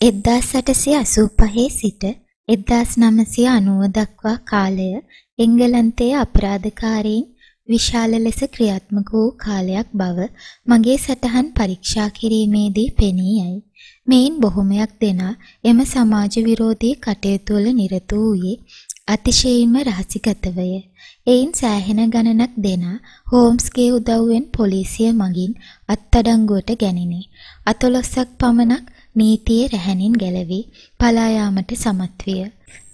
1885 සිට 1990 දක්වා කාලය එංගලන්තයේ අපරාධකාරීන් විශාල ලෙස ක්‍රියාත්මක වූ කාලයක් බව මගේ සටහන් පරීක්ෂා කිරීමේදී පෙනී යයි. මෙයින් බොහොමයක් දෙනා එම සමාජ විරෝධී කටයුතු වල නිරත වූයේ අතිශයින්ම රහසිගතවය. එයින් සෑහෙන ගණනක් දෙනා හෝම්ස්ගේ උදව්වෙන් පොලිසිය මගින් අත්අඩංගුවට ගැනිනි. අතලොස්සක් පමණක් නීතියේ රැහැනින් ගැලවී පලා යාමට සමත් විය.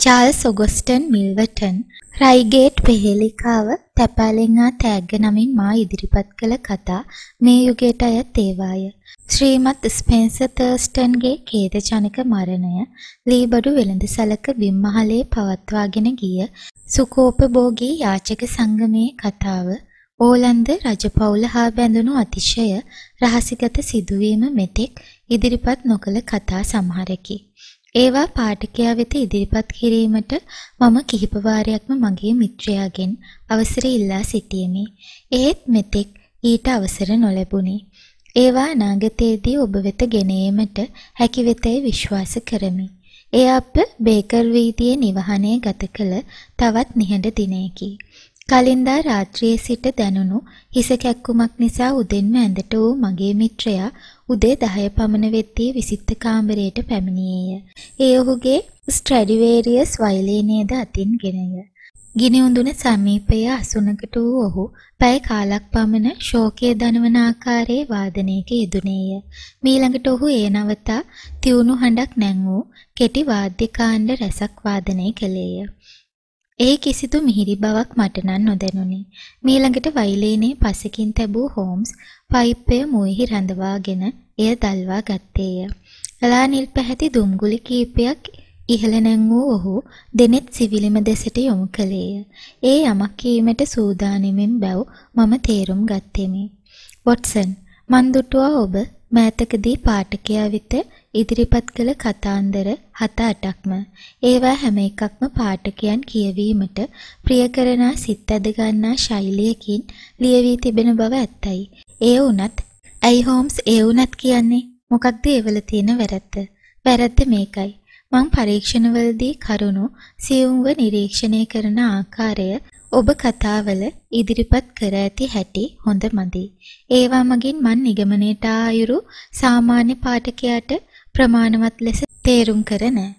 චාල්ස් ඔගස්ටන් මිල්වර්ටන් රයිගේට් පෙහෙලිකාව තැපැලෙන් ආ තෑග්ග නමින් මා ඉදිරිපත් කළ කතා මේ යුගයට අයත් ඒවාය. ශ්‍රීමත් ස්පෙන්සර් තර්ස්ටන්ගේ ඛේදජනක මරණය ලීබඩු වෙළඳසැලක බිම්මහලේ පවත්වාගෙන ගිය සුකෝපභෝගී යාචක සංගමේ කතාව ඕලන්ද රජපෞල හා බැඳුණු අතිශය රහසිගත සිදුවීම මෙතෙක් ඉදිරිපත් නොකළ කතා සමහරකි. ඒවා පාඨකයා වෙත ඉදිරිපත් කිරීමට මම කිහිප වාරයක්ම මගේ මිත්‍රයාගෙන් අවසර ඉල්ලා සිටියෙමි. එහෙත් මෙතෙක් ඊට අවසර නොලැබුණි. ඒවා අනාගතයේදී ඔබ වෙත ගෙන ඒමට හැකි වෙතයි විශ්වාස කරමි. එය අප බේකර් වීදියේ නිවහනේ ගත කළ තවත් නිහඬ දිනයකි. කලින්දා රාත්‍රියේ සිට දැනුණු හිස කැක්කුමක් නිසා උදෙන්ම ඇඳට වූ මගේ මිත්‍රයා උදේ 10 පමණ වෙද්දී විසිත්ත කාමරයට පැමිණියේය. ඒ ඔහුගේ ස්ට්‍රැඩිවේරියස් වයලීනේද අතින් ගෙනය. ගිනි උඳුන සමීපයේ අසුනකට වූ ඔහු පැය කාලක් පමණ ශෝකයේ දනවන ආකාරයේ වාදනයක යෙදුණේය. මීළඟට ඔහු ඒ නවතා තියුණු හඬක් නැං වූ කෙටි වාද්‍ය කාණ්ඩ රසක් වාදනය කළේය. ඒ කිසිදු මිහිරි බවක් මට නම් නොදැනුනි. මීළඟට වයිලේනේ පසකින් තැබූ හෝම්ස් පයිප්පය මුවෙහි රඳවාගෙන එය දල්වා ගත්තේය. ලා නිල් පැහැති දුම්ගුලි කීපයක් ඉහළ නැංගූ ඔහු දෙනෙත් සිවිලිම දෙසට යොමු කළේය. ඒ යමක් කීමට සූදානමින් බැව් මම තේරුම් ගත්තෙමි. වොට්සන්, මන් දුටුවා ඔබ මෑතකදී පාඨකයා වෙත ඉදිරිපත් කළ කතාන්දර 7-8ක්ම ඒවා හැම එකක්ම පාඨකයන් කියවීමට ප්‍රිය කරනා සිත් ඇද ගන්නා ශෛලියකින් ලියවී තිබෙන බව ඇත්තයි. ඒ වුණත් ඇයි හෝම්ස් ඒ වුණත් කියන්නේ මොකක්ද ඒවල තියෙන වැරැද්ද? වැරැද්ද මේකයි. මං පරීක්ෂණවලදී කරුණු සියුම්ව නිරීක්ෂණය කරන ආකාරය ඔබ කතාවල ඉදිරිපත් කර ඇති හැටි හොඳ මදි. ඒවා මගින් මන් නිගමනයට ආයුරු සාමාන්‍ය පාඨකයාට ප්‍රමාණවත් ලෙස තේරුම් කර නෑ.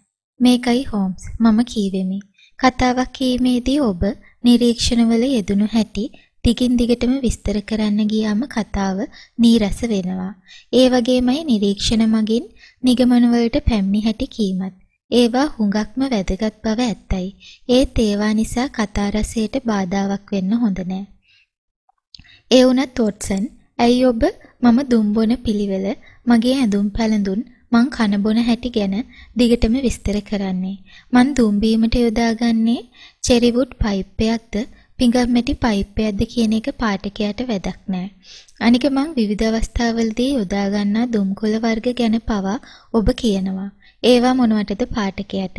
මේකයි හෝම්ස් මම කීවෙමි. කතාවක් කීමේදී ඔබ නිරීක්ෂණවල යෙදුණු හැටි දිගින් දිගටම විස්තර කරන්න ගියාම කතාව නීරස වෙනවා. ඒ වගේමයි නිරීක්ෂණ මගින් නිගමන වලට පැමිණි හැටි කීමත්. ඒවා හුඟක්ම වැදගත් බව ඇත්තයි. ඒත් ඒවා නිසා කතා රසයට බාධාවක් වෙන්න හොඳ නෑ. ඒ වුණත් ටොට්සන්, ඇයි ඔබ මම දුම්බොන පිළිවෙල, මගේ ඇඳුම් පැළඳුම් මං කන බොන හැටි ගැන දිගටම විස්තර කරන්නේ. මං දුම් බීමට යොදාගන්නේ චෙරිවුඩ් පයිප් එකක්ද පිඟම් මැටි පයිප් එකක්ද කියන එක පාඨකයාට වැදක් නෑ. අනික මං විවිධ අවස්ථාවලදී යොදා ගන්නා දුම්කොළ වර්ග ගැන පවා ඔබ කියනවා. ඒවා මොනවටද පාඨකයාට?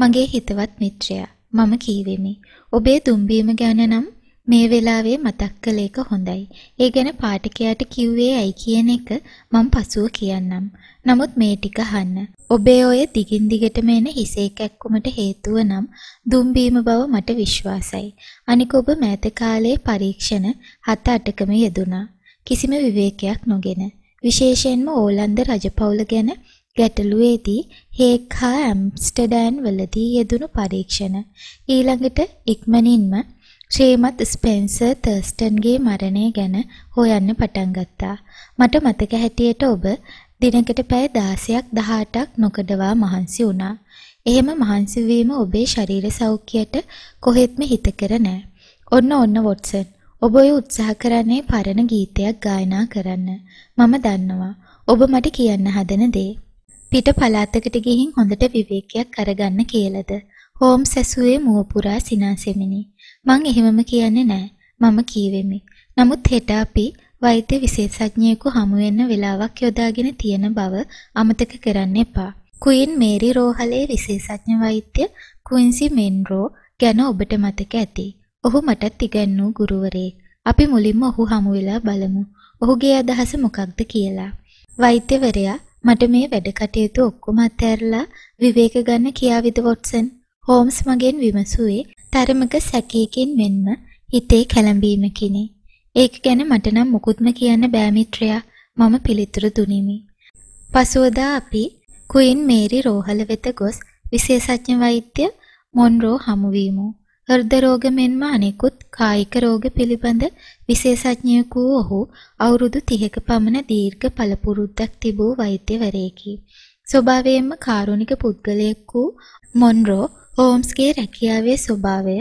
මගේ හිතවත් මිත්‍රයා. මම කීවෙමි. ඔබේ දුම්බීම ගැන නම් මේ වෙලාවේ මතක් කළ එක හොඳයි. ඒ ගැන පාඨකයාට කිව්වේ ඇයි කියන එක මම පසුව කියන්නම්. නමුත් මේ ටික අහන්න. ඔබේ ඔය දිගින් දිගටම එන හිසේ කැක්කුමට හේතුව නම් දුම්බීම බව මට විශ්වාසයි. අනික ඔබ මෑත කාලයේ පරීක්ෂණ 7-8කම යෙදුනා. කිසිම විවේකයක් නොගෙන. විශේෂයෙන්ම ඕලන්ද රජපෞල ගැන ගැටලුවේදී හේක් හා ඇම්ස්ටර්ඩෑන් වලදී යෙදුණු පරීක්ෂණ ඊළඟට ඉක්මනින්ම ශ්‍රීමත් ස්පෙන්සර් තර්ස්ටන්ගේ මරණය ගැන හොයන්න පටන් ගත්තා. මට මතක හැටියට ඔබ දිනකට පැය 16ක් 18ක් නොකඩවා මහන්සි වුණා. එහෙම මහන්සි වීම ඔබේ ශරීර සෞඛ්‍යයට කොහෙත්ම හිතකර නෑ. ඔන්න ඔන්න වොට්සන් ඔබ ඔය උත්සාහ කරන්නේ පරණ ගීතයක් ගායනා කරන්න. මම දන්නවා. ඔබ මට කියන්න හදන දේ. පිට පළාතකට ගිහින් හොඳට විවේකයක් අරගන්න කියලාද? හෝම්ස් ඇසුවේ මුව පුරා සිනාසෙමිනි. මං එහෙමම කියන්නේ නෑ. මම කීවෙමි. නමුත් හෙට අපි වෛද්‍ය විශේෂඥයෙකු හමු වෙන්න වෙලාවක් යොදාගෙන තියෙන බව අමතක කරන්න එපා. ක්වීන් මේරි රෝහලේ විශේෂඥ වෛද්‍ය ක්වින්සි මෙන්රෝ ගැන ඔබට මතක ඇති. ඔහු මටත් ඉගැන්වූ ගුරුවරයෙක්. අපි මුලින්ම ඔහු හමු වෙලා බලමු. ඔහුගේ අදහස මොකක්ද කියලා. වෛද්‍යවරයා මට මේ වැඩ කටයුතු ඔක්කොම අතහැරලා විවේක ගන්න කියාවිද වොට්සන්? හෝම්ස් මගෙන් විමසුවේ තරමක සැකයකින් මෙන්ම හිතේ කැළඹීමකිනි. ඒක ගැන මට නම් මුකුත්ම කියන්න බෑ මිත්‍රයා. මම පිළිතුරු දුනිමි. පසුවදා අපි ක්වීන් මේරි රෝහල වෙත ගොස් විශේෂඥ වෛද්‍ය මොන්රෝ හමු වීමු. හෘද රෝග මෙන්ම අනෙකුත් කායික රෝග පිළිබඳ විශේෂඥයෙකු ඔහු අවුරුදු 30ක පමණ දීර්ඝ පළපුරුද්දක් තිබූ වෛද්‍යවරයෙකි. ස්වභාවයෙන්ම කාරුණික පුද්ගලයෙක් වූ මොන්රෝ හෝම්ස්ගේ රැකියාවේ ස්වභාවය,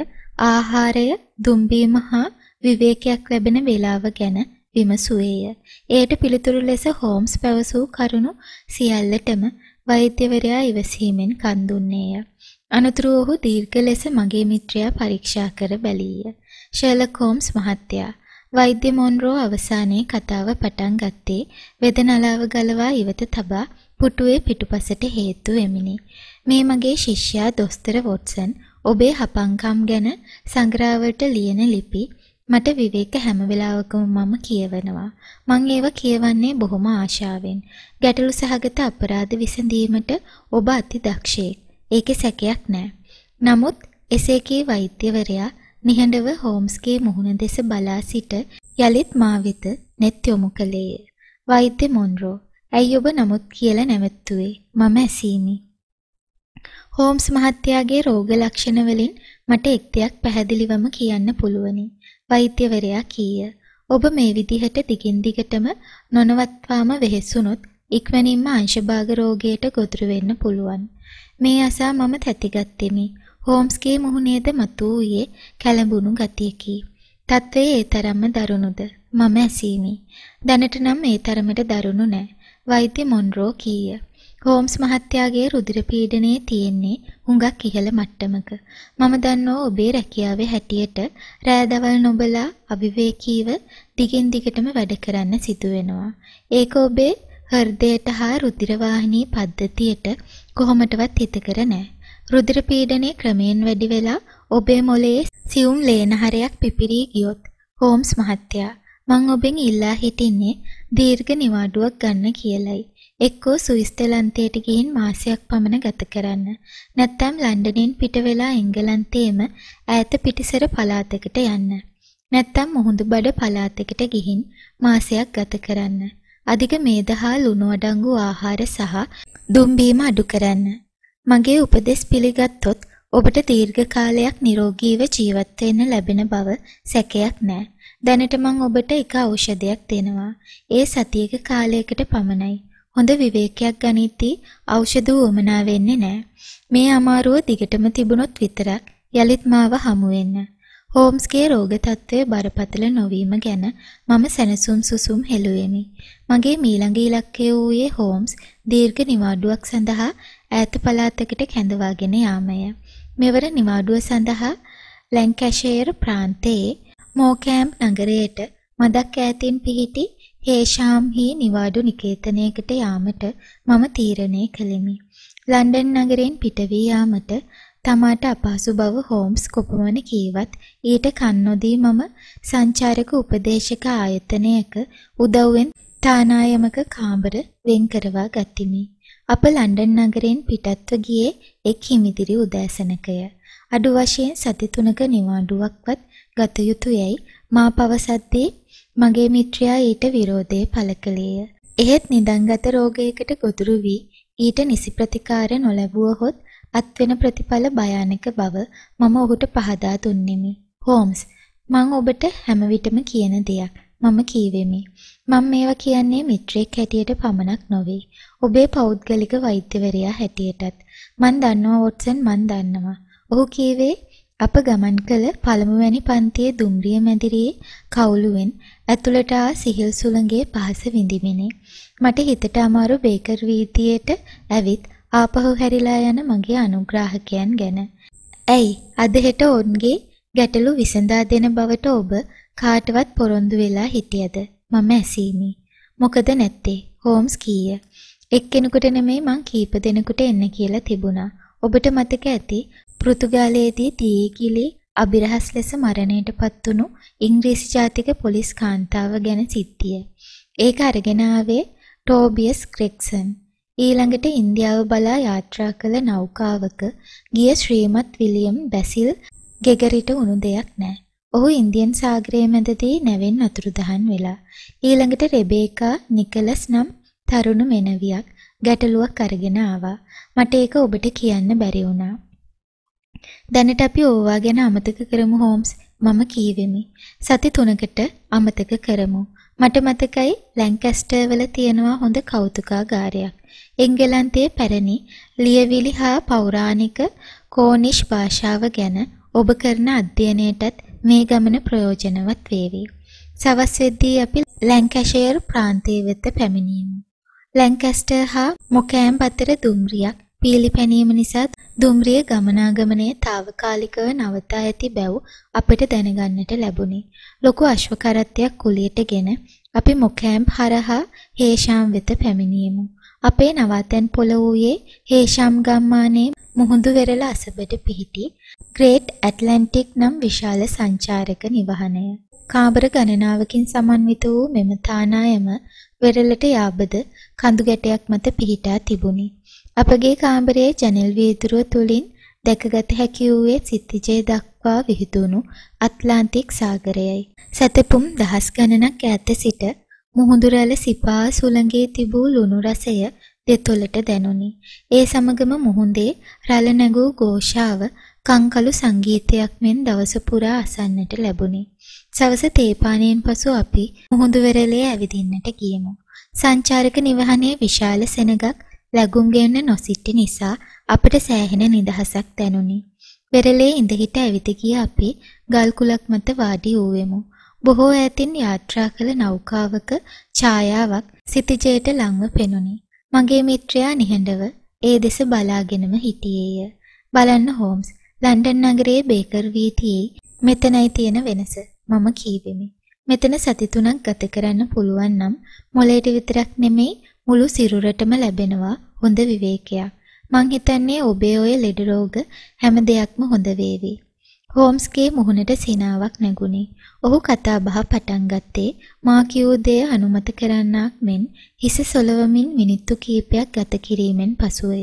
ආහාරය, දුම්බීම හා විවේකයක් ලැබෙන වේලාව ගැන විමසුවේය. එයට පිළිතුරු ලෙස හෝම්ස් පැවසූ කරුණු සියල්ලටම වෛද්‍යවරයා ඉවසීමෙන් කන් දුන්නේය. අනතුරුව ඔහු දීර්ඝ ලෙස මගේ මිත්‍රයා පරීක්ෂා කර බැලීය. ෂර්ලොක් හෝම්ස් මහත්තයා වෛද්‍ය මොන්රෝ අවසානයේ කතාව පටන් ගත්තේ වෙදනලාව ගලවා ඉවත තබා පුටුවේ පිටුපසට හේතු වෙමිනි. මේ මගේ ශිෂ්‍යයා දොස්තර වොට්සන් ඔබේ හපංකම් ගැන සංග්‍රහවලට ලියන ලිපි මට විවේක හැම වෙලාවකම මම කියවනවා. මං ඒව කියවන්නේ බොහොම ආශාවෙන්. ගැටලු සහගත අපරාධ විසඳීමට ඔබ අති දක්ෂයෙක්. ඒකේ සැකයක් නෑ. නමුත් එසේ කී වෛද්‍යවරයා නිහඬව හෝම්ස්ගේ මුහුණ දෙස බලා සිට යලිත් මා වෙත net යොමු කළේය. වෛද්‍ය මොන්රෝ, "ඇයි ඔබ නමුත් කියලා නැවතුවේ? මම ඇසීමි." හෝම්ස් මහත්තයාගේ රෝග ලක්ෂණ වලින් මට එක් දෙයක් පැහැදිලිවම කියන්න පුළුවනි. වෛද්‍යවරයා කීය. ඔබ මේ විදිහට දිගින් දිගටම නොනවත්වාම වෙහෙසුනොත් ඉක්මනින්ම අංශභාග රෝගයට ගොදුරු වෙන්න පුළුවන්. මේ අසා මම තැතිගත්තෙමි. හෝම්ස්ගේ මුහුණේද මතු වූයේ කැළඹුණු ගතියකි. තත්ත්වය ඒ තරම්ම දරුණුද? මම ඇසීමි. දැනට නම් ඒ තරමට දරුණු නෑ. වෛද්‍ය මොන්රෝ කීය. හෝම්ස් මහත්තයාගේ රුධිර පීඩනය තියෙන්නේ හුඟක් ඉහළ මට්ටමක. මම දන්නෝ ඔබේ රැකියාවේ හැටියට රෑ දවල් නොබලා අවිවේකීව දිගින් දිගටම වැඩ කරන්න සිදු වෙනවා. ඒක ඔබේ හෘදයට හා රුධිර වාහිනී පද්ධතියට කොහොමටවත් හිතකර නැහැ. රුධිර පීඩනය ක්‍රමයෙන් වැඩි වෙලා ඔබේ මොළයේ සියුම් ලේනහරයක් පිපිරී ගියොත් හෝම්ස් මහත්තයා මං ඔබෙන් ඉල්ලා හිටින්නේ දීර්ඝ නිවාඩුවක් ගන්න කියලයි. එක්කෝ සුවිස්තලන්තයට ගිහින් මාසයක් පමණ ගත කරන්න. නැත්නම් ලන්ඩනෙන් පිට වෙලා එංගලන්තයේම ඈත පිටිසර පළාතකට යන්න. නැත්නම් මුහුදුබඩ පළාතකට ගිහින් මාසයක් ගත කරන්න. අධික මේද හා ලුණු අඩංගු ආහාර සහ දුම්බීම අඩු කරන්න. මගේ උපදෙස් පිළිගත්තොත් ඔබට දීර්ඝ කාලයක් නිරෝගීව ජීවත් වෙන්න ලැබෙන බව සැකයක් නැහැ. දැනට මම ඔබට එක ඖෂධයක් දෙනවා. ඒ සතියක කාලයකට පමණයි. හොඳ විවේකයක් ගනිද්දී ඖෂධ උවමනා වෙන්නේ නැහැ. මේ අමාරුව දිගටම තිබුණොත් විතරක් යලිත් මාව හමු වෙන්න. හෝම්ස්ගේ රෝග තත්ත්වය බරපතල නොවීම ගැන මම සැනසුම් සුසුම් හෙළුවෙමි. මගේ මීළඟ ඉලක්කය වූයේ හෝම්ස් දීර්ඝ නිවාඩුවක් සඳහා ඈත පළාතකට කැඳවාගෙන යාමය. මෙවර නිවාඩුව සඳහා ලැංකැෂයර් ප්‍රාන්තයේ මෝකෑම් නගරයට මදක් ඈතින් පිහිටි හේෂාම්හි නිවාඩු නිකේතනයකට යාමට මම තීරණය කළෙමි. ලන්ඩන් නගරයෙන් පිටවී යාමට තමාට අපහසු බව හෝම්ස් කොපමණ කීවත් ඊට කන් නොදී මම සංචාරක උපදේශක ආයතනයක උදව්වෙන් තානායමක කාමර වෙන් කරවා ගතිමි. අප ලන්ඩන් නගරයෙන් පිටත්ව ගියේ එක් හිමිදිරි උදෑසනකය. අඩු වශයෙන් සති තුනක නිවාඩුවක්වත් ගත යුතුයයි මා පවසද්දී මගේ මිත්‍රයා ඊට විරෝධය පළ කළේය. එහෙත් නිදන්ගත රෝගයකට ගොදුරු වී ඊට නිසි ප්‍රතිකාර නොලැබුවහොත් අත්වෙන ප්‍රතිඵල භයානක බව මම ඔහුට පහදා දුන්නෙමි. හෝම්ස් මං ඔබට හැම විටම කියන දෙයක් මම කීවෙමි. මම මේවා කියන්නේ මිත්‍රයෙක් හැටියට පමණක් නොවේ. ඔබේ පෞද්ගලික වෛද්‍යවරයා හැටියටත්. මන් දන්නවා වොට්සන් මන් දන්නවා. ඔහු කීවේ අප ගමන් කළ පළමුවැනි පන්තියේ දුම්රිය මැදිරියේ කවුළුවෙන් ඇතුළට ආ සිහිල් සුළඟේ පහස විඳිමිනි. මට හිතට අමාරු බේකර් වීදියේට ඇවිත් ආපහු හැරිලා යන මගේ අනුග්‍රාහකයන් ගැන. ඇයි අද හෙට ඔවුන්ගේ ගැටලු විසඳා දෙන බවට ඔබ කාටවත් පොරොන්දු වෙලා හිටියද? මම ඇසීමි. මොකද නැත්තේ? හෝම්ස් කීය. එක්කෙනෙකුට නෙමෙයි මං කීප දෙනෙකුට එන්න කියලා තිබුණා. ඔබට මතක ඇති පෘතුගාලයේදී දීගිලි අභිරහස් ලෙස මරණයට පත්වුණු ඉංග්‍රීසි ජාතික පොලිස් කාන්තාව ගැන සිද්ධිය. ඒක අරගෙන ආවේ ටෝබියස් ක්‍රෙක්සන්. ඊළඟට ඉන්දියාව බලා යාත්‍රා කළ නෞකාවක ගිය ශ්‍රීමත් විලියම් බැසිල් ගෙගරිට උණු දෙයක් නෑ. ඔහු ඉන්දියන් සාගරය මැදදී නැවෙන් අතුරුදහන් වෙලා. ඊළඟට රෙබේකා නිකලස් නම් තරුණ මෙනවියක් ගැටලුවක් අරගෙන ආවා. මට ඒක ඔබට කියන්න බැරි වුණා. දැනට අපි ඕවා ගැන අමතක කරමු හෝම්ස්. මම කීවෙමි. සති තුනකට අමතක කරමු. මට මතකයි ලැංකැස්ටර් වල තියෙනවා හොඳ කෞතුකාගාරයක්. එංගලන්තයේ පැරණි ලියවිලි හා පෞරාණික කෝනිෂ් භාෂාව ගැන ඔබ කරන අධ්‍යයනයටත් මේ ගමන ප්‍රයෝජනවත් වේවි. සවස් වෙද්දී අපි ලැංකැෂයර් ප්‍රාන්තය වෙත පැමිණීමු. ලැංකැස්ටර් හා මොකෑම් අතර දුම්රියක් පියලිපැනීම නිසාත් දුම්රිය ගමනාගමනයේ తాවකාලිකව නවතා ඇති බැව් අපට දැනගන්නට ලැබුණි. ලොකු අශ්වකරත්තයක් කුලියටගෙන අපි මොකෑම් හරහා හේෂාම් වෙත පැමිණියෙමු. අපේ නවාතැන් පොළ වූයේ හේෂාම් ගම්මානයේ මුහුදු වෙරළ අසබට පිහිටි ග්‍රේට් ඇට්ලැන්ටික් නම් විශාල සංචාරක නිවහනය. කාබර ගණනාවකින් සමන්විත වූ මෙම තානායම වෙරළට යාබද කඳු ගැටයක් මත පිහිටා තිබුණි. අපගේ කාමරයේ ජනෙල් වීදුරුව තුලින් දැකගත හැකි වූයේ සිත්තිජය දක්වා විහිදුණු ඇට්ලාන්ටික් සාගරයයි. සැතපුම් දහස් ගණනක් ඈත සිට මුහුදු රැළ සිපා සුළඟේ තිබූ ලුණු රසය දෙතොලට දැනුනි. ඒ සමගම මුහුදේ රළ නැගූ ഘോഷාව කංකලු සංගීතයක් මෙන් දවස පුරා අසන්නට ලැබුණි. සවස තේපානයෙන් පසු අපි මුහුදු වෙරළේ ඇවිදින්නට ගියෙමු. සංචාරක නිවහනේ විශාල සෙනගක් ලැබුම්ගෙන්න නොසිටි නිසා අපට සෑහෙන නිදහසක් දැනුනි. පෙරලේ ඉඳහිට ඇවිත ගිය අපි ගල් කුලක් මත වාඩි වූවෙමු. බොහෝ ඈතින් යාත්‍රා කළ නෞකාවක ඡායාවක් සිතිජයට ලංව පෙනුනි. මගේ මිත්‍රයා නිහඬව ඒ දෙස බලාගෙනම හිටියේය. බලන්න හෝම්ස්, ලන්ඩන් නගරයේ බේකර් වීතියේ මෙතනයි තියෙන වෙනස. මම කීවෙමි. මෙතන සති තුනක් ගත කරන්න පුළුවන් නම් මොලේට විතරක් නෙමෙයි මුළු සිරුරටම ලැබෙනවා හොඳ විවේකයක්. මං හිතන්නේ ඔබේ ඔය ලෙඩ රෝග හැම දෙයක්ම හොඳ වේවි. හෝම්ස්ගේ මුහුණට සිනාවක් නැගුණි. ඔහු කතා බහ පටන් ගත්තේ මා කියූ දෙය අනුමත කරන්නාක් මෙන් හිස සොලවමින් මිනිත්තු කිහිපයක් ගත කිරීමෙන් පසුවය.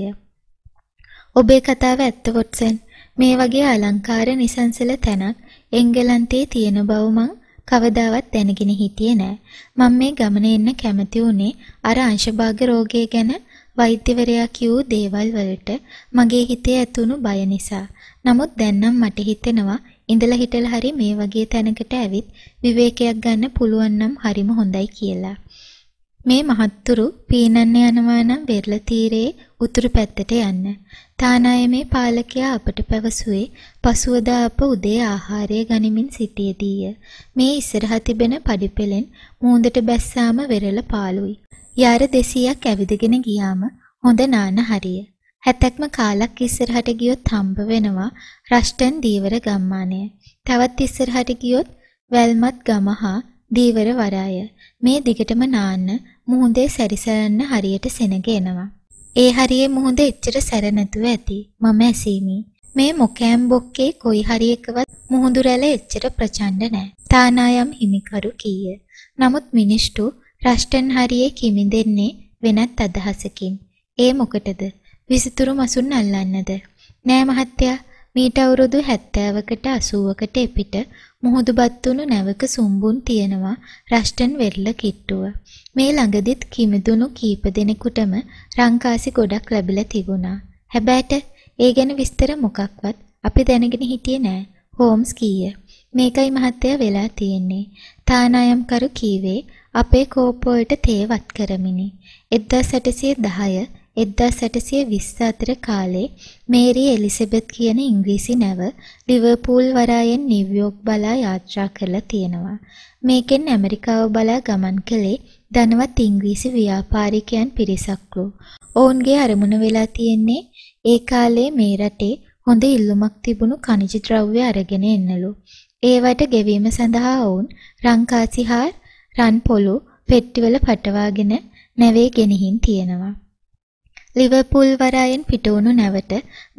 ඔබේ කතාව ඇත්ත වොට්සන්. මේ වගේ අලංකාර නිසංසල තැනක් එංගලන්තයේ තියෙන බව මං කවදාවත් දැනගෙන හිටියේ නෑ. මම මේ ගමන එන්න කැමති උනේ අර අංශභාග රෝගය ගැන වෛද්‍යවරයා කිව් දේවල් වලට මගේ හිතේ ඇතුණු බය නිසා. නමුත් දැන් නම් මට හිතෙනවා ඉඳලා හිටලා හරි මේ වගේ තැනකට ඇවිත් විවේකයක් ගන්න පුළුවන් නම් හරිම හොඳයි කියලා. මේ මහත්තුරු පීනන්න යනවා නම් බෙරළ තීරයේ උතුරු පැත්තට යන්න. තානායමේ පාලකයා අපට පැවසුවේ පසුවදා අප උදේ ආහාරය ගනිමින් සිටියේදීය. මේ ඉස්සරහ තිබෙන පඩිපෙලෙන් මූඳට බැස්සාම වෙරළ පාළුයි. යාර 200ක් ඇවිදගෙන ගියාම හොඳ නාන හරිය. හැතක්ම කාලක් ඉස්සරහට ගියොත් හම්බ වෙනවා රෂ්ටන් දීවර ගම්මානය. තවත් ඉස්සරහට ගියොත් වැල්මත් ගම හා දීවර වරාය. මේ දිගටම නාන්න මුහුදේ සැරිසරන්න හරියට සෙනග එනවා. ඒ හරියේ මුහුද එච්චර සැර නැතුව ඇති. මම ඇසීමි. මේ මොකෑම් බොක්කේ කොයි හරි එකවත් මුහුදු රැළ එච්චර ප්‍රචණ්ඩ නැහැ. තානායම් හිමිකරු කීය. නමුත් මිනිස්තු රෂ්ටන් හරියේ කිමිදෙන්නේ වෙනත් අදහසකින්. ඒ මොකටද? විසිතුරු මසුන් අල්ලන්නද? නෑ මහත්තයා, මීට අවුරුදු 70කට 80කට එපිට මුහුදුබත් තුණු නැවක සුම්බුන් තියෙනවා රෂ්ටන් වෙල්ල කිට්ටුව. මේ ළඟදිත් කිමිදුණු කීප දෙනෙකුටම රංකාසි ගොඩක් ලැබිලා තිබුණා. හැබැයිට ඒ ගැන විස්තර මොකක්වත් අපි දැනගෙන හිටියේ නෑ. හෝම්ස් කීය. මේකයි මහත්තයා වෙලා තියෙන්නේ. තානායම්කරු කීවේ අපේ කෝප්පුවට තේ වත් කරමිනි. 1810 1824 කාලේ මේරි එලිසබෙත් කියන ඉංග්‍රීසි නැව ලිවර්පූල් වරායෙන් නිව්යෝක් බලා යාත්‍රා කරලා තියෙනවා. මේකෙන් ඇමරිකාව බලා ගමන් කළේ ධනවත් ඉංග්‍රීසි ව්‍යාපාරිකයන් පිරිසක්ලු. ඔවුන්ගේ අරමුණ වෙලා තියෙන්නේ ඒ කාලේ මේ රටේ හොඳ ඉල්ලුමක් තිබුණු ඛනිජ ද්‍රව්‍ය අරගෙන එන්නලු. ඒවට ගෙවීම සඳහා ඔවුන් රංකාසිහාර, රන් පොළු, පෙට්ටිවල පටවාගෙන නැවේ ගෙනihin තියෙනවා. ලිවර්පූල් වරායෙන් පිටවුණු නැවට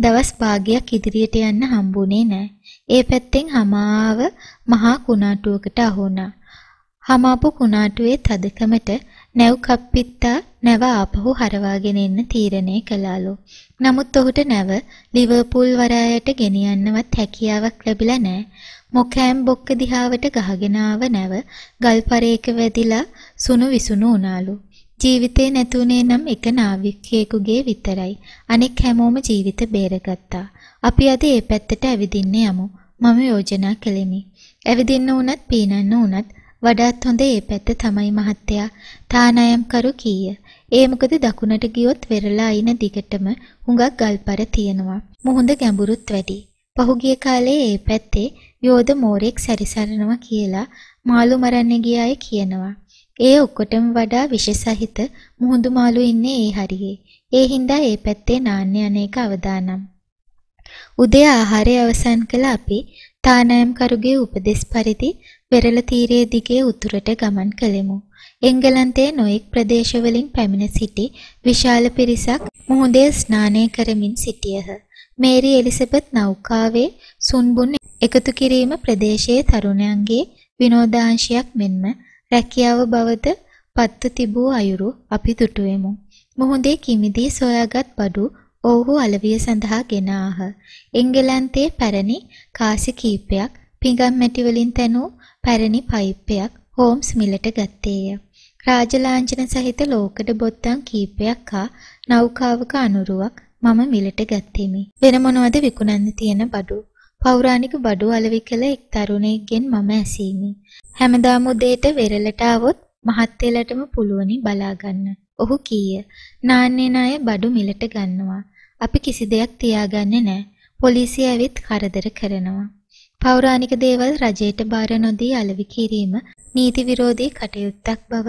දවස් භාගයක් ඉදිරියට යන්න හම්බුනේ නැහැ. ඒ පැත්තෙන් හමාව මහා කුණාටුවකට අහු වුණා. හමාපු කුණාටුවේ තදකමට නැව් කප්පිත්තා නැව ආපහු හරවාගෙන එන්න තීරණය කළාලු. නමුත් ඔහුට නැව ලිවර්පූල් වරායට ගෙනියන්නවත් හැකියාවක් ලැබිලා නැහැ. මොකෑම් බොක්ක දිහාවට ගහගෙන ආව නැව ගල්පරේක වැදිලා සුණු විසුණු වුණාලු. ජීවිතේ නැතුනේ නම් එක නාවිකයෙකුගේ විතරයි. අනෙක් හැමෝම ජීවිත බේරගත්තා. අපි අද ඒ පැත්තට ඇවිදින්න යමු. මම යෝජනා කළෙමි. ඇවිදින්න උනත් පීනන්න උනත් වඩාත් හොඳ ඒ පැත්ත තමයි මහත්තයා. තානායම්කරු කීය. ඒ මොකද දකුණට ගියොත් වෙරළා අයින දිගටම හුඟක් ගල්පර තියෙනවා. මුහුද ගැඹුරුත් වැඩි. පහුගිය කාලේ ඒ පැත්තේ යෝධ මෝරෙක් සැරිසරනවා කියලා මාළු මරන්න ගිය අය කියනවා. ඒ ඔක්කොටම වඩා විශේෂහිත මුහුදු මාළු ඉන්නේ ඒ හරියේ. ඒ හින්දා ඒ පැත්තේ නාන්න යන එක අවදානම්. උදේ ආහාරය අවසන් කළ අපි තානායම්කරුගේ උපදෙස් පරිදි වෙරළ තීරයේ දිගේ උතුරට ගමන් කළෙමු. එංගලන්තයේ නොයෙක් ප්‍රදේශවලින් පැමිණ සිටි විශාල පිරිසක් මුහුදේ ස්නානය කරමින් සිටියහ. මේරි එලිසබෙත් නෞකාවේ සුන්බුන් එකතු කිරීම ප්‍රදේශයේ තරුණයන්ගේ විනෝදාංශයක් මෙන්ම රැකියාව බවද පත්තු තිබූ අයුරු අපි දුටුවෙමු. මුහුදේ කිමිදී සොයාගත් බඩු ඔවුහු අලවිය සඳහා ගෙන ආහ. එංගලන්තයේ පැරණි කාසි කීපයක් පිඟම් මැටි වලින් තැනූ පැරණි පයිප්පයක් හෝම්ස් මිලට ගත්තේය. රාජලාංඡන සහිත ලෝකඩ බොත්තම් කීපයක් හා නෞකාවක අනුරුවක් මම මිලට ගත්තෙමි. වෙන මොනවද විකුණන්න තියෙන බඩු? පෞරාණික බඩු අලෙවි කළ එක් තරුණයෙක්ගෙන් මම ඇසීමි. හැමදාම උදේට වෙරළට આવොත් මහත්තයලටම පුළුවනි බලා ගන්න. ඔහු කීය. නාන්නේ ණය බඩු මිලට ගන්නවා. අපි කිසි දෙයක් තියාගන්නේ නැහැ. පොලිසිය ඇවිත් කරදර කරනවා. පෞරාණික දේවල් රජයට බාර නොදී අලෙවි කිරීම නීති විරෝධී කටයුත්තක් බව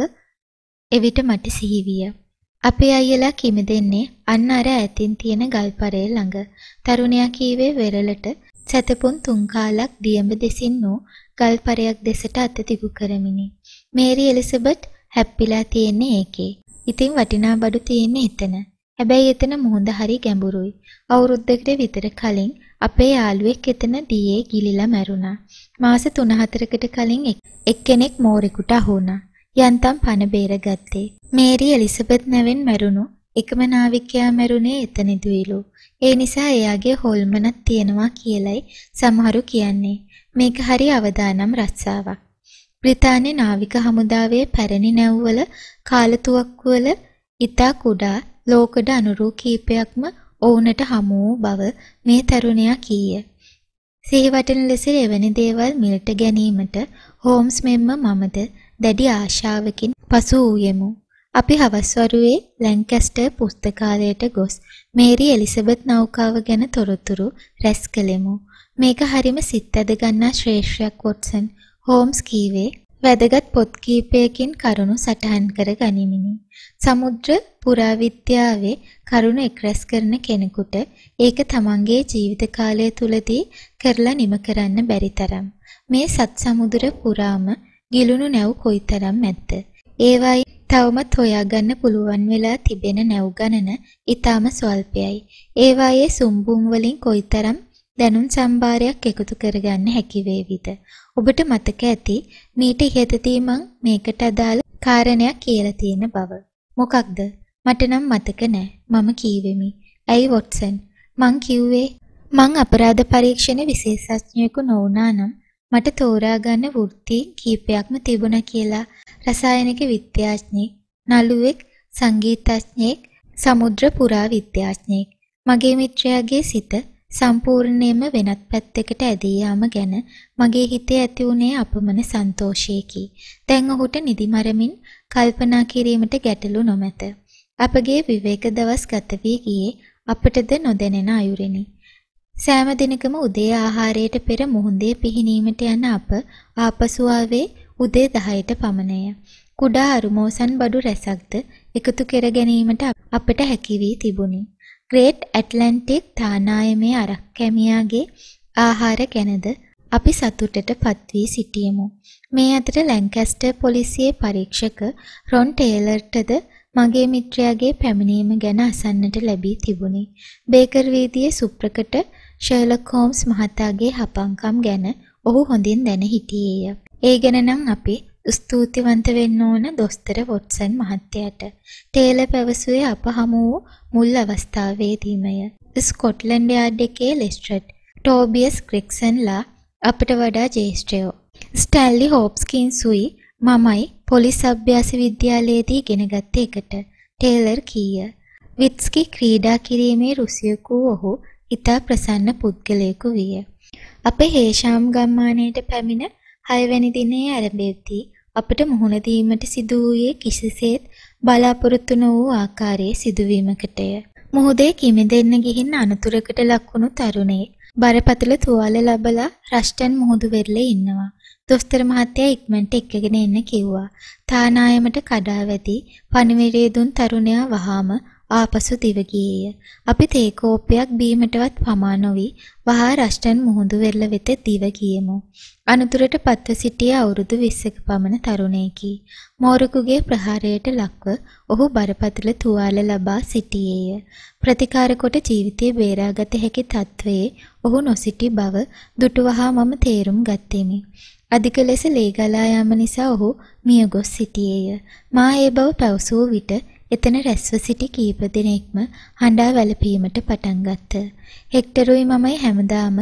එවිට මට සිහි විය. අපේ අයියලා කිමි දෙන්නේ අන්න අර ඈතින් තියෙන ගල්පරේ ළඟ. තරුණයා කීවේ වෙරළට සැතපුම් තුන්කාලක් දියඹ දෙසින් වූ ගල්පරයක් දෙසට අත තිබු කරමිනි. මේරි එලිසබෙත් හැප්පිලා තියෙන්නේ ඒකේ. ඉතින් වටිනා බඩු තියෙන්නේ එතන. හැබැයි එතන මුහුද හරි ගැඹුරුයි. අවුරුද්දකට විතර කලින් අපේ යාළුවෙක් එතන දියේ ගිලිලා මැරුණා. මාස 3-4කට කලින් එක්කෙනෙක් මෝරෙකුට අහු වුණා. යන්තම් පණ බේරගත්තේ. මේරි එලිසබෙත් නැවෙන් මැරුණු එකම නාවිකයා මැරුණේ එතනදිවිලු. ඒ නිසා එයාගේ හොල්මනක් තියෙනවා කියලයි සමහරු කියන්නේ. මේක හරි අවදානම් රස්සාවක්. බ්‍රිතාන්‍ය නාවික හමුදාවේ පැරණි නැව්වල කාලතුවක්කුවල ඉතා කුඩා ලෝකඩ අනුරූ කීපයක්ම ඔවුනට හමු වූ බව මේ තරුණයා කීය. සිහිවටන ලෙස එවැනි දේවල් මිලට ගැනීමට හෝම්ස් මෙන්ම මමද දැඩි ආශාවකින් පසු වූයෙමු. අපි හවස්වරුවේ ලැන්කැස්ටර් පුස්තකාලයට ගොස් මේරි එලිසබෙත් නෞකාව ගැන තොරතුරු රැස් කළෙමු. මේක හරිම සිත් ඇද ගන්නා ශ්‍රේෂ්ඨයක් වොට්සන් හෝම්ස් කීවේ වැදගත් පොත් කීපයකින් කරුණු සටහන් කර ගනිමිනි. සමුද්‍ර පුරාවිද්‍යාවේ කරුණු එක්රැස් කරන කෙනෙකුට ඒක තමන්ගේ ජීවිත කාලය තුලදී කරලා නිම කරන්න බැරි තරම්. මේ සත් සමුදුර පුරාම ගිලුණු නැව් කොයිතරම් ඇද්ද? ඒවායි තවමත් හොයාගන්න පුළුවන් වෙලා තිබෙන නැව් ගණන ඊටාම ස්වල්පයයි. ඒවායේ සුම්බුම් වලින් කොයිතරම් දැනුම් සම්භාරයක් එකතු කරගන්න හැකි වේවිද? ඔබට මතක ඇති මීට ඉහතදී මං මේකට අදාළ කාරණයක් කියලා තියෙන බව. මොකක්ද? මට නම් මතක නෑ. මම කීවෙමි. ඇයි වොට්සන්? මං කිව්වේ මං අපරාධ පරීක්ෂණ විශේෂඥයෙකු නොවුනා නම් මට තෝරාගන්න වෘත්ති කීපයක්ම තිබුණා කියලා. රසායනික විද්‍යාඥයෙක්, නළුවෙක්, සංගීතඥයෙක්, සමුද්‍ර පුරා විද්‍යාඥයෙක්. මගේ මිත්‍රයාගේ සිත සම්පූර්ණයෙන්ම වෙනත් පැත්තකට ඇදී යාම ගැන මගේ හිතේ ඇති වුණේ අපමණ සන්තෝෂයකි. දැන් ඔහුට නිදිමරමින් කල්පනා කිරීමට ගැටලු නොමැත. අපගේ විවේක දවස් ගත වී ගියේ අපටද නොදැනෙන අයුරිනි. සෑම දිනකම උදේ ආහාරයට පෙර මුහුදේ පිහිනීමට යන අප ආපසු ආවේ උදේ 10ට පමණය. කුඩා අරුමෝසන් බඩු රැසක්ද එකතු කර ගැනීමට අපට හැකි වී තිබුණි. ග්‍රේට් ඇට්ලැන්ටික් තානායමේ අරක්කැමියාගේ ආහාර ගැනද අපි සතුටට පත් වී සිටියෙමු. මේ අතර ලැන්කැස්ටර් පොලිසියේ පරීක්ෂක රොන් ටේලර්ටද මගේ මිත්‍රයාගේ පැමිණීම ගැන අසන්නට ලැබී තිබුණි. බේකර් වීදියේ සුප්‍රකට ෂර්ලොක් හෝම්ස් මහතාගේ හපංකම් ගැන ඔහු හොඳින් දැන හිටියේය. ඒ ගැන නම් අපි ස්තුතිවන්ත වෙන්න ඕන දොස්තර වොට්සන් මහත්තයාට. ටේලර් පැවසුවේ අප හමු වූ මුල් අවස්ථාවේදීමය. ස්කොට්ලන්ඩ් යාඩ් එකේ ලෙස්ට්‍රඩ්, ටෝබියස් ක්‍රික්සන්ලා අපට වඩා ජේෂ්ඨයෝ. ස්ටැන්ලි හොප්ස්කින්සුයි මමයි පොලිස් අභ්‍යාස විද්‍යාලයේදී ඉගෙනගත්ත එකට. ටේලර් කීය. විත්ස්කි ක්‍රීඩා කිරීමේ රුසියක වූ ඔහු ඉතා ප්‍රසන්න පුද්ගලයෙකු විය. අපේ හේෂාම් ගම්මානයට පැමිණ හයවැනි දිනේ ආරම්භයේදී අපට මුහුණ දීමට සිදු වූයේ කිසිසේත් බලාපොරොත්තු නො වූ ආකාරයේ සිදුවීමකටය. මොහොතේ කිමිදෙන්න ගිහින් අනතුරකට ලක්වුණු තරුණයෙක් බරපතල තුවාල ලැබලා රෂ්ටන් මුහුදු වෙරළේ ඉන්නවා. දොස්තර මහත්තයා ඉක්මනට එක්කගෙන එන්න කිව්වා. තානායමට කඩාවැදී පණිවිඩය දුන් තරුණයා වහාම ආපසු දිව ගියේය. අපි තේ කෝප්පයක් බීමටවත් පමා නොවි වහා රෂ්ටන් මුහුදු වෙල්ල වෙත දිව ගියෙමු. අනතුරට පත්ව සිටිය අවුරුදු 20ක පමණ තරුණයෙකි. මෝරකුගේ ප්‍රහාරයට ලක්ව ඔහු බරපතල තුවාල ලබා සිටියේය. ප්‍රතිකාර කොට ජීවිතය බේරාගත හැකි තත්වයේ ඔහු නොසිටි බව දුටුවහා මම තේරුම් ගත්තෙමි. අධික ලෙස ලේ ගලා යාම නිසා ඔහු මියගොස් සිටියේය. මා ඒ බව පැවසූ විට එතන රැස්ව සිටි කීප දෙනෙක්ම හඬා වැළපීමට පටන් ගත්තා. හෙක්ටරුයි මමයි හැමදාම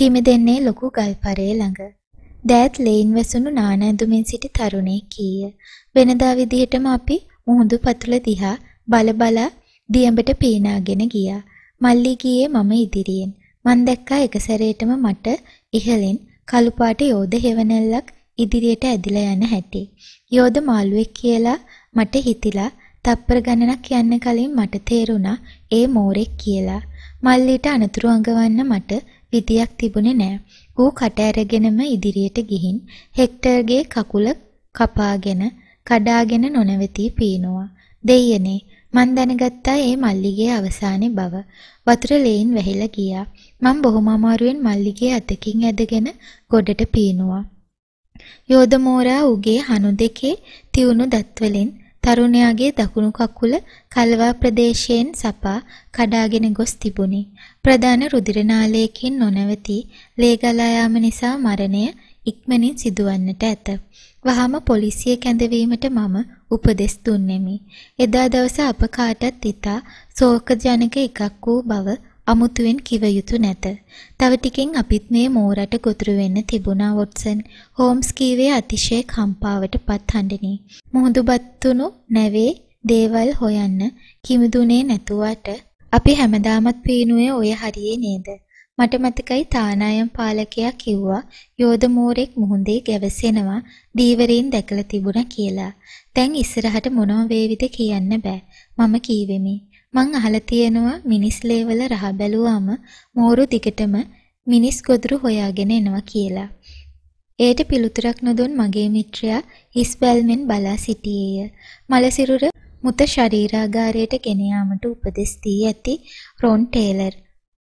කිමිදෙන්නේ ලොකු ගල්පරේ ළඟ. දෑත් ලේන් වැසුණු නාන ඇඳුමින් සිටි තරුණයෙක් කීය. වෙනදා විදිහටම අපි මුහුදු පතුල දිහා බලබලා දියඹට පීනාගෙන ගියා. මල්ලි ගියේ මම ඉදිරියෙන්. මන් දැක්කා එක සැරේටම මට ඉහලෙන් කළු පාට යෝධ හෙවණල්ලක් ඉදිරියට ඇදිලා යන හැටි. යෝධ මාළුවෙක් කියලා මට හිතිලා තප්පර ගණනක් යන්න කලින් මට තේරුණා ඒ මෝරෙක් කියලා. මල්ලිට අනතුරු අඟවන්න මට විදියක් තිබුණේ නෑ. ඌ කට ඇරගෙනම ඉදිරියට ගිහින් හෙක්ටර්ගේ කකුල කපාගෙන කඩාගෙන නොනවතී පීනවා. දෙයියනේ මන් දැනගත්තා ඒ මල්ලිගේ අවසානේ බව. වතුර ලේන් වැහිලා ගියා. මං බොහොම අමාරුවෙන් මල්ලිගේ අතකින් ඇදගෙන ගොඩට පීනවා. යෝධ මෝරා ඌගේ හනු දෙකේ තියුණු දත්වලින් තරුණයාගේ දකුණු කකුල කලවා ප්‍රදේශයෙන් සපා කඩාගෙන ගොස් තිබුණි. ප්‍රධාන රුධිර නාලයකින් නොනවති ලේ ගලා යාම නිසා මරණය ඉක්මනින් සිදුවන්නට ඇත. වහාම පොලිසිය කැඳවීමට මම උපදෙස් දුන්නෙමි. එදා දවස අප කාටත් ඉතා ශෝකජනක එකක් වූ බව අමුතුවෙන් කිව යුතු නැත. තව ටිකෙන් අපිත් මේ මෝරට ගොදුරු වෙන්න තිබුණා වොට්සන්. හෝම්ස් කීවේ අතිශය කම්පාවට පත් හඬිනි. මුහුදු බත්තුණු නැවේ දේවල් හොයන්න කිමිදුනේ නැතුවට අපි හැමදාමත් පීනුවේ ඔය හරියේ නේද? මට මතකයි තානායම් පාලකයා කිව්වා යෝධ මෝරෙක් මුහුදේ ගැවසෙනවා දීවරයෙන් දැකලා තිබුණා කියලා. දැන් ඉස්සරහට මොනව වේවිද කියන්න බෑ. මම කීවෙමි. මං අහලා තියෙනවා මිනිස් ලේවල රහ බැලුවාම මෝරු දිගටම මිනිස් ගොදුරු හොයාගෙන එනවා කියලා. ඒට පිළිතුරක් නොදොන් මගේ මිත්‍රයා හිස් බැල්මෙන් බලා සිටියේය. මල සිරුර මුත ශරීරාගාරයට ගෙන යාමට උපදෙස් දී ඇති රොන් ටේලර්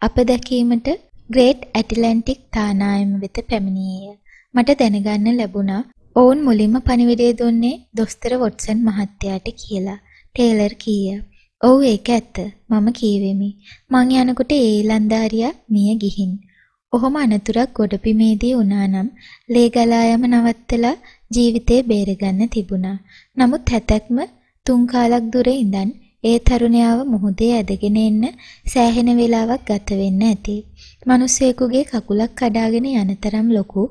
අප දැකීමට ග්‍රේට් ඇට්ලැන්ටික් තානායම වෙත පැමිණියේය. මට දැනගන්න ලැබුණා ඔවුන් මුලින්ම පණිවිඩය දුන්නේ දොස්තර වොට්සන් මහත්තයාට කියලා. ටේලර් කීය. "ඔව් ඒක ඇත්ත" මම කීවෙමි. මං යනකොට ඒ ඊලන්දාරියා මිය ගිහින්. ඔහොම අනතුරක් ගොඩබිමේදී වුණානම් ලේ ගලා යාම නවත්තලා ජීවිතේ බේරගන්න තිබුණා. නමුත් හැතැක්ම තුන් කාලක් දුර ඉඳන් ඒ තරුණයාව මුහුදේ ඇදගෙන එන්න සෑහෙන වේලාවක් ගත වෙන්න ඇති. මිනිසෙකුගේ කකුලක් කඩාගෙන යන තරම් ලොකු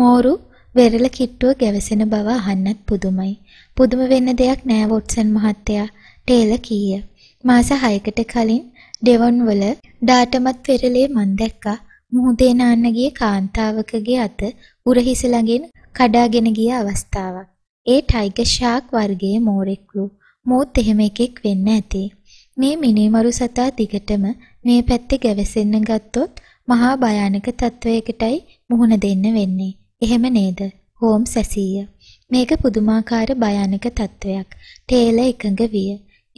මෝරු වෙරළ කිට්ටුව ගැවසෙන බව අහන්නත් පුදුමයි. පුදුම වෙන්න දෙයක් නෑ වොට්සන් මහත්තයා. ටේලර් කීය. මාස 6කට කලින් ඩෙවොන් වල ඩාටමත් පෙරළේ මන් දැක්කා මුහුදේ නාන්න ගිය කාන්තාවකගේ අත උරහිස ළඟින් කඩාගෙන ගිය අවස්ථාවක්. ඒ ටයිගර් ෂාක් වර්ගයේ මෝරෙක් වූ. මූත් එහෙම එකෙක් වෙන්න ඇති. මේ මිනිමරු සතා දිගටම මේ පැත්තේ ගැවසෙන්න ගත්තොත් මහා භයානක තත්වයකටයි මුහුණ දෙන්න වෙන්නේ. එහෙම නේද? හෝම් සැසීය. මේක පුදුමාකාර භයානක තත්වයක්. තේල එකඟ විය.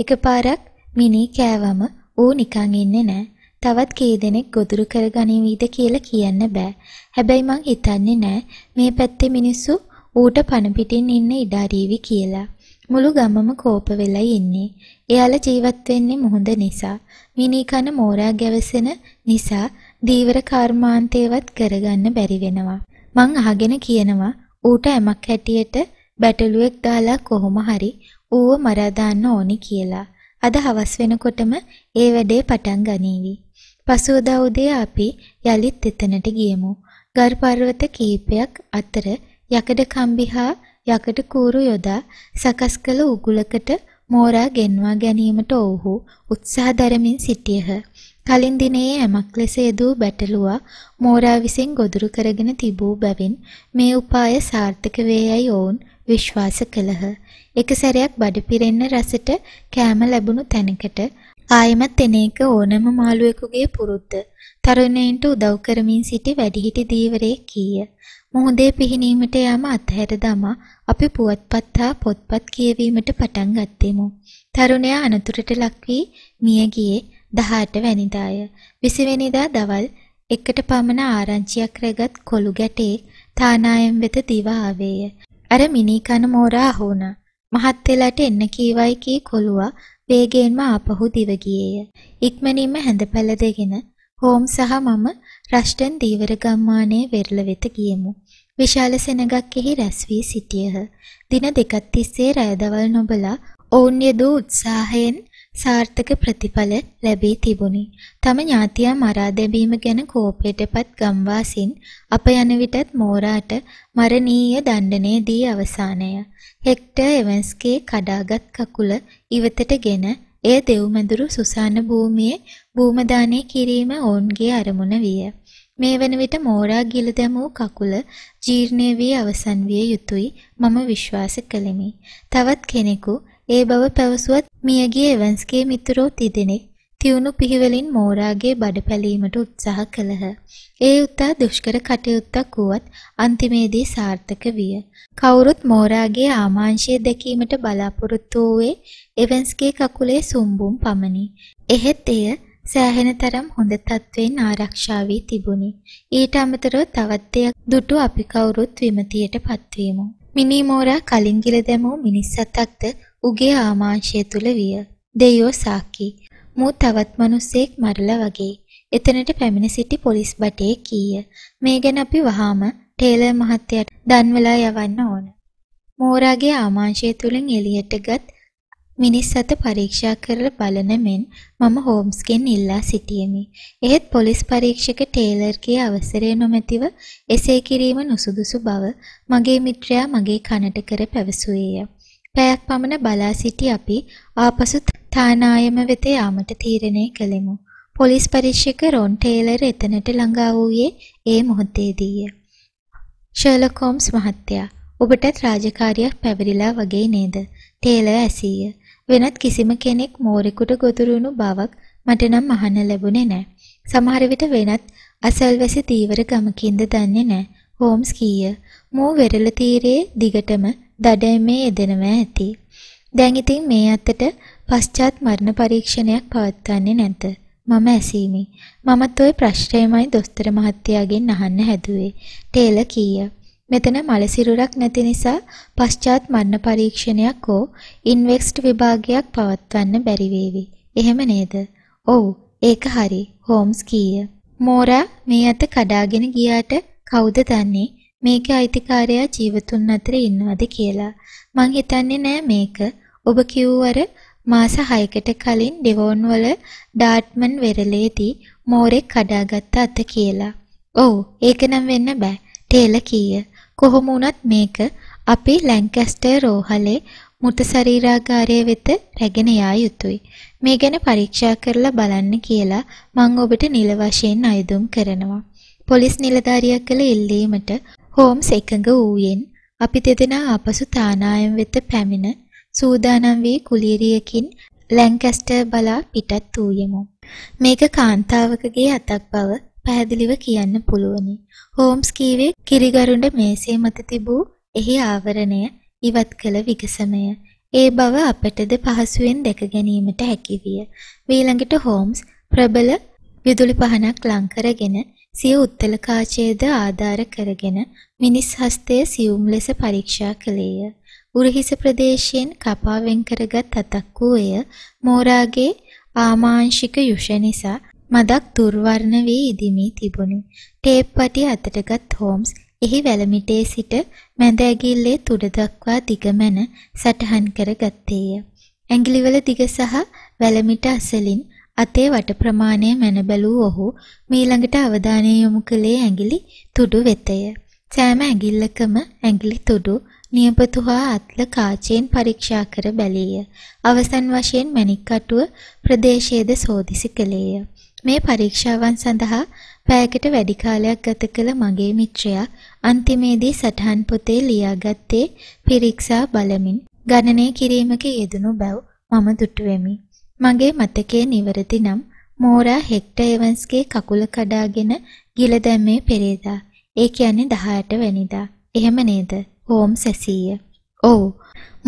එකපාරක් මිනී කෑවම ඌ නිකන් ඉන්නේ නෑ. තවත් කී දෙනෙක් ගොදුරු කරගනිවිද කියලා කියන්න බෑ. හැබැයි මං හිතන්නේ නෑ මේ පැත්තේ මිනිස්සු ඌට පණ පිටින් ඉන්න ඉඩ අරීවි කියලා. මුළු ගමම කෝප වෙලා ඉන්නේ. එයාලා ජීවත් වෙන්නේ මොහොඳ නිසා. මිනී කන මෝරා ගැවසෙන නිසා දීවර කර්මාන්තේවත් කරගන්න බැරි වෙනවා. මං අහගෙන කියනවා ඌට ඇමක් හැටියට බැටළුවෙක් දාලා කොහොම හරි ඌව මරා දාන්න ඕනි කියලා. අද හවස් වෙනකොටම ඒ වැඩේ පටන් ගනීවි. පසුවදා උදේ අපි යලිත් එතනට ගියමු. ගරු පර්වත කීපයක් අතර යකඩ කම්බි හා යකඩ කූරු යොදා සකස් කළ උගුලකට මෝරා ගෙන්වා ගැනීමට ඔවුහු උත්සාහ දරමින් සිටියහ. කලින් දිනේ යමක් ලෙස යෙදූ බැටළුවා මෝරා විසින් ගොදුරු කරගෙන තිබූ බැවින් මේ උපාය සාර්ථක වේ යයි ඔවුන් විශ්වාස කළහ. එක සැරයක් බඩ පිරෙන්න රසට කෑම ලැබුණු තැනකට ආයෙමත් එන එක ඕනම මාළුවෙකුගේ පුරුද්ද. තරුණයින්ට උදව් කරමින් සිටි වැඩිහිටි දීවරේ කීය. මුහුදේ පිහිනීමට යාම අත්හැර දමා අපි පුවත්පත් හා පොත්පත් කියවීමට පටන් ගත්තෙමු. තරුණයා අනතුරට ලක් වී මිය ගියේ 18 වෙනිදාය. 20 වෙනිදා දවල් එකට පමණ ආරංචියක් රැගත් කොළු ගැටේ තානායම් වෙත දිව ආවේය. අර මිනිකන මෝරා හුණා. මහත් වෙලට එන්න කීවයි කී කොළුවා වේගයෙන්ම ආපහු දිව ගියේය. ඉක්මනින්ම හැඳ පැලදගෙන හෝම් සහ මම රෂ්ටන් දීවර ගම්මානයේ වෙරළ වෙත ගියෙමු. විශාල සෙනගක් එහි රැස් වී සිටියහ. දින දෙකක් තිස්සේ රැයදවල් නොබලා ඔවුන් යෙදූ උත්සාහයෙන් සාර්ථක ප්‍රතිඵල ලැබී තිබුණි. තම ඥාතියා මරා දැමීම ගැන කෝපයටපත් ගම්වාසින් අප යන විටත් මෝරාට මරණීය දඬනය දී අවසානය. හෙක්ටර් එවන්ස්ගේ කඩාගත් කකුල ඉවතටගෙන එය දෙව්මැදුරු සුසාන භූමියේ භූමදානය කිරීම ඔවුන්ගේ අරමුණ විය. මේ වන විට මෝරා ගිල දැමූ කකුල ජීර්ණය වී අවසන් විය යුතුයි මම විශ්වාස කළෙමි. තවත් කෙනෙකු ඒ බව පැවසුවත් මියගිය එවන්ස්ගේ මිතුරෝ තිදෙනෙක් තියුණු පිහිවලින් මෝරාගේ බඩ පැලීමට උත්සාහ කළහ. ඒ උත්තා දුෂ්කර කටයුත්තක් වුවත් අන්තිමේදී සාර්ථක විය. කවුරුත් මෝරාගේ ආමාංශය දැකීමට බලාපොරොත්තු වූයේ එවන්ස්ගේ කකුලේ සුම්බුම් පමණි. එහෙත් එය සෑහෙන තරම් හොඳ තත්ත්වයෙන් ආරක්ෂා වී තිබුණි. ඊට අමතරව තවත් දෙයක් දුටු අපි කවුරුත් විමතියට පත්වීමු. මිනි මෝරා කලින් ගිල දැමූ මිනිස් සතක්ද උගේ ආමාශය තුල විය. දෙයෝ සාකි. මූ තවත් මිනිස්සෙක් මරලා වගේ. එතනට පැමිණ සිටි පොලිස් බටේ කීය. මේ ගැන අපි වහාම ටේලර් මහත්තයාට දන්වලා යවන්න ඕන. මෝරාගේ ආමාශය තුලින් එළියට ගත් මිනිස් අත පරීක්ෂා කරලා බලන මෙන් මම හෝම්ස්ගෙන් ඉල්ලා සිටියෙමි. එහෙත් පොලිස් පරීක්ෂක ටේලර්ගේ අවසරය නොමැතිව එසේ කිරීම නුසුදුසු බව මගේ මිත්‍රයා මගේ කනට කර පැවසුවේය. පැයක් පමණ බලා සිටි අපි ආපසු තානායම වෙත යාමට තීරණය කළෙමු. පොලිස් පරීක්ෂක රොන් ටේලර් එතනට ළඟා වූයේ ඒ මොහොතේදීය. ෂර්ලොක් හෝම්ස් මහත්තයා ඔබටත් රාජකාරියක් පැවරිලා වගේ නේද? ටේලර් ඇසීය. වෙනත් කිසිම කෙනෙක් මෝරෙකුට ගොදුරුණු බවක් මට නම් අහන්න ලැබුණේ නැහැ. සමහර විට වෙනත් අසල්වැසි තීවර ගමකින්ද දන්නේ නැහැ. හෝම්ස් කීය. මෝ වෙරළ තීරයේ දිගටම දඩයමේ යෙදෙනවා ඇති. දැන් ඉතින් මේ අතට පශ්චාත් මරණ පරීක්ෂණයක් පවත්වන්නේ නැත. මම ඇසීමි. මමත් ওই ප්‍රශ්නයමයි දොස්තර මහත්තයාගෙන් අහන්න හැදුවේ. තේල කීය. මෙතන මලසිරුරක් නැති නිසා පශ්චාත් මරණ පරීක්ෂණයක් හෝ ඉන්වෙස්ට් විභාගයක් පවත්වන්න බැරි වේවි. එහෙම නේද? ඔව්, ඒක හරි. හෝම්ස් කීය. මෝරා මේ අත කඩාගෙන ගියාට කවුද දන්නේ? මේකේ අයිතිකාරයා ජීවතුන් අතර ඉන්නවද කියලා. මං හිතන්නේ නෑ මේක. ඔබ කිව්වර මාස 6කට කලින් ඩෙවෝන් වල ඩාර්ට්මන් වෙරළේදී මෝරෙක් කඩාගත්ත අත කියලා. ඔව් ඒක නම් වෙන්න බෑ. තේල කීය. කොහොම වුණත් මේක අපි ලැන්කැස්ටර් රෝහලේ මృత ශරීරාගාරය වෙත රැගෙන යා යුතුයි. මේ ගැන පරීක්ෂා කරලා බලන්න කියලා මම ඔබට නිල වශයෙන් අයදුම් කරනවා. පොලිස් නිලධාරියෙක් කළ ඉල්ලීමට හෝම්ස් එකඟ වූයෙන් අපි දෙදෙනා ආපසු තානායම් වෙත පැමිණ සූදානම් වී කුලිරියකින් ලැන්කැස්ටර් බලා පිටත් වූයෙමු. මේක කාන්තාවකගේ අතක් බව පැහැදිලිව කියන්න පුළුවනි. හෝම්ස් කීවේ කිරිගරුඬ මේසේ මත තිබූ එහි ආවරණය ඉවත් කළ විගසමය. ඒ බව අපටද පහසුවෙන් දැක ගැනීමට හැකි විය. ඊළඟට හෝම්ස් ප්‍රබල විදුලි පහනක් ලං කරගෙන සිය උත්තල කාචයේද ආධාර කරගෙන මිනිස් හස්තය සියුම් ලෙස පරීක්ෂා කළේය. උරහිස ප්‍රදේශයෙන් කපා වෙන් කරගත් අතක්කුවය මෝරාගේ ආමාංශික යුෂ නිසා මදක් දුර්වර්ණ වී ඉදිමී තිබුණි. ටේප් පටි අතටගත් හෝම්ස් එහි වැලමිටේ සිට මැද ඇගිල්ලේ තුඩ දක්වා දිගමන සටහන් කර ගත්තේය. ඇඟිලිවල දිග සහ වැලමිට අසලින් අතේ වට ප්‍රමාණය මැන බැලූ ඔහු මීළඟට අවධානය යොමු කළේ ඇඟිලි තුඩු වෙතය. සෑම ඇඟිල්ලකම ඇඟිලි තුඩු නියපතු හා අත්ල කාචයෙන් පරීක්ෂා කර බැලීය. අවසන් වශයෙන් මණික් කටුව ප්‍රදේශයේද සෝදිසි කළේය. මේ පරීක්ෂාවන් සඳහා පැයකට වැඩි කාලයක් ගත කළ මගේ මිත්‍රයා අන්තිමේදී සටහන් පොතේ ලියාගත්තේ පිරික්සා බලමින් ගණනය කිරීමක යෙදුණු බැව් මම දුටුවෙමි. මගේ මතකයේ නිවරදි නම් මෝරා හෙක්ටර් එවන්ස්ගේ කකුල කඩාගෙන ගිල දැම්මේ පෙරේදා. ඒ කියන්නේ 18 වෙනිදා. එහෙම නේද? හෝම් සැසීය. ඔව්.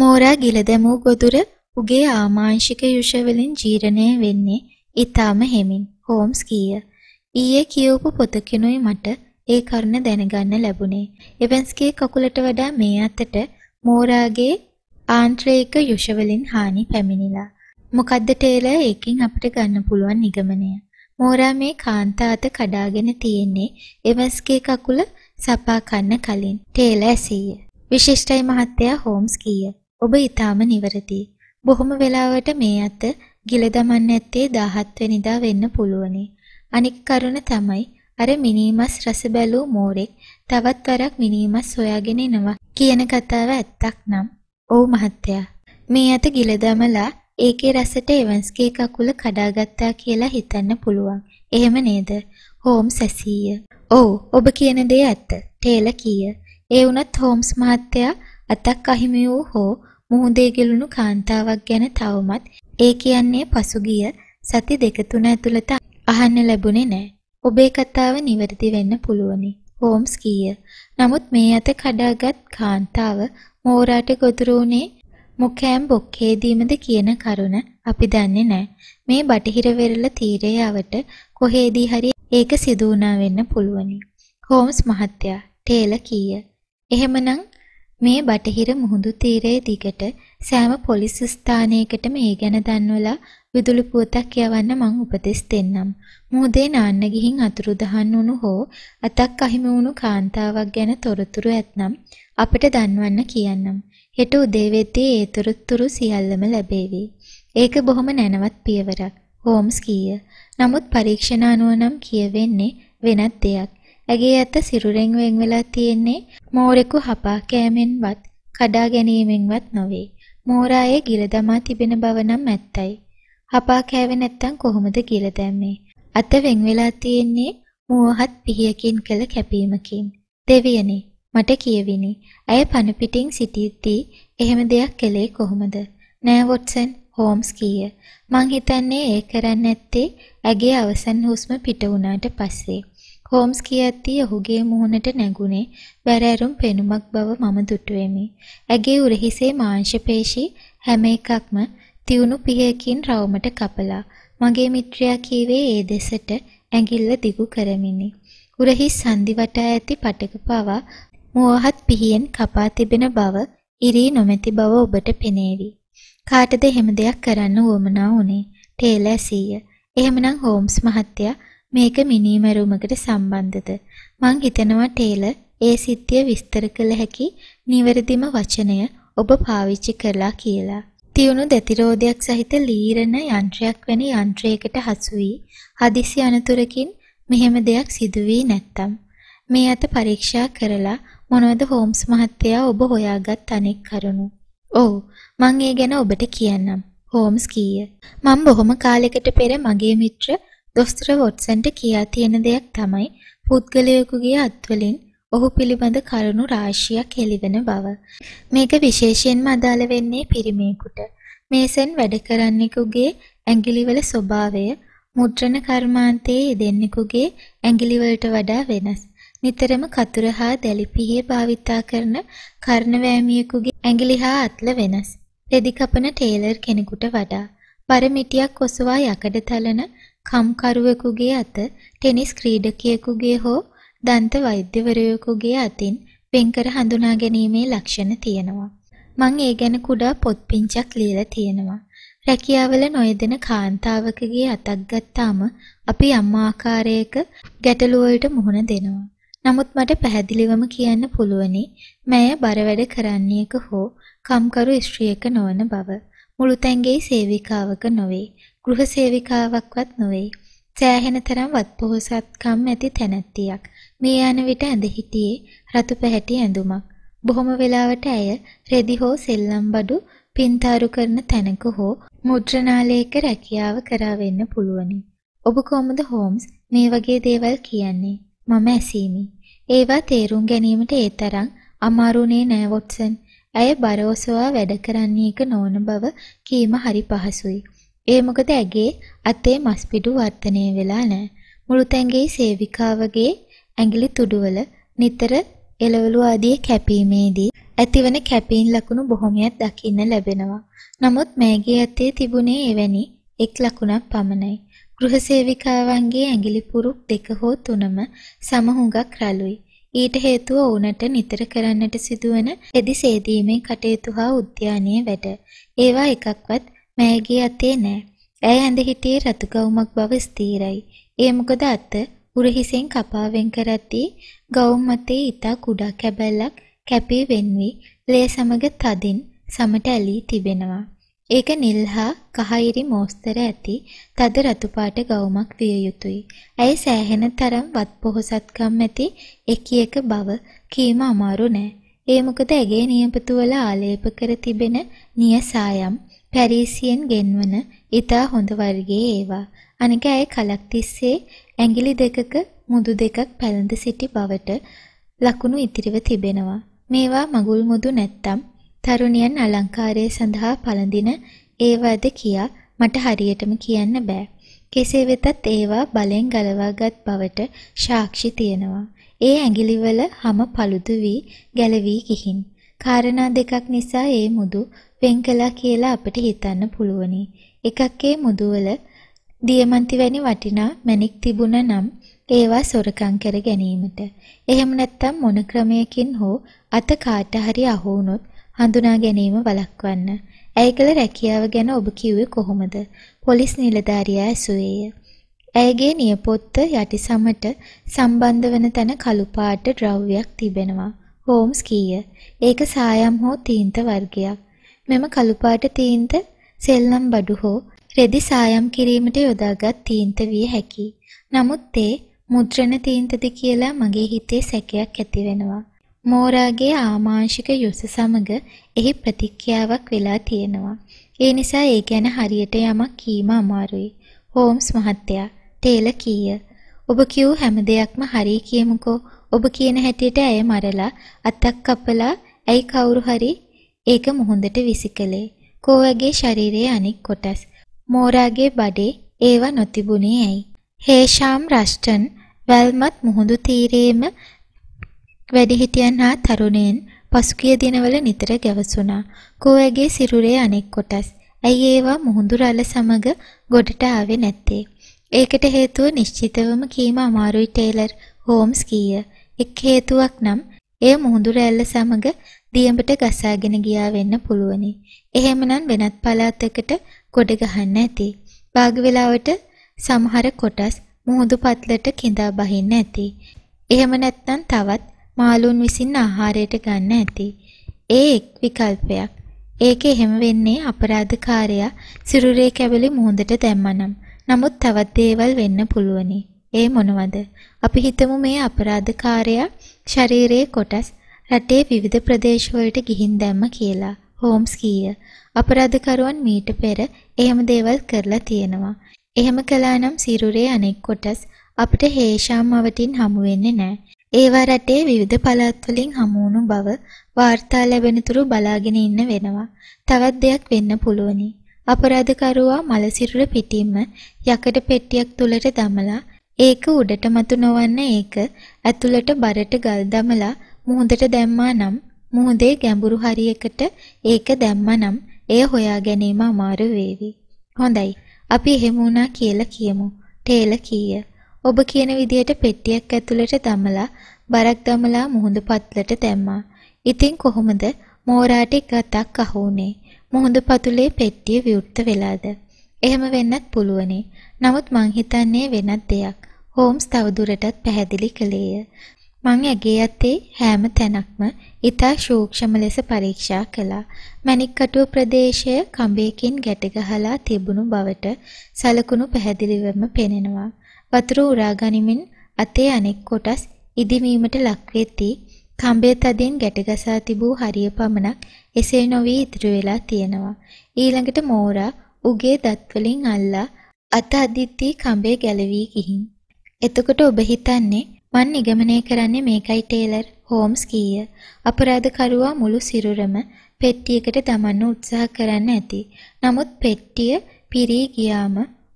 මෝරා ගිල දැමූ ගොදුර උගේ ආමාංශික යුෂ වලින් ජීර්ණය වෙන්නේ ඊටාම හෙමින්. හෝම්ස් කීය. ඊයේ කියවපු පොතකිනුයි මට ඒ කරුණ දැනගන්න ලැබුණේ. එවන්ස්ගේ කකුලට වඩා මේ අතට මෝරාගේ ආන්ත්‍රේක යුෂ වලින් හානි පැමිණිලා. මොකද්ද ටේලර් එකකින් අපිට ගන්න පුළුවන් නිගමනය? මෝරා මේ කාන්තාත කඩාගෙන තියෙන්නේ එවස්ගේ කකුල සපා කන්න කලින්. ටේලා ඇසීය. විශිෂ්ටයි මහත්තයා හෝම්ස් කීය. ඔබ ඊටාම නිවරදී. බොහොම වෙලාවට මේ අත ගිල දමන්න ඇත්තේ 17 වෙනිදා වෙන්න පුළුවනි. අනික් කරුණ තමයි අර මිනිමස් රස බැලූ මෝරෙක් තවත් වරක් මිනිමස් හොයාගෙන එනවා කියන කතාව ඇත්තක් නම්. ඔව් මහත්තයා. මේ අත ගිල දමලා ඒකේ රසට එවන්ස්ගේ කකුල කඩාගත්තා කියලා හිතන්න පුළුවන්. එහෙම නේද? හෝම්ස් ඇසීය. "ඔව්, ඔබ කියන දේ ඇත්ත." ටේල කීය. ඒ වුණත් හෝම්ස් මහත්තයා අතක් අහිමි වූ හෝ මුහුදේ ගිලුණු කාන්තාවක් ගැන තවමත් ඒ කියන්නේ පසුගිය සති දෙක තුන ඇතුළත අහන්න ලැබුණේ නැහැ. ඔබේ කතාව නිවැරදි වෙන්න පුළුවනි. හෝම්ස් කීය. නමුත් මේ අත කඩාගත් කාන්තාව මෝරාට ගොදුරු වුණේ මුකෑම් බොක්කේදීමද කියන කරුණ අපි දන්නේ නැහැ. මේ බටහිර වෙරළ තීරය අවට කොහේදී හරි ඒක සිදු වුණා වෙන්න පුළුවනි. හෝම්ස් මහත්තයා ටේල කීය. එහෙමනම් මේ බටහිර මුහුදු තීරයේ දිගට සෑම පොලිස් ස්ථානයකටම ඒ ගැන දන්වලා විදුලි පුවතක් යවන්න මං උපදෙස් දෙන්නම්. මුහුදේ නාන්න ගිහින් අතුරුදහන් වුණු හෝ අතක් අහිමි වුණු කාන්තාවක් ගැන තොරතුරු ඇතනම් අපිට දන්වන්න කියන්නම්. හෙට උදේ වෙද්දී ඒ තොරතුරු සියල්ලම ලැබේවි. ඒක බොහොම නැනවත් පියවරක්. හෝම්ස් කීය. නමුත් පරීක්ෂණ අනුව නම් කියවෙන්නේ වෙනත් දෙයක්. ඇගේ ඇත සිරුරෙන් වෙන් වෙලා තියෙන්නේ මෝරෙකු හපා කෑමෙන්වත් කඩා ගැනීමෙන්වත් නොවේ. මෝරායේ ගිල දමා තිබෙන බව නම් ඇත්තයි. හපා කෑවේ නැත්තම් කොහොමද ගිල දැම්මේ? අත වෙන් වෙලා තියෙන්නේ මෝහත් පිහියකින් කළ කැපීමකින්. දෙවියනේ මට කියවිනි. ඇය පණ පිටින් සිටිද්දී එහෙම දෙයක් කළේ කොහොමද? නෑ වොට්සන්, හෝම්ස් කීය. මං හිතන්නේ ඒ කරන්න ඇත්තේ ඇගේ අවසන් හුස්ම පිට වුණාට පස්සේ. හෝම්ස් කියද්දී ඔහුගේ මුහුණට නැගුණේ වැරෑරුම් පෙනුමක් බව මම දුටුවෙමි. ඇගේ උරහිසේ මාංශ පේශී හැම එකක්ම තියුණු පිහයකින් රවුමට කපලා මගේ මිත්‍රයා කීවේ ඒ දෙසට ඇඟිල්ල දිගු කරමිනි. උරහිස් සන්ධි වටා ඇති පටක පවා මුවහත් පිහියෙන් කපා තිබෙන බව ඉරී නොමැති බව ඔබට පෙනේවි. කාටද එහෙම දෙයක් කරන්න වුවමනා වුනේ? ටේල ඇසීය. එහෙමනම් හෝම්ස් මහත්තයා මේක මිනීමරුමකට සම්බන්ධද? මං හිතනවා ටේල ඒ සිද්ධිය විස්තර කළ හැකි නිවැරදිම වචනය ඔබ පාවිච්චි කළා කියලා. තියුණු දැතිරෝධයක් සහිත ලීරණ යන්ත්‍රයක් වැනි යන්ත්‍රයකට හසු වී හදිසි අනතුරකින් මෙහෙම දෙයක් සිදු වී නැත්තම් මේ අත පරීක්ෂා කරලා මොනවද හෝම්ස් මහත්තයා ඔබ හොයාගත් අනෙක් කරුණු? ඔව්, මං ඒ ගැන ඔබට කියන්නම්. හෝම්ස් කීය. මම බොහොම කාලයකට පෙර මගේ මිත්‍ර දොස්තර වොට්සන්ට කියා තියෙන දෙයක් තමයි පුද්ගලයෙකුගේ අත්වලින් ඔහු පිළිබඳ කරුණු රාශියක් හෙළිවෙන බව. මේක විශේෂයෙන්ම අදාළ වෙන්නේ පිරිමියෙකුට. මේසෙන් වැඩ කරන්නෙකුගේ ඇඟිලිවල ස්වභාවය මුද්‍රණ කර්මාන්තයේ දෙන්නෙකුගේ ඇඟිලිවලට වඩා වෙනස්. නිතරම කතුර හා දැලි පිහිය භාවිතා කරන කර්ණවෑමියෙකුගේ ඇඟිලි හා අත්ල වෙනස්. රෙදි කපන ටේලර් කෙනෙකුට වඩා පරමිටියක් ඔසවා යකඩ තලන කම්කරුවෙකුගේ අත ටෙනිස් ක්‍රීඩකයෙකුගේ හෝ දන්ත වෛද්‍යවරයෙකුගේ අතින් වෙන්කර හඳුනා ගැනීමේ ලක්ෂණ තියෙනවා. මං ඒ ගැන කුඩා පොත් පිංචක් ලියලා තියෙනවා. රැකියාවල නොයදෙන කාන්තාවකගේ අතක් ගත්තාම අපි අම්මා ආකාරයක ගැටලුව වලට මුහුණ දෙනවා. නමුත් මට පැහැදිලිවම කියන්න පුළුවනි මෑය බර වැඩ කරන්නියක හෝ කම්කරු ස්ත්‍රියක නොවන බව. මුළුතැන්ගේ සේවිකාවක නොවේ. ගෘහ සේවිකාවක්වත් නොවේ. සෑහෙන තරම් වත්පොහසත්කම් ඇති තැනැත්තියක්. මේ යන විට ඇඳ හිටියේ රතු පැහැටි ඇඳුමක්. බොහොම වෙලාවට ඇය රෙදි හෝ සෙල්ලම් බඩු පින්තාරු කරන තැනක හෝ මුද්‍රණාලයක රැකියාව කරා වෙන්න පුළුවනි. ඔබ කොහොමද හෝම්ස් මේ වගේ දේවල් කියන්නේ? මම ඇසීමි. ඒවා තේරුම් ගැනීමට ඒ තරම් අමාරුනේ නෑ වොට්සන්. ඇය බර ඔසවා වැඩ කරන්නේ එක නොවන බව කීම හරි පහසුයි. ඒ මොකද ඇගේ අතේ මස් පිඩු වර්ධනය වෙලා නැහැ. මුළු තැඟේ සේවිකාවගේ ඇඟිලි තුඩුවල නිතර එළවලු ආදී කැපීමේදී ඇතිවන කැපීම් ලකුණු බොහොමයක් දකින්න ලැබෙනවා. නමුත් මෑගේ අතේ තිබුණේ එවැනි එක් ලකුණක් පමණයි. ගෘහසේවිකාවන්ගේ ඇඟිලි පුරුක් දෙක හෝ තුනම සම හුඟක් රළුයි. ඊට හේතුව ඔවුනට නිතර කරන්නට සිදුවන එදි සේදීමේ කටයුතු හා උද්‍යානයේ වැඩ. ඒවා එකක්වත් මෑගේ අතේ නෑ. ඇය ඇඳ හිටියේ රතු ගවුමක් බව ස්ථීරයි. ඒ මොකද අත උරහිසෙන් කපා වෙන් කරද්දී ගවුම් මතේ ඊතා කුඩා කැබැල්ලක් කැපී වෙන්වි ලේ සමග තදින් සමට ඇලී තිබෙනවා. ඒක නිල් හා කහයිරි මෝස්තර ඇති තද රතුපාට ගවුමක් විය යුතුයි. ඇය සෑහෙන තරම් වත් පොහොසත්කම් ඇති එකී එක බව කීම අමාරු නෑ. ඒ මොකද ඇගේ නියපතුවල ආලේප කර තිබෙන නියසායම් පැරීසියෙන් ගෙන්වන ඊතා හොඳ වර්ගයේ ඒවා. අනික ඇය කලක් තිස්සේ ඇඟිලි දෙකක මුදු දෙකක් පැළඳ සිටි බවට ලකුණු ඉතිරිව තිබෙනවා. මේවා මගුල් මුදු නැත්තම් තරුණියන් අලංකාරය සඳහා පළඳින ඒවාද කියා මට හරියටම කියන්න බෑ. කෙසේ වෙතත් ඒවා බලෙන් ගලවාගත් බවට සාක්ෂි තියෙනවා. ඒ ඇඟිලිවල හැම paludu වී ගැලවී ගිහින්. කාරණා දෙකක් නිසා ඒ මුදු වෙන් කළා කියලා අපිට හිතන්න පුළුවනි. එකක් ඒ මුදුවල දියමන්ති වැනි වටිනා මණික් තිබුණා නම් ඒවා සොරකම් කර ගැනීමට. එහෙම නැත්නම් මොන ක්‍රමයකින් හෝ අත කාට හරි අහු වුණොත් හඳුනා ගැනීම වළක්වන්න. ඇය කළ රැකියාව ගැන ඔබ කිව්වේ කොහොමද? පොලිස් නිලධාරියා ඇසුවේය. ඇයගේ නියපොත්ත යටි සමට සම්බන්ධ වන තැන කළු පාට ද්‍රව්‍යයක් තිබෙනවා. හෝම්ස් කීය. ඒක සායම් හෝ තීන්ත වර්ගයක්. මෙම කළු පාට තීන්ත සෙල්ලම් බඩු හෝ රෙදි සායම් කිරීමට යොදාගත් තීන්ත විය හැකියි. නමුත් ඒ මුද්‍රණ තීන්තද කියලා මගේ හිතේ සැකයක් ඇති වෙනවා. මෝරාගේ ආමාංශික යුස සමග එහි ප්‍රතික්‍රියාවක් වෙලා තියෙනවා. ඒ නිසා ඒ ගැන හරියට යමක් කීම අමාරුයි. හෝම්ස් මහත්තයා, තේල කීය. ඔබ කියූ හැම දෙයක්ම හරි කියමුකෝ. ඔබ කියන හැටියට ඇය මරලා අතක් කපලා ඇයි කවුරු හරි ඒක මුහුඳට විසිකලේ. කෝවගේ ශරීරයේ අනෙක් කොටස්. මෝරාගේ බඩේ ඒවා නොතිබුණේ ඇයි? හේෂාම් රෂ්ටන් වැල්මත් මුහුදු තීරයේම වැඩිහිටියන් හා තරුණයන් පසුගිය දිනවල නිතර ගැවසුණා. කෝ ඇගේ සිරුරේ අනෙක් කොටස්. ඇයි ඒවා මුහුඳු රළ සමග ගොඩට ආවේ නැත්තේ? ඒකට හේතුව නිශ්චිතවම කීම අමාරුයි ටේලර් හෝම්ස් කීය. එක් හේතුවක් නම් එය මුහුඳු රැල්ල සමග දියඹට ගසාගෙන ගියා වෙන්න පුළුවනි. එහෙමනම් වෙනත් පළාතකට ගොඩ ගහන්න ඇති. භාග වේලාවට සමහර කොටස් මුහුදු පත්ලට கிඳා බහින්න ඇති. එහෙම නැත්නම් තවත් මාළුන් විසින් ආහාරයට ගන්න ඇති. ඒ එක් විකල්පයක්. ඒක එහෙම වෙන්නේ අපරාධකාරයා සිරුරේ කැවිලි මුහුදට දැම්මනම්. නමුත් තවත් දේවල් වෙන්න පුළුවනි. ඒ මොනවද? අපි හිතමු මේ අපරාධකාරයා ශරීරයේ කොටස් රටේ විවිධ ප්‍රදේශවලට ගිහින් දැම්ම කියලා. හෝම්ස් කීය. අපරාධකරුවන් මීට පෙර එහෙම දේවල් කරලා තියෙනවා. එහෙම කළා නම් සිරුරේ අනෙක් කොටස් අපිට හේෂාම් අවටින් හමු වෙන්නේ නැහැ. ඒවා රටේ විවිධ පළාත්වලින් හමුවුණු බව වාර්තා ලැබෙනතුරු බලාගෙන ඉන්න වෙනවා. තවත් දෙයක් වෙන්න පුළුවනි. අපරාධකරුවා මලසිරුර පිටින්ම යකඩ පෙට්ටියක් තුලට දමලා ඒක උඩට මතු නොවන්න ඒක ඇතුළට බරට ගල් දමලා මුහුදට දැම්මා නම් මුහුදේ ගැඹුරු හරියකට ඒක දැම්මා නම් එය හොයා ගැනීම අමාරු වේවි. හොඳයි. අපි එහෙම වුණා කියලා කියමු. ටේල කීය. ඔබ කියන විදියට පෙට්ටියක් ඇතුළට දමලා බරක් දමලා මුහුදු පතුලට දැම්මා. ඉතින් කොහොමද මෝරාට ගතක් අහුනේ? මුහුදු පතුලේ පෙට්ටිය විවුර්ත වෙලාද? එහෙම වෙන්නත් පුළුවනි. නමුත් මං හිතන්නේ වෙනත් දෙයක්. හෝම්ස් තවදුරටත් පැහැදිලි කළේය. මං ඇගේ අතේ හැම තැනක්ම ඊතා සූක්ෂම ලෙස පරීක්ෂා කළා. මණික්කටුව ප්‍රදේශය කඹයකින් ගැටගහලා තිබුණු බවට සලකුණු පැහැදිලිවම පෙනෙනවා. වතුර උරා ගනිමින් අතේ අනෙක් කොටස් ඉදිමීමට ලක්වෙද්දී කඹය තදින් ගැටගසා තිබූ හරිය පමණක් එසේ නොවී ඉතුරු වෙලා තියෙනවා. ඊළඟට මෝරා උගේ දත් වලින් අල්ලා අත අදිද්දී කඹේ ගැලවී ගිහින්. එතකොට ඔබ හිතන්නේ මන් නිගමනය කරන්නේ මේකයි ටේලර් හෝම්ස් කීය. අපරාධකරුවා මුළු සිරුරම පෙට්ටියකට දමන්න උත්සාහ කරන්න ඇති. නමුත් පෙට්ටිය පිරී ගියාම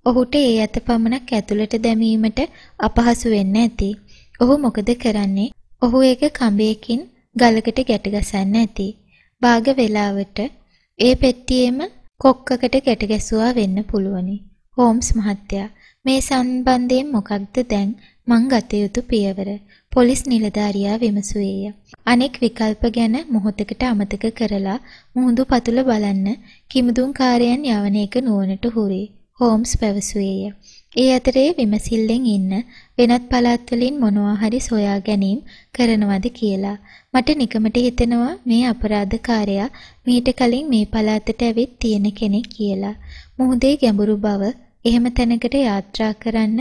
ඔහුට ඒ ඇත පමණක් ඇතුළට දැමීමට අපහසු වෙන්න ඇති. ඔහු මොකද කරන්නේ? ඔහු ඒක කඹයකින් ගලකට ගැටගසන්න ඇති. භාග වේලාවට ඒ පෙට්ටියේම කොක්කකට ගැටගැසුවා වෙන්න පුළුවනි. හෝම්ස් මහත්තයා මේ සම්බන්ධයෙන් මොකක්ද දැන් මං ගත යුතු පියවර? පොලිස් නිලධාරියා විමසුවේය. අනෙක් විකල්ප ගැන මොහොතකට අමතක කරලා මුහුදු පතුල බලන්න කිමුදුම්කාරයන් යවන එක නුවණට හුරේ. හෝම්ස් පැවසුවේය. ඒ අතරේ විමසිල්ලෙන් ඉන්න වෙනත් පළාත්වලින් මොනවා හරි සොයා ගැනීම කරනවද කියලා. මට නිකමට හිතෙනවා මේ අපරාධකාරයා මීට කලින් මේ පළාතට ඇවිත් තියෙන කෙනෙක් කියලා. මුහුදේ ගැඹුරු බව එහෙම තැනකට යාත්‍රා කරන්න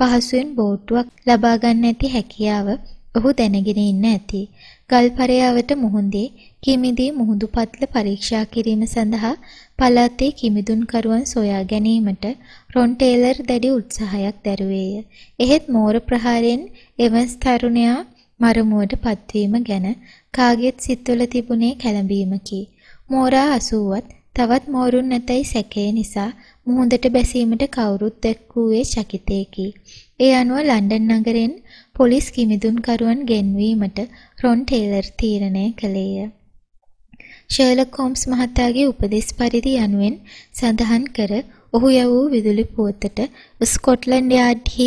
පහසුවෙන් බෝට්ටුවක් ලබා ගන්න ඇති හැකියාව ඔහු දැනගෙන ඉන්න ඇති. ගල්පරයාවට මුහුදේ කිමිදී මුහුදු පත්ල පරීක්ෂා කිරීම සඳහා පළාතේ කිමිදුම්කරුවන් සොයා ගැනීමට රොන් ටේලර් දැඩි උත්සාහයක් දැරුවේය. එහෙත් මෝර ප්‍රහාරයෙන් එවන්ස් තරුණයා මරමුවට පත්වීම ගැන කාගේත් සිත්වල තිබුණේ කැළඹීමකි. මෝරා අසූවත් තවත් මෝරුන් නැතයි සැකය නිසා මුහුදට බැසීමට කවුරුත් දැක්වූයේ චකිතයකි. ඒ අනුව ලන්ඩන් නගරෙන් පොලිස් කිමිදුම්කරුවන් ගෙන්වීමට රොන් ටේලර් තීරණය කළේය. ෂර්ලොක් හෝම්ස් මහතාගේ උපදෙස් පරිදි යනුවෙන් සඳහන් කර ඔහු යවූ විදුලි පුවතට ස්කොට්ලන්ඩ් යාඩ්හි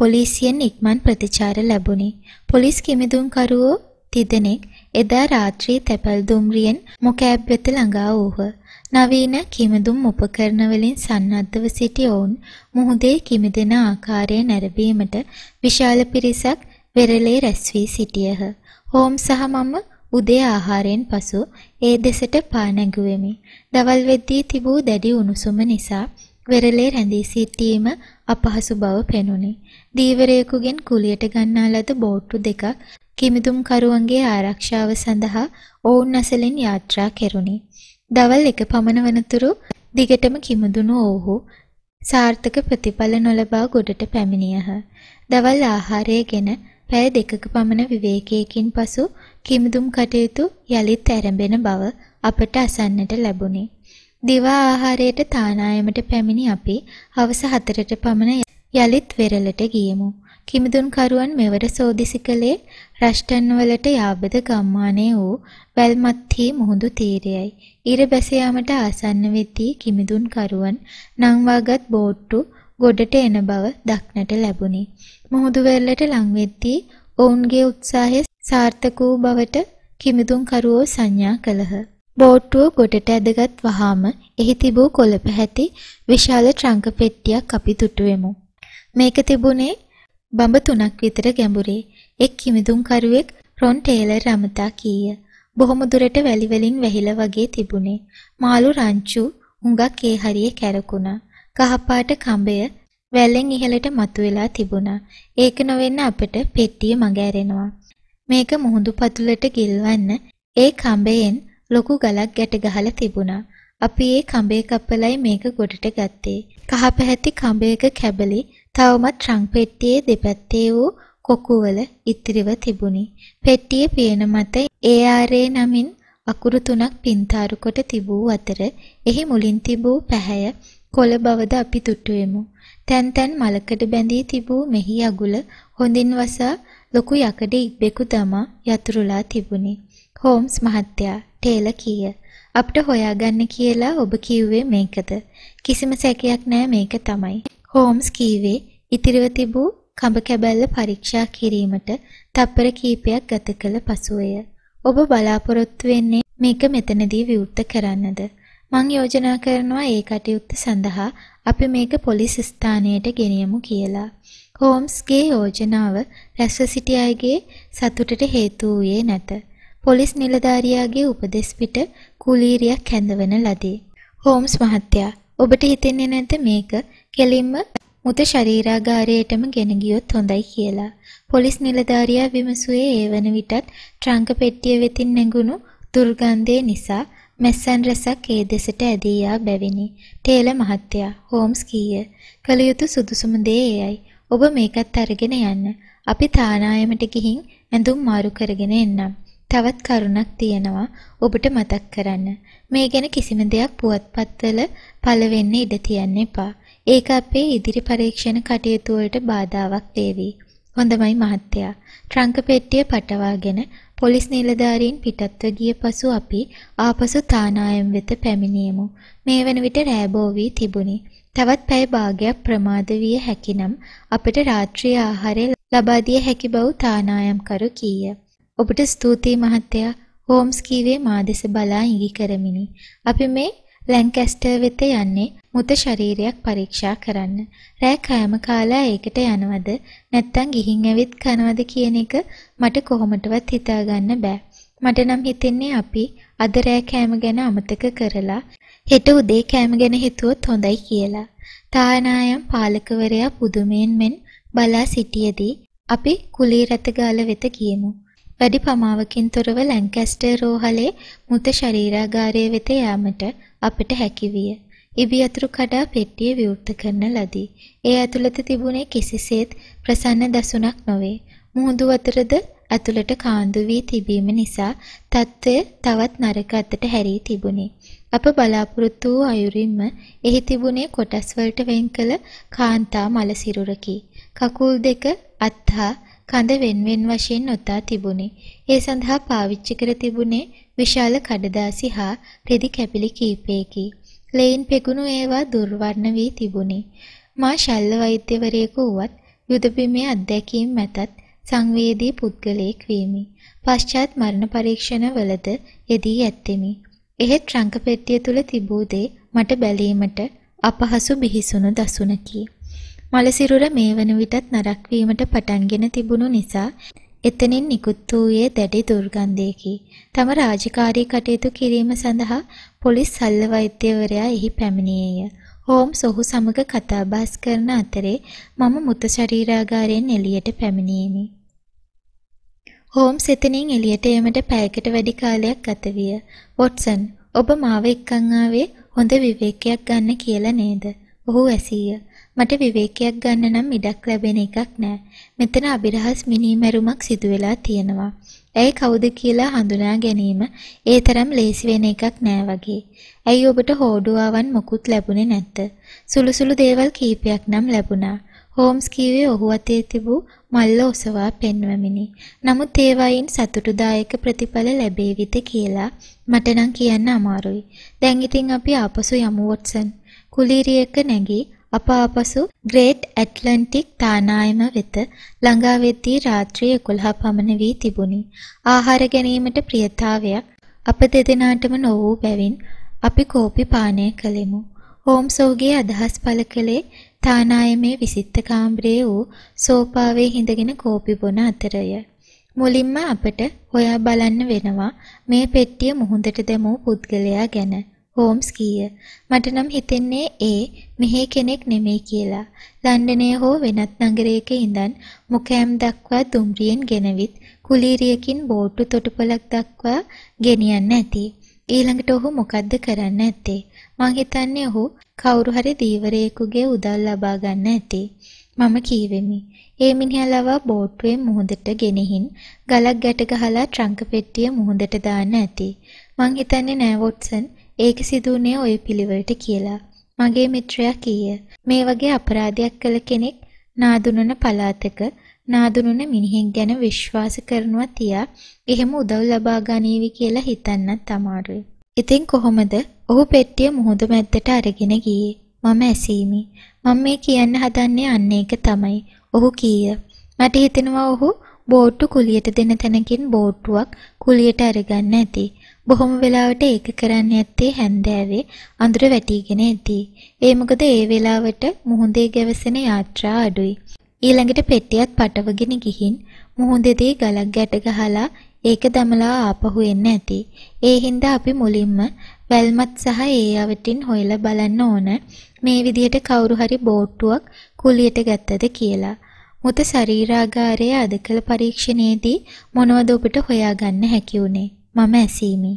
පොලිසියෙන් ඉක්මන් ප්‍රතිචාර ලැබුණි. පොලිස් කිමිදුම්කරුවෝ තිදෙනෙක් එදා රාත්‍රී තැපැල් දුම්රියෙන් මොකෑබ් වෙත ළඟා වූහ. නවීන කිමිදුම් උපකරණ වලින් සන්නද්ධව සිටි ඔවුන් මුහුදේ කිමිදෙන ආකාරය නැරඹීමට විශාල පිරිසක් වෙරළේ රැස් වී සිටියහ. හෝම් සහ මම උදේ ආහාරයෙන් පසු ඒ දෙසට පා නැගුවෙමි. දවල් වෙද්දී තිබූ දැඩි උණුසුම නිසා වෙරළේ රැඳී සිටීම අපහසු බව පෙනුනි. දීවරයෙකුගෙන් කුලියට ගන්නා ලද බෝට්ටු දෙකක් කිමිදුම් කරුවන්ගේ ආරක්ෂාව සඳහා ඔවුන් අසලින් යාත්‍රා කෙරුණි. දවල් එක පමණ වනතුරු දිගටම කිමිදුණු ඔවුහු සාර්ථක ප්‍රතිඵල නොලබා ගොඩට පැමිණියහ. දවල් ආහාරය ගැන පැය දෙකක පමණ විවේකයකින් පසු කිමිදුම් කටයුතු යළිත් ඇරඹෙන බව අපට අසන්නට ලැබුණි. දිවා ආහාරයට තානායමට පැමිණි අපි හවස 4ට පමණ යළිත් වෙරළට ගියෙමු. කිමිදුම්කරුවන් මෙවර සෝදිසිකලේ රෂ්ටන් වලට යාබද ගම්මානයේ වූ වැල්මත්හි මුහුදු තීරයයි. ඉර බැස යාමට ආසන්න වෙද්දී කිමිදුම්කරුවන් නංවාගත් බෝට්ටු ගොඩට එන බව දක්නට ලැබුණි. මුහුදු වෙරළට ලං වෙද්දී ඔවුන්ගේ උත්සාහය සාර්ථක වූ බවට කිමිදුම්කරුවෝ සංඥා කළහ. බෝට්ටුව ගොඩට ඇදගත් වහාම එහි තිබූ කොළ පැහැති විශාල ට්‍රංක පෙට්ටියක් අපි දුටුවෙමු. මේක තිබුණේ බඹ තුනක් විතර ගැඹුරේ එක් කිමිදුම්කරුවෙක් රොන් ටේලර් අමතා කීය. බොහොම දුරට වැලි වලින් වැහිලා වගේ තිබුණේ. මාළු රංචු හුඟක් ඒ හරියේ කැරකුණා. කහපාට කඹය වැල්ලෙන් ඉහළට මතුවලා තිබුණා. ඒක නොවෙන්න අපට පෙට්ටිය මගහැරෙනවා. මේක මුහුදු පතුලට ගිල්වන්න ඒ කඹයෙන් ලොකු ගලක් ගැට ගහලා තිබුණා. අපි ඒ කඹේ කපලයි මේක ගොඩට ගත්තේ. කහ පැහැති කඹයක කැබලි තවමත් රං පෙට්ටියේ දෙපැත්තේ වූ කොකුවල ඉතිරිව තිබුණි. පෙට්ටියේ පියන මත ARA නමින් අකුරු තුනක් පින්තාරු කොට තිබූ අතර එහි මුලින් තිබූ පැහැය කොළ බවද අපි තුට්ටුවෙමු. තැන් තැන් මලකට බැඳී තිබූ මෙහි අගුල හොඳින් වසා ලොකු යකඩ ඉබ්බෙකු දමා යතුරුලා තිබුණි. හෝම්ස් මහත්තයා ටේල කීය. අපිට හොයාගන්න කියලා ඔබ කිව්වේ මේකද? කිසිම සැකයක් නෑ මේක තමයි. හෝම්ස් කීවේ ඉතිරිව තිබූ කඹ කැබැල්ල පරීක්ෂා කිරීමට තප්පර කිහිපයක් ගත කළ පසුවය. ඔබ බලාපොරොත්තු වෙන්නේ මේක මෙතනදී විවෘත කරන්නද? මං යෝජනා කරනවා ඒ කටයුත්ත සඳහා අපි මේක පොලිස් ස්ථානයට ගෙනියමු කියලා. හෝම්ස්ගේ යෝජනාව රැස්ව සිටි අයගේ සතුටට හේතු වූයේ නැත. පොලිස් නිලධාරියාගේ උපදෙස් පිට කුලීරියක් හැඳවන ලදී. හෝම්ස් මහත්තයා, ඔබට හිතෙන්නේ නැද්ද මේක කෙලින්ම මුත ශරීරාගාරයටම ගෙන ගියොත් හොඳයි කියලා. පොලිස් නිලධාරියා විමසුවේ ඒ වන විටත් ට්‍රංක පෙට්ටිය වෙතින් නැගුණු දුර්ගන්ධය නිසා මෙස්සන් රැසක් ඒ දෙසට ඇදී යා බැවිනි. ටේල මහත්තයා හෝම්ස් කීය. කළ යුතු සුදුසුම දේ එයයි. ඔබ මේකත් අරගෙන යන්න. අපි තානායමට ගිහින් ඇඳුම් මාරු කරගෙන එන්නම්. තවත් කරුණක් තියෙනවා ඔබට මතක් කරන්න. මේ ගැන කිසිම දෙයක් පුවත්පත්වල පළවෙන්න ඉඩ තියන්න එපා. ඒක අපේ ඉදිරි පරීක්ෂණ කටයුතු වලට බාධාවක් වේවි. හොඳමයි මහත්තයා. ට්‍රංක පෙට්ටිය පටවාගෙන පොලිස් නිලධාරීන් පිටත්ව ගිය පසු අපි ආපසු තානායම් වෙත පැමිණියෙමු. මේ වන විට රෑ බෝ වී තිබුණි. තවත් පැය භාගයක් ප්‍රමාද විය හැකිනම් අපට රාත්‍රී ආහාරය ලබා දිය හැකි බව තානායම්කරු කීය. ඔබට ස්තුතියි මහත්තයා. හෝම්ස් කීවේ මා දෙස බලා ඉඟි කරමිනි. අපි මේ ලැන්කැස්ටර් වෙත යන්නේ මృత ශරීරයක් පරීක්ෂා කරන්න. රෑ කෑම කාලා ඒකට යනවද නැත්නම් ගිහින් ඇවිත් කනවද කියන එක මට කොහොමටවත් හිතාගන්න බෑ. මට නම් හිතෙන්නේ අපි අද රෑ කෑම ගැන අමතක කරලා හෙට උදේ කෑම ගැන හිතුවොත් හොඳයි කියලා. තානායම් පාලකවරයා පුදුමයෙන් මෙන් බලා සිටියේදී අපි කුලී රතගාල වෙත ගියමු. වැඩි පමාවකින් තොරව ලැන්කැස්ටර් රෝහලේ මృత ශරීරාගාරය වෙත යාමට අපට හැකි විය. ඉබි අතුරු කඩා පෙට්ටිය විවෘත කරන ලදී. ඒ ඇතුළත තිබුණේ කිසිසේත් ප්‍රසන්න දසුණක් නොවේ. මුහුදු අතරද ඇතුළට කාන්දු වී තිබීම නිසා තත්ත්වය තවත් නරක අතට හැරී තිබුණේ. අප බලාපොරොත්තු වූ අයුරින්ම එහි තිබුණේ කොටස් වලට වෙන් කළ කාන්තා මල සිරුරකි. කකුල් දෙක අත්හා කඳ වෙන්වෙන් වශයෙන් නොතා තිබුණේ. ඒ සඳහා පාවිච්චි කර තිබුණේ විශාල කඩදාසි හා රෙදි කැපිලි කීපයකි. ලේන් පෙගුණු ඒවා දුර්වර්ණ වී තිබුණි. මා ශල්්‍ය වෛද්‍යවරයෙකු වුවත් යුදබිමේ අත්දැකීම් මැතත් සංවේදී පුද්ගලයෙක් වීමි. පශ්චාත් මරණ පරීක්ෂණවලද යෙදී ඇත්තෙමි. එහෙත් රංගපෙට්ටිය තුල තිබූ දේ මට බැලීමට අපහසු බිහිසුණු දසුණකි. මලසිරුර මේ වන විටත් නරක් වීමට පටන්ගෙන තිබුණු නිසා එතනින් නිකුත් වූයේ දැඩි දුර්ගන්ධයකි. තම රාජකාරී කටයුතු කිරීම සඳහා පොලිස් සල්ල වෛද්‍යවරයා එහි පැමිණියේය. හෝම්ස් ඔහු සමග කතාබස් කරන අතරේ මම මුත ශරීරාගාරයෙන් එළියට පැමිණීමි. හෝම්ස් එතනින් එළියට යෑමට පැයකට වැඩි කාලයක් ගත විය. "වොට්සන්, ඔබ මාව එක්කන් ආවේ හොඳ විවේකයක් ගන්න කියලා නේද?" ඔහු ඇසීය. මට විවේකයක් ගන්න නම් ඉඩක් ලැබෙන එකක් නෑ. මෙතන අභිරහස් මිනීමැරුමක් සිදු වෙලා තියෙනවා. ඇයි කවුද කියලා හඳුනා ගැනීම ඒ තරම් ලේසි වෙන එකක් නෑ වගේ. ඇයි ඔබට හෝඩුවාවන් මොකුත් ලැබුණේ නැත්ද? සුළු සුළු දේවල් කීපයක් නම් ලැබුණා. හෝම්ස් කීවේ ඔහු අතේ තිබූ මල්ල ඔසවා පෙන්වමිනි. නමුත් ඒවායින් සතුටුදායක ප්‍රතිඵල ලැබේවිද කියලා මට නම් කියන්න අමාරුයි. දැන් ඉතින් අපි ආපසු යමු වොට්සන්. කුලීරියක නැගී අප ආපසු ග්‍රේට් ඇට්ලන්ටික් තානායම වෙත ළඟා වෙද්දී රාත්‍රී 11 පමණ වී තිබුණි. ආහාර ගැනීමට ප්‍රියතාවයක් අප දෙදෙනාටම නො වූ බැවින් අපි කෝපි පානය කළෙමු. හෝම්ස් ඔහුගේ අදහස් පළ කළේ තානායමේ විසිත්ත කාමරයේ වූ සෝපාවේ හිඳගෙන කෝපි බොන අතරය. මුලින්ම අපට හොයා බලන්න වෙනවා මේ පෙට්ටිය මුහුදට දැමූ පුද්ගලයා ගැන. හෝම්ස් කීය. මට නම් හිතෙන්නේ ඒ මෙහි කෙනෙක් නෙමෙයි කියලා. ලන්ඩනයේ හෝ වෙනත් නගරයක ඉඳන් මුකෑම් දක්වා දුම්රියෙන් ගෙනවිත් කුලීරියකින් බෝට්ටු තොටුපළක් දක්වා ගෙනියන්න ඇති. ඊළඟට ඔහු මොකද්ද කරන්න ඇත්තේ? මං හිතන්නේ ඔහු කවුරු හරි දීවරයෙකුගේ උදව් ලබා ගන්න ඇති. මම කීවෙමි. ඒ මිනිහා ලවා බෝට්ටුවේ මුහුදට ගෙනihin ගලක් ගැට ගහලා ට්‍රංක පෙට්ටිය මුහුදට දාන්න ඇති. මං හිතන්නේ නෑ වොට්සන් ඒක සිදුුනේ ওই පිළිවෙලට කියලා. මගේ මිත්‍රයා කීය. මේ වගේ අපරාධයක් කළ කෙනෙක් නාදුනන පළාතක නාදුනන මිනිහෙක් ගැන විශ්වාස කරනවා තියා එහෙම උදව් ලබා ගනීවි කියලා හිතන්නත් අමාරුයි. ඉතින් කොහොමද ඔහු පෙට්ටිය මුහුදු මැද්දට අරගෙන ගියේ මම ඇසීමි මම මේ කියන්න හදන්නේ අන්න ඒක තමයි ඔහු කීය මට හිතෙනවා ඔහු බෝට්ටු කුලියට දෙන තැනකින් බෝට්ටුවක් කුලියට අරගන්න ඇති බොහොම වෙලාවට ඒක කරන්න ඇත්තේ හැන්දෑවේ අඳුර වැටිගෙන ඇති. ඒ මොකද ඒ වෙලාවට මුහුදේ ගැවසෙන යාත්‍රා අඩුයි. ඊළඟට පෙට්ටියත් පටවගෙන ගිහින් මුහුදේදී ගලක් ගැට ගහලා ඒක දමලා ආපහු එන්න ඇති. ඒ හින්දා අපි මුලින්ම වැල්මත් සහ ඒ යවටින් හොයලා බලන්න ඕන මේ විදියට කවුරු හරි බෝට්ටුවක් කුලියට ගත්තද කියලා. මුත ශරීරාගාරයේ අදකල පරීක්ෂණයේදී මොනවද ඔබට හොයාගන්න හැකි වුනේ? මම ඇසීමි.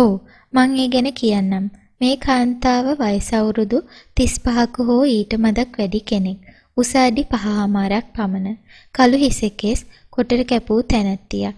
"ඔව්, මං ඒ ගැන කියන්නම්. මේ කාන්තාව වයස අවුරුදු 35ක හෝ ඊට මදක් වැඩි කෙනෙක්. උස අඩි 5මාරක් පමණ. කළු හිසකෙස් කොටර කැපූ තැනැත්තියක්.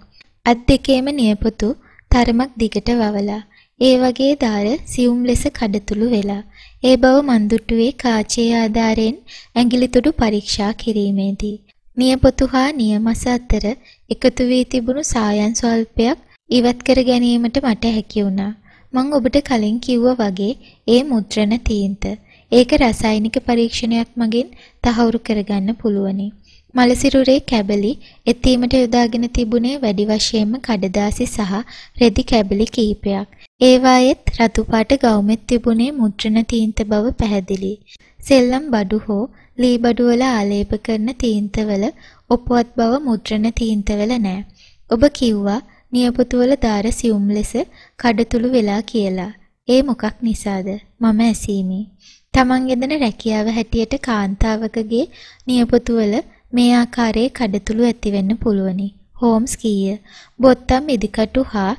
අත් දෙකේම නියපොතු තරමක් දිගට වවලා. ඒ වගේ දාර සියුම් ලෙස කඩතුළු වෙලා. ඒ බව මන්දුට්ටුවේ කාචයේ ආධාරයෙන් ඇඟිලිතුඩු පරීක්ෂා කිරීමේදී නියපොතු හා නියමස අතර එකතු වී තිබුණු සායන් ස්වල්පයක් ඉවත් කර ගැනීමට මට හැකි වුණා. මං ඔබට කලින් කිව්වා වගේ ඒ මුද්‍රණ තීන්ත. ඒක රසායනික පරීක්ෂණයක් මගින් තහවුරු කරගන්න පුළුවනි. මලසිරුරේ කැබලි එතීමට යොදාගෙන තිබුණේ වැඩි වශයෙන්ම කඩදාසි සහ රෙදි කැබලි කිහිපයක්. ඒවායෙත් රතු පාට ගවුමෙත් තිබුණේ මුද්‍රණ තීන්ත බව පැහැදිලි. සෙල්ලම් බඩු හෝ ලී බඩු වල ආලේප කරන තීන්තවල ඔපුවත් බව මුද්‍රණ තීන්තවල නැහැ. ඔබ කිව්වා නියපොතුවල දාර සියුම් ලෙස කඩතුළු වෙලා කියලා. ඒ මොකක් නිසාද? මම ඇසීමි. Taman ගෙදෙන රැකියාව හැටියට කාන්තාවකගේ නියපොතුවල මේ ආකාරයේ කඩතුළු ඇති වෙන්න පුළුවනි. හෝම්ස් කීය. බොත්තම් ඉදිකටු හා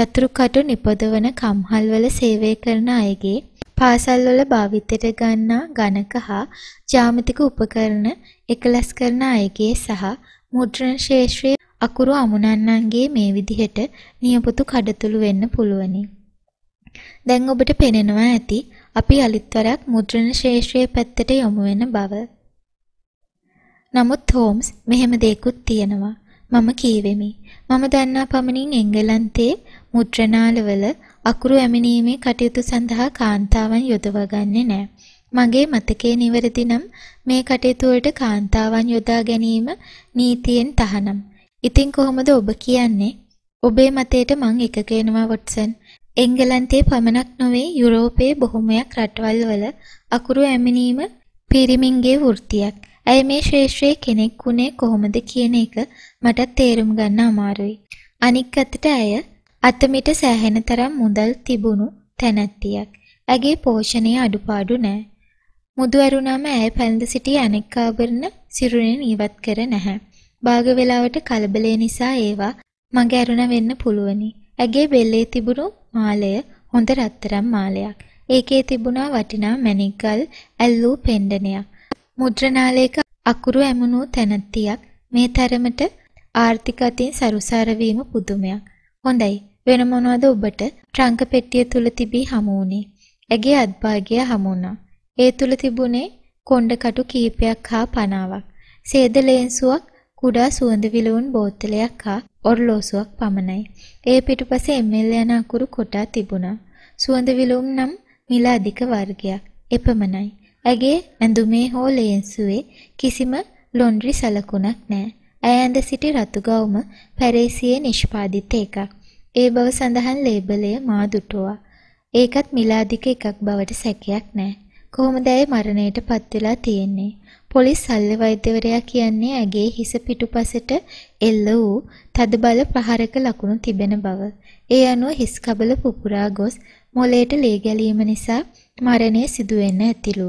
යතුරු කටු නිපදවන කම්හල්වල සේවය කරන අයගේ පාසල්වල භාවිතයට ගන්නා ඝනක හා ජ්‍යාමිතික උපකරණ එකලස් කරන අයගේ සහ මුද්‍රණ ශේෂ්ත්‍රයේ අකුරු අමුණන්නන්ගේ මේ විදිහට නියපොතු කඩතුළු වෙන්න පුළුවනි. දැන් ඔබට පෙනෙනවා ඇති අපි අලිත්වරක් මුද්‍රණ ශේෂ්ත්‍රයේ පැත්තට යොමු වෙන බව. නමුත් හෝම්ස් මෙහෙම දෙයක්ත් තියෙනවා. මම කීවෙමි. මම දන්නා පමණින් එංගලන්තයේ මුද්‍රණාලවල අකුරු ඇමිනීමේ කටයුතු සඳහා කාන්තාවන් යොදවගන්නේ නැහැ. මගේ මතකයේ නිවැරදි නම් මේ කටයුතු වලට කාන්තාවන් යොදා ගැනීම නීතියෙන් තහනම්. ඉතින් කොහොමද ඔබ කියන්නේ? ඔබේ මතයට මං එකක වෙනවා වොට්සන්. එංගලන්තයේ පමණක් නොවේ යුරෝපයේ බොහොමයක් රටවල් වල අකුරු ඇමිනීම පිරිමින්ගේ වෘත්තියක්. ඇය මේ ශේෂ්ත්‍රයේ කෙනෙක් වුණේ කොහොමද කියන එක මටත් තේරුම් ගන්න අමාරුයි. අනික් අතට ඇය අතමිට සෑහෙන තරම් මුදල් තිබුණු තැනැත්තියක්. ඇගේ පෝෂණයේ අඩුපාඩු නෑ. මුදු ඇරුණාම ඇය පැළඳ සිටි අනෙක් ආභරණ සිරුරෙන් ඉවත් කර නැහැ. භාග වේලාවට කලබලය නිසා ඒවා මගේ ඇරුණ වෙන්න පුළුවනි. ඇගේ බෙල්ලේ තිබුණු මාලය හොඳ රත්තරම් මාලයක්. ඒකේ තිබුණා වටිනා මැණික්ගල් ඇල්ලූ පෙන්ඩනයක්. මුද්‍රණාලයක අකුරු ඇමුණු තැනැත්තියක් මේ තරමට ආර්ථික අතින් සරුසාර වීම පුදුමයක්. හොඳයි. වෙන මොනවද ඔබට ට්‍රංක පෙට්ටිය තුල තිබී හමු වුනේ? ඇගේ අත්භාගය හමු වුණා. ඒ තුල තිබුණේ කොණ්ඩකටු කීපයක් හා පනාවක්. සේද ලේන්සුවක් කුඩා සුවඳ විලවුන් බෝතලයක් හා ඔරලෝසුවක් පමණයි. ඒ පිටුපසේ එම්එල් යන අකුරු කොටා තිබුණා. සුවඳ විලවුන් නම් මිල අධික වර්ගයක්. එපමණයි. ඇගේ ඇඳුමේ හෝ ලේන්සුවේ කිසිම ලොන්ඩ්‍රි සලකුණක් නැහැ. ඇය ඇඳ සිටි රතු ගවුම පැරේසියේ නිෂ්පාදිත එකක්. ඒ බව සඳහන් ලේබලය මා දුටුවා. ඒකත් මිලාදික එකක් බවට සැකයක් නැහැ. කොහොමද ඇය මරණයට පත් වෙලා තියෙන්නේ? පොලිස් ශල්‍ය වෛද්‍යවරයා කියන්නේ ඇගේ හිස පිටුපසට එල්ල වූ තදබල ප්‍රහාරක ලකුණු තිබෙන බව. ඒ අනුව හිස් කබල පුපුරා ගොස් මොළයට ලේ ගැලීම නිසා මරණය සිදු වෙන්න ඇතිලු.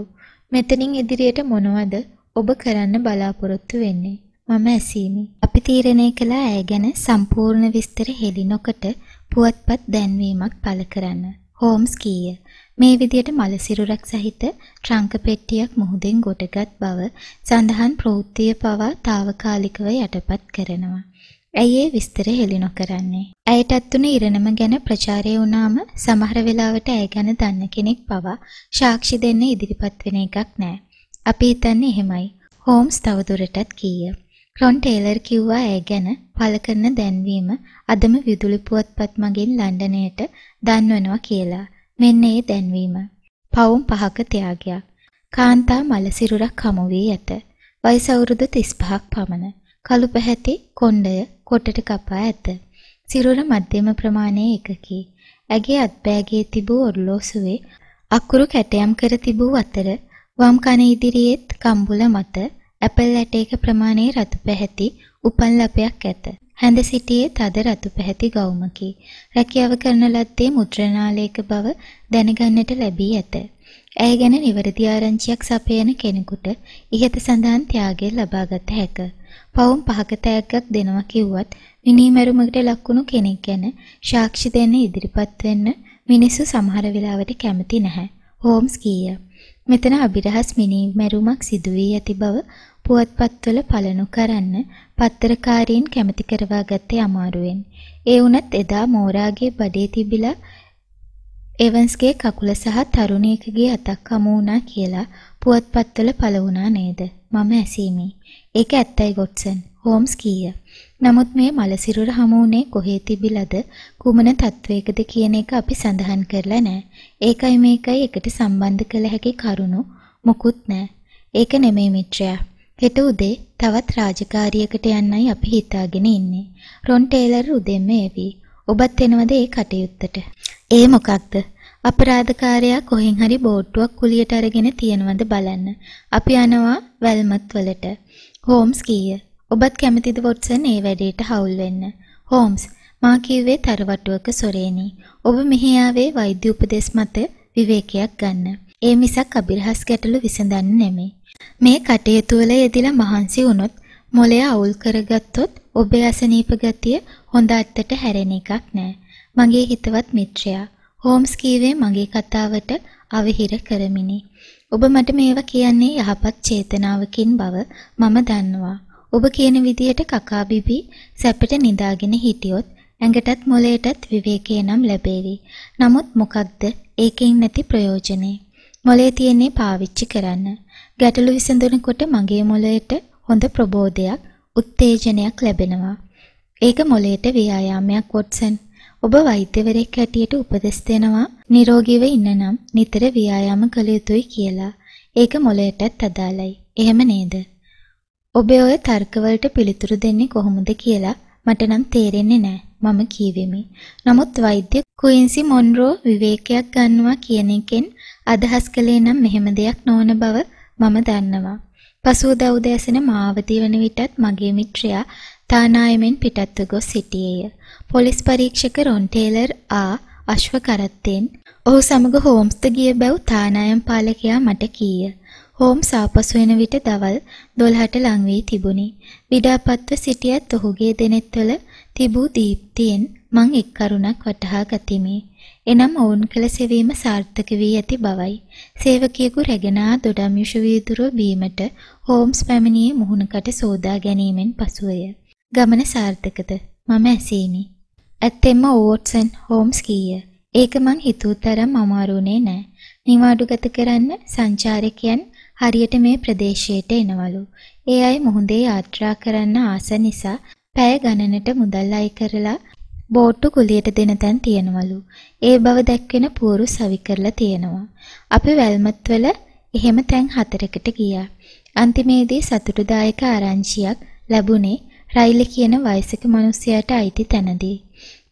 මෙතනින් ඉදිරියට මොනවද ඔබ කරන්න බලාපොරොත්තු වෙන්නේ? මම ඇසීමි. අපි තීරණය කළ ඇය ගැන සම්පූර්ණ විස්තර හෙළි නොකොට පුවත්පත් දැන්වීමක් පළ කරන්න. හෝම්ස් කීය. මේ විදියට මල සිරුරක් සහිත ට්‍රංක පෙට්ටියක් මුහුදෙන් ගොඩගත් බව සඳහන් ප්‍රවෘත්තිය පවා తాවකාලිකව යටපත් කරනවා. ඇයි ඒ විස්තර හෙළි නොකරන්නේ? ඇයටත් තුන ඉරණම ගැන ප්‍රචාරය වුණාම සමහර වෙලාවට ඇය ගැන දන්න කෙනෙක් පවා සාක්ෂි දෙන්න ඉදිරිපත් වෙන එකක් නෑ. අපි හිතන්නේ එහෙමයි. හෝම්ස් තවදුරටත් කීය. රොන් ටේලර් කිව්වා ඇය ගැන පළ කරන දැන්වීම අදම විදුලි පුවත්පත් මගින් ලන්ඩනයට දන්වනවා කියලා. මෙන්න ඒ දැන්වීම. පවුම් පහක ත්‍යාගයක්. කාන්තා මල සිරුරක් හමු වී ඇත. වයස අවුරුදු 35ක් පමණ. කළු පැහැති කොණ්ඩය කොටට කපා ඇත. සිරුර මධ්‍යම ප්‍රමාණයේ එකකි. ඇගේ අත්බෑගේ තිබූ ඔරලෝසුවේ අකුරු කැටයම් කර තිබූ අතර වම් කන ඉදිරියේත් කම්බුල මත ඇපල් ඇටයක ප්‍රමාණයේ රතු පැහැති උපන් ලපයක් ඇත. හැඳ සිටියේ තද රතු පැහැති ගවුමකි. රැකියාව කරන ලද්දේ මුද්‍රණාලයක බව දැනගන්නට ලැබී ඇත. ඇය ගැන නිවැරදි ආරංචියක් සපයන කෙනෙකුට ඉහත සඳහන් ත්‍යාගය ලබාගත හැක. පවුම් පහක තෑග්ගක් දෙනවා කිව්වත් මිනීමැරුමකට ලක්වුණු කෙනෙක් ගැන සාක්ෂි දෙන්න ඉදිරිපත් වෙන්න මිනිස්සු සමහර වෙලාවට කැමති නැහැ. හෝම්ස් කීය. මෙතන අභිරහස් මිනීමැරුමක් සිදු වී ඇති බව පුවත්පත්වල පළ නොකරන්න පත්තරකාරීන් කැමති කරවා ගත්තේ අමාරුවෙන්. ඒ වුණත් එදා මෝරාගේ බඩේ තිබිලා එවන්ස්ගේ කකුල සහ තරුණියකගේ අතක් හමු වුණා කියලා පුවත්පත්වල පළ වුණා නේද? මම ඇසීමි. ඒක ඇත්තයි ගොඩ්සන්. හෝම්ස් කීය. නමුත් මේ මලසිරුර හමු වුණේ කොහේ තිබිලද කුමන තත්වයකද කියන එක අපි සඳහන් කරලා නැහැ. ඒකයි මේකයි එකට සම්බන්ධ කළ හැකි කරුණු මොකුත් නැහැ. ඒක නෙමෙයි මිත්‍රයා. හෙට උදේ තවත් රාජකාරියකට යන්නයි අපි හිතාගෙන ඉන්නේ. රොන් ටේලර් උදෙන්ම එවි. ඔබත් එනවද ඒ කටයුත්තට? ඒ මොකක්ද? අපරාධකාරයා කොහෙන් හරි බෝට්ටුවක් කුලියට අරගෙන තියනවද බලන්න. අපි යනවා වැල්මත් වලට. හෝම්ස් කීය. ඔබත් කැමතිද වොට්සන් ඒ වැඩේට හවුල් වෙන්න? හෝම්ස් මා කිව්වේ තරවටුවක සොරේනි. ඔබ මෙහි ආවේ වෛද්‍ය උපදෙස් මත විවේකයක් ගන්න. ඒ මිසක් අභිරහස් ගැටලු විසඳන්න නෙමෙයි. මේ කටයුතු වල යෙදিলা මහන්සි වුණොත් මොලය අවුල් කරගත්තොත් ඔබේ අසනීප ගතිය හොඳ අත්තට හැරෙන එකක් නෑ. මගේ හිතවත් මිත්‍රයා, හෝම්ස් කීවේ මගේ කතාවට අවහිර කරමිනි. ඔබ මට මේවා කියන්නේ යහපත් චේතනාවකින් බව මම දන්නවා. ඔබ කියන විදියට කකා බිබී සැපට නිදාගෙන හිටියොත් ඇඟටත් මොලයටත් විවේකේ නම් ලැබේවි. නමුත් මොකක්ද ඒකෙන් නැති ප්‍රයෝජනේ? මොලේ තියෙන්නේ පාවිච්චි කරන්න. ගැටලු විසඳනකොට මගේ මොළයට හොඳ ප්‍රබෝධයක්, උත්තේජනයක් ලැබෙනවා. ඒක මොළයට ව්‍යායාමයක් වොට්සන්. ඔබ වෛද්‍යවරයෙක් හැටියට උපදෙස් දෙනවා නිරෝගීව ඉන්න නම් නිතර ව්‍යායාම කළ යුතුයි කියලා. ඒක මොළයටත් අදාළයි. එහෙම නේද? ඔබේ ඔය තර්කවලට පිළිතුරු දෙන්නේ කොහොමද කියලා මට නම් තේරෙන්නේ නැහැ. මම කියවෙමි. නමුත් වෛද්‍ය කුයින්සි මොන්රෝ විවේකයක් ගන්නවා කියන එකෙන් අදහස් කළේ නම් මෙහෙම දෙයක් නොවන බව මම දන්නවා. පසුවදා උදෑසන මාවතී වන විටත් මගේ මිත්‍රයා තානායමෙන් පිටත්ව ගොස් සිටියේය. පොලිස් පරීක්ෂක රොන් ටේලර් ආ අශ්ව කරත්තෙන් ඔහු සමග හෝම්ස්ද ගිය බැව් තානායම් පාලකයා මට කීය. හෝම්ස් ආපසු එන විට දවල් 12ට ලං වී තිබුණි. විඩාපත්ව සිටියත් ඔහුගේ දෙනෙත්වල තිබූ දීප්තියෙන් මං එක් කරුණක් වටහා ගතිමි. එනම් ඔවුන් කළ සෙවීම සාර්ථක වී ඇති බවයි. සේවකියෙකු රැගෙන ආ දොඩම් යුෂ වීදුරුව බීමට හෝම්ස් පැමිණියේ මුහුණකට සෝදා ගැනීමෙන් පසුවය. ගමන සාර්ථකද? මම ඇසීමි. ඇත්තෙන්ම ඕට්සන් හෝම්ස් කීය. ඒක මං හිතූ තරම් අමාරුනේ නෑ. නිවාඩුගත කරන්න සංචාරකයන් හරියට මේ ප්‍රදේශයට එනවලු. ඒ අය මුහුදේ යාත්‍රා කරන්න ආස නිසා පැය ගණනට මුදල් අය කරලා බෝට්ටු කුලියට දෙන තැන් තියෙනවලු. ඒ බව දැක්වෙන පුවරු සවි කරලා තියෙනවා. අපි වැල්මත් වල එහෙම තැන් හතරකට ගියා. අන්තිමේදී සතුටුදායක ආරංචියක් ලැබුණේ රයිලි කියන වයසක මිනිසයාට අයිති තැනදී.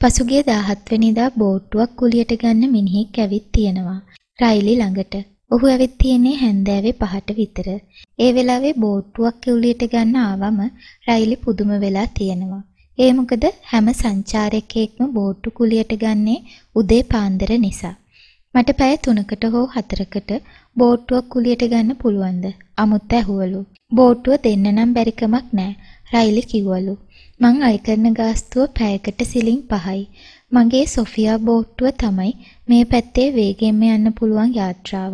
පසුගිය 17 වෙනිදා බෝට්ටුවක් කුලියට ගන්න මිනිහෙක් ඇවිත් තියෙනවා. රයිලි ළඟට. ඔහු ඇවිත් තියෙන්නේ හැන්දෑවේ පහට විතර. ඒ වෙලාවේ බෝට්ටුවක් කුලියට ගන්න ආවම රයිලි පුදුම වෙලා තියෙනවා. ඒ මොකද හැම සංචාරකයෙක්ම බෝට්ටු කුලියට ගන්නේ උදේ පාන්දර නිසා. මට පැය 3කට හෝ 4කට බෝට්ටුවක් කුලියට ගන්න පුළුවන්ද? අමුත් ඇහුවලු. බෝට්ටුව දෙන්න නම් බැරි කමක් නැහැ. රයිලි කිව්වලු. මං අය කරන ගාස්තුව පැයකට සිලින් 5යි. මගේ සොෆියා බෝට්ටුව තමයි මේ පැත්තේ වේගෙන්ම යන්න පුළුවන් යාත්‍රාව.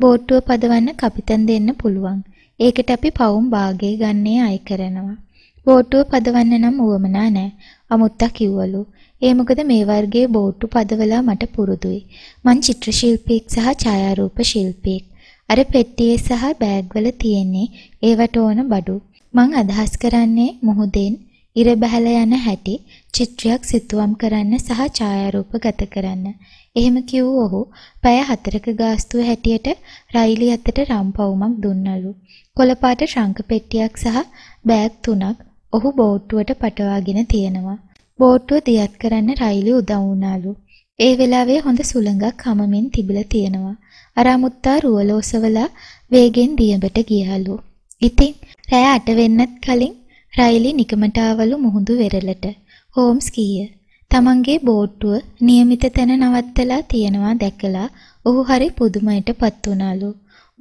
බෝට්ටුව පදවන්න කපිතන් දෙන්න පුළුවන්. ඒකට අපි පවුම් භාගය ගන්නේ අය කරනවා. බෝට්ටුව පදවන්න නම් උවමනා නෑ. අමුත්තා කිව්වලු. ඒ මොකද මේ වර්ගයේ බෝට්ටු පදවලා මට පුරුදුයි. මං චිත්‍ර ශිල්පියෙක් සහ ඡායාරූප ශිල්පියෙක්. අර පෙට්ටියේ සහ බෑග්වල තියෙන්නේ ඒවට ඕන බඩු. මං අදහස් කරන්නේ මුහුදෙන් ඉර බහලා යන හැටි චිත්‍රයක් සිතුවම් කරන්න සහ ඡායාරූප ගත කරන්න. එහෙම කිව්ව ඔහු පැය හතරක ගාස්තුව හැටියට රයිලි අතට රම්පවුමක් දුන්නලු. කොළපාට ශ්‍රංක පෙට්ටියක් සහ බෑග් තුනක් ඔහු බෝට්ටුවට පටවාගෙන තියෙනවා. බෝට්ටුව දියත් කරන්න රයිලි උදව් වුණාලු. ඒ වෙලාවේ හොඳ සුළඟක් හමමින් තිබිලා තියෙනවා. අරමුත්තා රුවලෝසවලා වේගෙන් දියඹට ගියලු. ඉතින් රෑ අට වෙන්නත් කලින් රයිලි නිකමට ආවලු මුහුදු වෙරළට. හෝම්ස් කීය. තමන්ගේ බෝට්ටුව નિયમિત තැන නවත්තලා තියනවා දැකලා ඔහු හරි පුදුමයට පත් වුණාලු.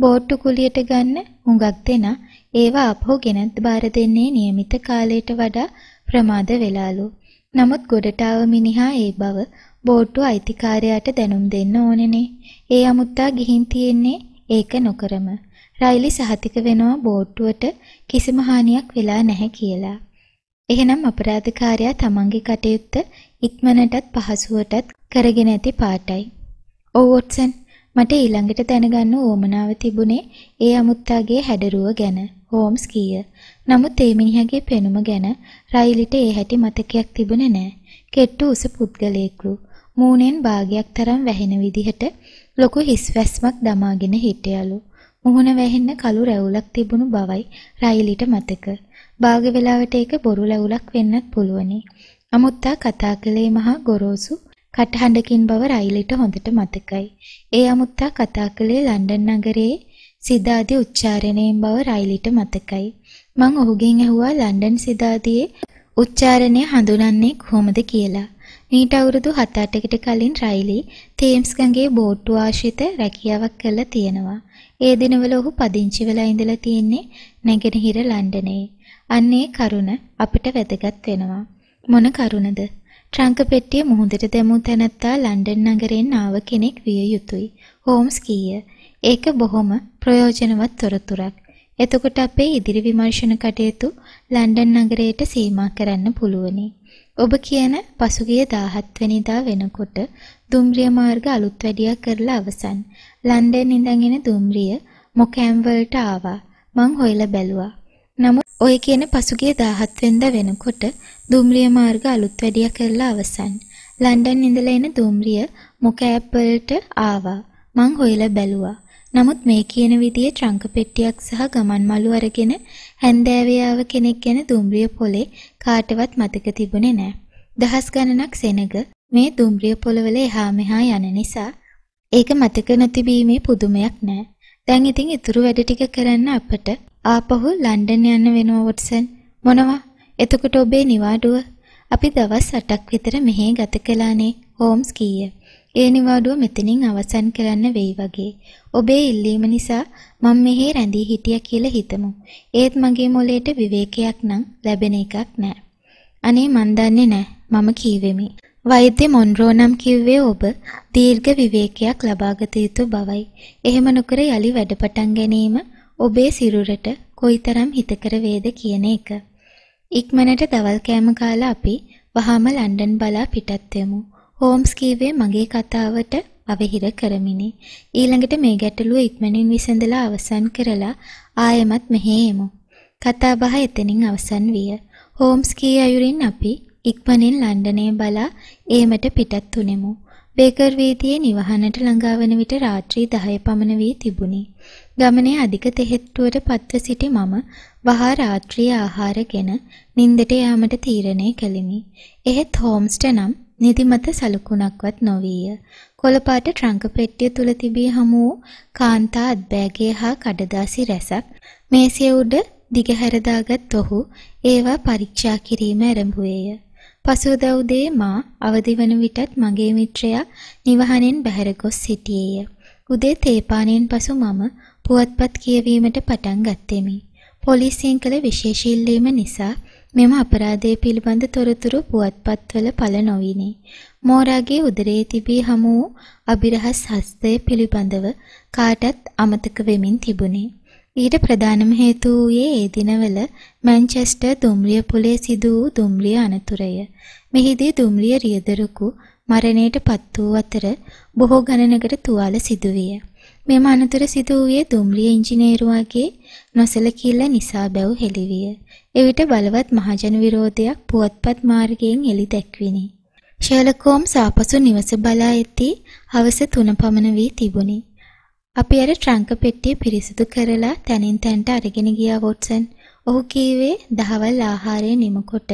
බෝට්ටු කුලියට ගන්න හුඟක් දෙනා ඒවා අපහු ගෙනත් බාර දෙන්නේ નિયમિત කාලයට වඩා ප්‍රමාද වෙලාලු. නමුත් ගොඩට ආව මිනිහා ඒ බව බෝට්ටු අයිතිකාරයාට දැනුම් දෙන්න ඕනනේ. ඒ අමුත්තා ගිහින් තියෙන්නේ ඒක නොකරම. රයිලි සහතික වෙනවා බෝට්ටුවට කිසිම හානියක් වෙලා නැහැ කියලා. එහෙනම් අපරාධකාරයා තමන්ගේ කටයුත්ත ඉක්මනටත් පහසුවටත් කරගෙන ඇති පාටයි. ඔව් වොට්සන් මට ඊළඟට දැනගන්න ඕමනාව තිබුණේ ඒ අමුත්තාගේ හැඩරුව ගැන. හෝම්ස් කීය. නමුත් ඒ මිනිහගේ පෙනුම ගැන රයිලිට ඒ හැටි මතකයක් තිබුණේ නෑ. කෙට්ටු උස පුද්ගලයෙකු. මූණෙන් භාගයක් තරම් වැහෙන විදිහට ලොකු හිස්වැස්මක් දමාගෙන හිටියලු. මුහුණ වැහෙන්න කළු රැවුලක් තිබුණු බවයි රයිලිට මතක. භාග වේලාවට ඒක බොරු රැවුලක් වෙන්නත් පුළුවනි. අමුත්තා කතා කළේ මහා ගොරෝසු කටහඬකින් බව රයිලිට හොඳට මතකයි. ඒ අමුත්තා කතා කළේ ලන්ඩන් නගරයේ සිදාදී උච්චාරණයෙන් බව රයිලිට මතකයි. මං ඔහුගෙන් ඇහුවා ලන්ඩන් සිදාදියේ උච්චාරණය හඳුනන්නේ කොහොමද කියලා. මීට අවුරුදු 7-8කට කලින් රයිලි තේම්ස් ගඟේ බෝට්ටු ආශ්‍රිත රැකියාවක් කරලා තියෙනවා. ඒ දිනවල ඔහු පදිංචි වෙලා ඉඳලා තියෙන්නේ නැගෙනහිර ලන්ඩනයේ. අන්න ඒ කරුණ අපිට වැදගත් වෙනවා. මොන කරුණද? ට්‍රංක පෙට්ටිය මුහුදට දැමූ තැනැත්තා ලන්ඩන් නගරයෙන් ආව කෙනෙක් විය යුතුයි. හෝම්ස් කීය. ඒක බොහොම ප්‍රයෝජනවත් තොරතුරක්. එතකොට අපේ ඉදිරි විමර්ශන කටයුතු ලන්ඩන් නගරයට සීමා කරන්න පුළුවනි. ඔබ කියන පසුගිය 17 වෙනිදා වෙනකොට දුම්රිය මාර්ග අලුත් වැඩියා කරලා අවසන්. ලන්ඩන් ඉඳන් එන දුම්රිය මොකෑම් වලට ආවා. මං හොයලා බැලුවා. නමුත් ඔය කියන පසුගිය 17 වෙනිදා වෙනකොට දුම්රිය මාර්ග අලුත් වැඩියා කරලා අවසන්. ලන්ඩන් ඉඳලා එන දුම්රිය මොකෑම් වලට ආවා. මං හොයලා බැලුවා. නමුත් මේ කියන විදිහේ ට්‍රංක පෙට්ටියක් සහ ගමන් මළු අරගෙන හැන්දෑවේ ආව කෙනෙක් ගැන දුම්රිය පොලේ කාටවත් මතක තිබුණේ නැහැ. දහස් ගණනක් සෙනග මේ දුම්රිය පොළවල එහා මෙහා යන නිසා ඒක මතක නොතිබීමේ පුදුමයක් නැහැ. දැන් ඉතින් ඉතුරු වැඩ ටික කරන්න අපට ආපහු ලන්ඩන් යන්න වෙනවා වොට්සන්. මොනවා? එතකොට ඔබේ නිවාඩුව අපි දවස් 8ක් විතර මෙහි ගත කළානේ හෝම්ස් කීය. ඒ නිවාඩුව මෙතනින් අවසන් කරන්න වෙයි වගේ. ඔබේ ඉල්ලීම නිසා මම මෙහි රැඳී හිටියා කියලා හිතමු. ඒත් මගේ මොළයට විවේකයක් නම් ලැබෙන එකක් නෑ. අනේ මන් දන්නේ නෑ. මම කීවෙමි. වෛද්‍ය මොන්රෝ නම් කිව්වේ ඔබ දීර්ඝ විවේකයක් ලබාගත යුතු බවයි. එහෙම නොකර යලි වැඩ පටන් ගැනීම ඔබේ සිරුරට කොයිතරම් හිතකර වේද කියන එක. ඉක්මනට දවල් කෑම කාලා අපි වහාම ලන්ඩන් බලා පිටත් වෙමු. හෝම්ස් කීවේ මගේ කතාවට අවහිර කරමිනි. ඊළඟට මේ ගැටලුව ඉක්මනින් විසඳලා අවසන් කරලා ආයෙමත් මෙහි එමු. කතාබහ එතනින් අවසන් විය. හෝම්ස් කී අයුරින් අපි ඉක්මනින් ලන්ඩනය බලා ඒමට පිටත් වුනෙමු. බේකර් වීදියේ නිවහනට ළඟාවන විට රාත්‍රී 10 පමණ වී තිබුණි. ගමනේ අධික තෙහෙට්ටුවට පත්ව සිටි මම වහා රාත්‍රී ආහාරගෙන නින්දට යාමට තීරණය කළෙමි. එහෙත් හෝම්ස්ට නම් නිදිමත සලකුණක්වත් නොවීය. කොළපාට ට්‍රංක පෙට්ටිය තුල තිබී හමු වූ කාන්තා අත්බෑගේ හා කඩදාසි රැසක් මේසය උඩ දිගහැරදාගත් ඔහු ඒවා පරීක්ෂා කිරීම ආරම්භුවේය. පසුදා උදේ මා අවදි වන විටත් මගේ මිත්‍රයා නිවහනෙන් බැහැර ගොස් සිටියේය. උදේ තේපානෙන් පසු මම පුවත්පත් කියවීමට පටන් ගත්තෙමි. පොලිසියෙන් කළ විශේෂීල්ලීම නිසා මෙම අපරාධය පිළිබඳ තොරතුරු පුවත්පත්වල පළ නොවිනි. මෝරාගේ උදරයේ තිබී හමු වූ අභිරහස් හස්තය පිළිබඳව කාටත් අමතක වෙමින් තිබුණේ. ඊට ප්‍රධානම හේතු වූයේ ඒ දිනවල මැන්චෙස්ටර් දුම්රිය පොලේ සිදු වූ දුම්රිය අනතුරය. මෙහිදී දුම්රිය රියදරකු මරණයට පත් වූ අතර බොහෝ ගණනකට තුවාල සිදු විය. මෙම අනතුර සිදු වූයේ දුම්රිය ඉංජිනේරුවාගේ නොසලකිල්ල නිසා බැව් හෙළිවිය. එවිට බලවත් මහජන විරෝධයක් පුවත්පත් මාර්ගයෙන් එළි දැක්විනි. ෂර්ලොක් හෝම්ස් ආපසු නිවස බලා ඇති හවස 3 පමණ වී තිබුණි. අපි අර ට්‍රංක පෙට්ටිය පිරිසිදු කරලා තනින් තැනට අරගෙන ගියා වොට්සන්. ඔහු කීවේ දහවල් ආහාරය නිමකොට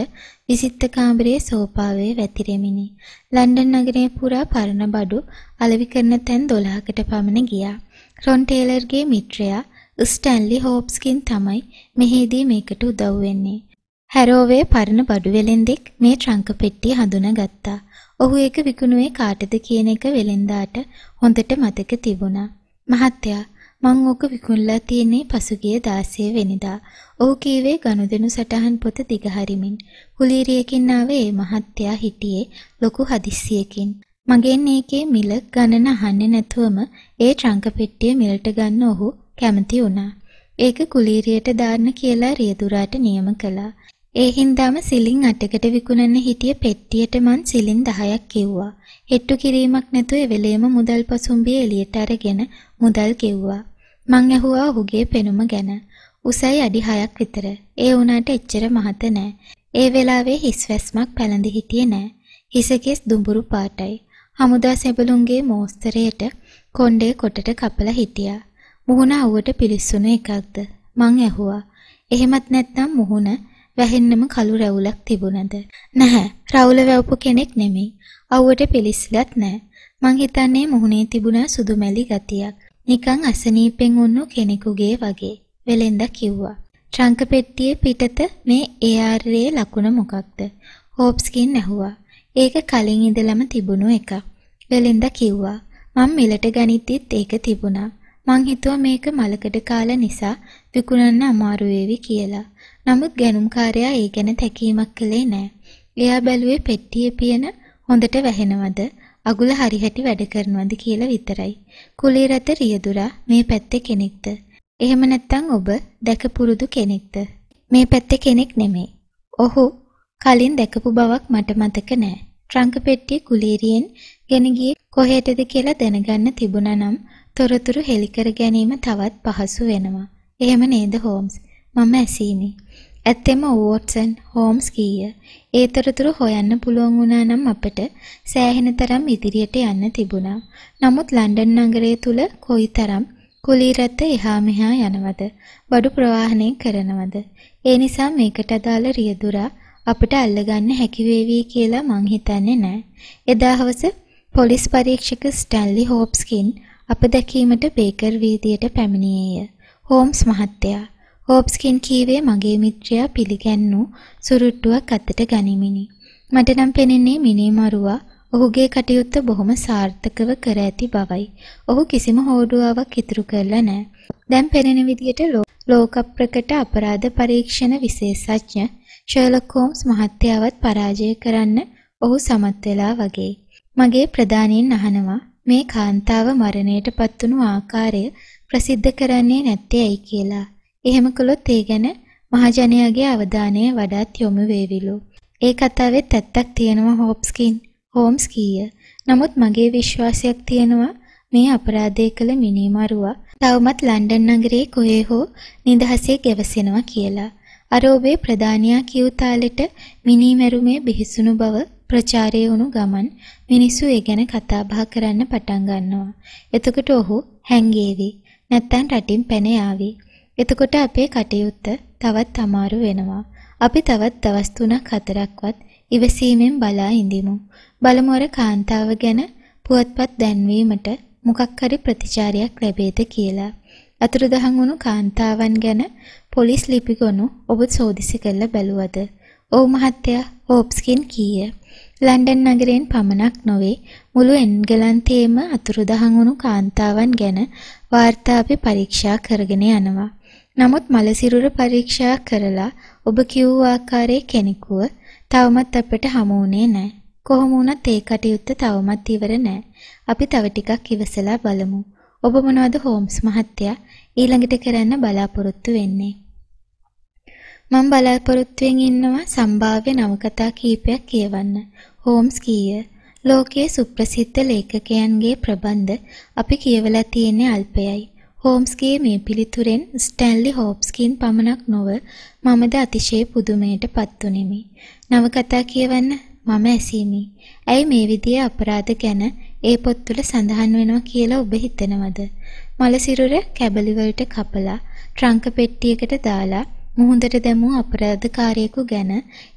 විසිත්ත කාමරයේ සෝපාවේ වැතිරෙමිනි. ලන්ඩන් නගරය පුරා පරණ බඩු අලෙවි කරන තැන් 12කට පමණ ගියා. රොන් ටේලර්ගේ මිත්‍රයා ස්ටැන්ලි හෝප්ස්කින් තමයි මෙහිදී මේකට උදව් වෙන්නේ. හැරෝවේ පරණ බඩු වෙලෙන්දෙක් මේ ට්‍රංක පෙට්ටිය හඳුනාගත්තා. ඔහු ඒක විකුණුවේ කාටද කියන එක වෙලෙන්දාට හොඳට මතක තිබුණා. මහත්තයා මං ඕක විකුණලා තියෙන්නේ පසුගිය 16 වෙනිදා. ඔහු කීවේ ගනුදෙනු සටහන් පොත දිගහරිමින්. කුලීරියකින් ආවේ ඒ මහත්තයා හිටියේ ලොකු හදිස්සියකින්. මගෙන් ඒකේ මිල ගණන අහන්නේ නැතුවම ඒ ට්‍රංක පෙට්ටිය මිලට ගන්න ඔහු කැමති වුණා. ඒක කුලීරියට දාන්න කියලා රියදුරාට නියම කළා. ඒ හින්දාම සිලින් 8කට විකුණන්න හිටිය පෙට්ටියට මං සිලින් 10ක් කිව්වා. හෙට්ටු කිරීමක් නැතුව එවෙලේම මුදල් පසුම්බිය එළියට අරගෙන මුදල් ගෙව්වා. මං ඇහුවා ඔහුගේ පෙනුම ගැන. උසයි අඩි 6ක් විතර. ඒ වුණාට එච්චර මහත නෑ. ඒ වෙලාවේ හිස් වැස්මක් පැලඳි හිටියේ නෑ. හිසකෙස් දුඹුරු පාටයි. හමුදා සැබළුන්ගේ මෝස්තරයට කොණ්ඩේ කොටට කපලා හිටියා. මුහුණ අවුවට පිලිස්සුණු එකක්ද? මං ඇහුවා. එහෙමත් නැත්නම් මුහුණ වැහෙන්නම කළු රැවුලක් තිබුණද? නැහැ. රැවුල වැවපු කෙනෙක් නෙමෙයි. අවුවට පිලිස්සලත් නැහැ. මං හිතන්නේ මුහුණේ තිබුණා සුදු මැලි ගතියක්. නිකන් අසනීපෙන් උන්නු කෙනෙකුගේ වගේ වෙලෙන්ද කිව්වා. ට්‍රංක පෙට්ටියේ පිටත මේ AR-ේ ලකුණ මොකක්ද? හොප්ස්කින් ඇහුවා. ඒක කලින් ඉඳලම තිබුණු එකක්. වෙලෙන්ද කිව්වා. මම මිලට ගනිද්දිත් ඒක තිබුණා. මං හිතුවා මේක මලකඩ කාලා නිසා විකුණන්න අමාරු වේවි කියලා. නමුත් ගණුම්කාරයා ඒ ගැන තැකීමක් කළේ නැහැ. එයා බැලුවේ පෙට්ටියේ පියන හොඳට වැහෙනවද අගුල හරි හැටි වැඩ කරනවද කියලා විතරයි. කුලී රට රියදුරා මේ පැත්තේ කෙනෙක්ද? එහෙම නැත්නම් ඔබ දැක පුරුදු කෙනෙක්ද? මේ පැත්තේ කෙනෙක් නෙමෙයි. ඔහු කලින් දැකපු බවක් මට මතක නෑ. ට්‍රංක පෙට්ටිය කුලීරියෙන් ගෙන ගියේ කොහෙටද කියලා දැනගන්න තිබුණා නම් තොරතුරු හෙළි කර ගැනීම තවත් පහසු වෙනවා. එහෙම නේද හෝම්ස්? මම ඇසීමි. ඇත්තෙම වෝට්සන් හෝම්ස් කීය. ඒ තොරතුරු හොයන්න පුළුවන් වුණා නම් අපට සෑහෙන තරම් ඉදිරියට යන්න තිබුණා. නමුත් ලන්ඩන් නගරය තුල කොයිතරම් කුලී රැත්ත එහා මෙහා යනවද? බඩු ප්‍රවාහනය කරනවද? ඒ නිසා මේකට අදාළ රියදුරා අපට අල්ලගන්න හැකි වේවි කියලා මං හිතන්නේ නැහැ. එදා හවස පොලිස් පරීක්ෂක ස්ටැන්ලි හෝප්ස්කින් අප දැකීමට බේකර් වීදියට පැමිණියේය. හෝම්ස් මහත්තයා හෝප්ස්කින් කීවේ මගේ මිත්‍රයා පිළිගැන්නු සුරුට්ටුවක් අතට ගනිමිනි. මට නම් පෙනෙන්නේ මිනීමරුවා ඔහුගේ කටයුත්ත බොහොම සාර්ථකව කර ඇති බවයි. ඔහු කිසිම හෝඩුවාවක් ඉතුරු කරලා නැහැ. දැන් පෙනෙන විදියට ලෝක ප්‍රකට අපරාධ පරීක්ෂණ විශේෂඥ ෂර්ලොක් හෝම්ස් මහත්තයාවත් පරාජය කරන්න ඔහු සමත් වෙලා වගේ. මගේ ප්‍රධානීන් අහනවා මේ කාන්තාව මරණයට පත් වුණු ආකාරය ප්‍රසිද්ධ කරන්නේ නැත්තේ ඇයි කියලා. එහෙම කළොත් ඒ ගැන මහජනයාගේ අවධානය වඩාත් යොමු වේවිලු. ඒ කතාවෙත් ඇත්තක් තියෙනවා හෝප්ස්කින් හෝම්ස් කීය. නමුත් මගේ විශ්වාසයක් තියෙනවා මේ අපරාධය කළ මිනීමරුවා තවමත් ලන්ඩන් නගරයේ කොහේ හෝ නිදහසේ ගැවසෙනවා කියලා. අරෝබේ ප්‍රධානියා කියූ තාලෙට මිනීමැරුමේ බිහිසුණු බව ප්‍රචාරය වුණු ගමන් මිනිස්සු ඒ ගැන කතා බහ කරන්න පටන් ගන්නවා. එතකොට ඔහු හැංගේවි. නැත්තම් රටින් පැන යාවි. එතකොට අපේ කටයුත්ත තවත් අමාරු වෙනවා. අපි තවත් දවස් 3ක් 4ක්වත් ඉවසීමෙන් බලා ඉඳිමු. බලමු අර කාන්තාව ගැන පුවත්පත් දැන්වීමට මොකක් හරි ප්‍රතිචාරයක් ලැබේද කියලා. අතුරුදහන් වුණු කාන්තාවන් ගැන පොලිස් ලිපි ගොනු ඔබ සෝදිසි කරලා බැලුවද? ඔව් මහත්තයා, හෝප්ස්කින් කීය. ලන්ඩන් නගරයෙන් පමණක් නොවේ මුළු එන්ගලන්තයේම අතුරුදහන් වුණු කාන්තාවන් ගැන වාර්තා අපි පරීක්ෂා කරගෙන යනවා. නමුත් මලසිරුර පරීක්ෂා කරලා ඔබ කිව් ආකාරයේ කෙනෙකුව තවමත් අපට හමු වුණේ නැහැ. කොහොම වුණත් ඒ කටයුත්ත තවමත් ඉවර නැහැ. අපි තව ටිකක් ඉවසලා බලමු. ඔබ මොනවද හෝම්ස් මහත්තයා ඊළඟට කරන්න බලාපොරොත්තු වෙන්නේ? මම බලාපොරොත්තුෙන් ඉන්නවා සම්භාව්‍ය නවකතා කීපයක් කියවන්න. හෝම්ස් කීය. ලෝකයේ සුප්‍රසිද්ධ ලේඛකයන්ගේ ප්‍රබන්ධ අපි කියවලා තියෙන්නේ අල්පයයි. හෝම්ස්ගේ මේ පිළිතුරෙන් ස්ටැන්ලි හෝප්ස්කින් පමණක් නොව මමද අතිශය පුදුමයට පත් වුනිමි. නවකතා කියවන්න මම ඇසීමි. ඇයි මේ විදිය අපරාධ ගැන ඒ පොත් තුල සඳහන් වෙනවා කියලා ඔබ හිතනවද? මල සිරුර කැබලි වලට කපලා ට්‍රංක පෙට්ටියකට දාලා මුහුදට දැමූ අපරාධකාරයෙකු ගැන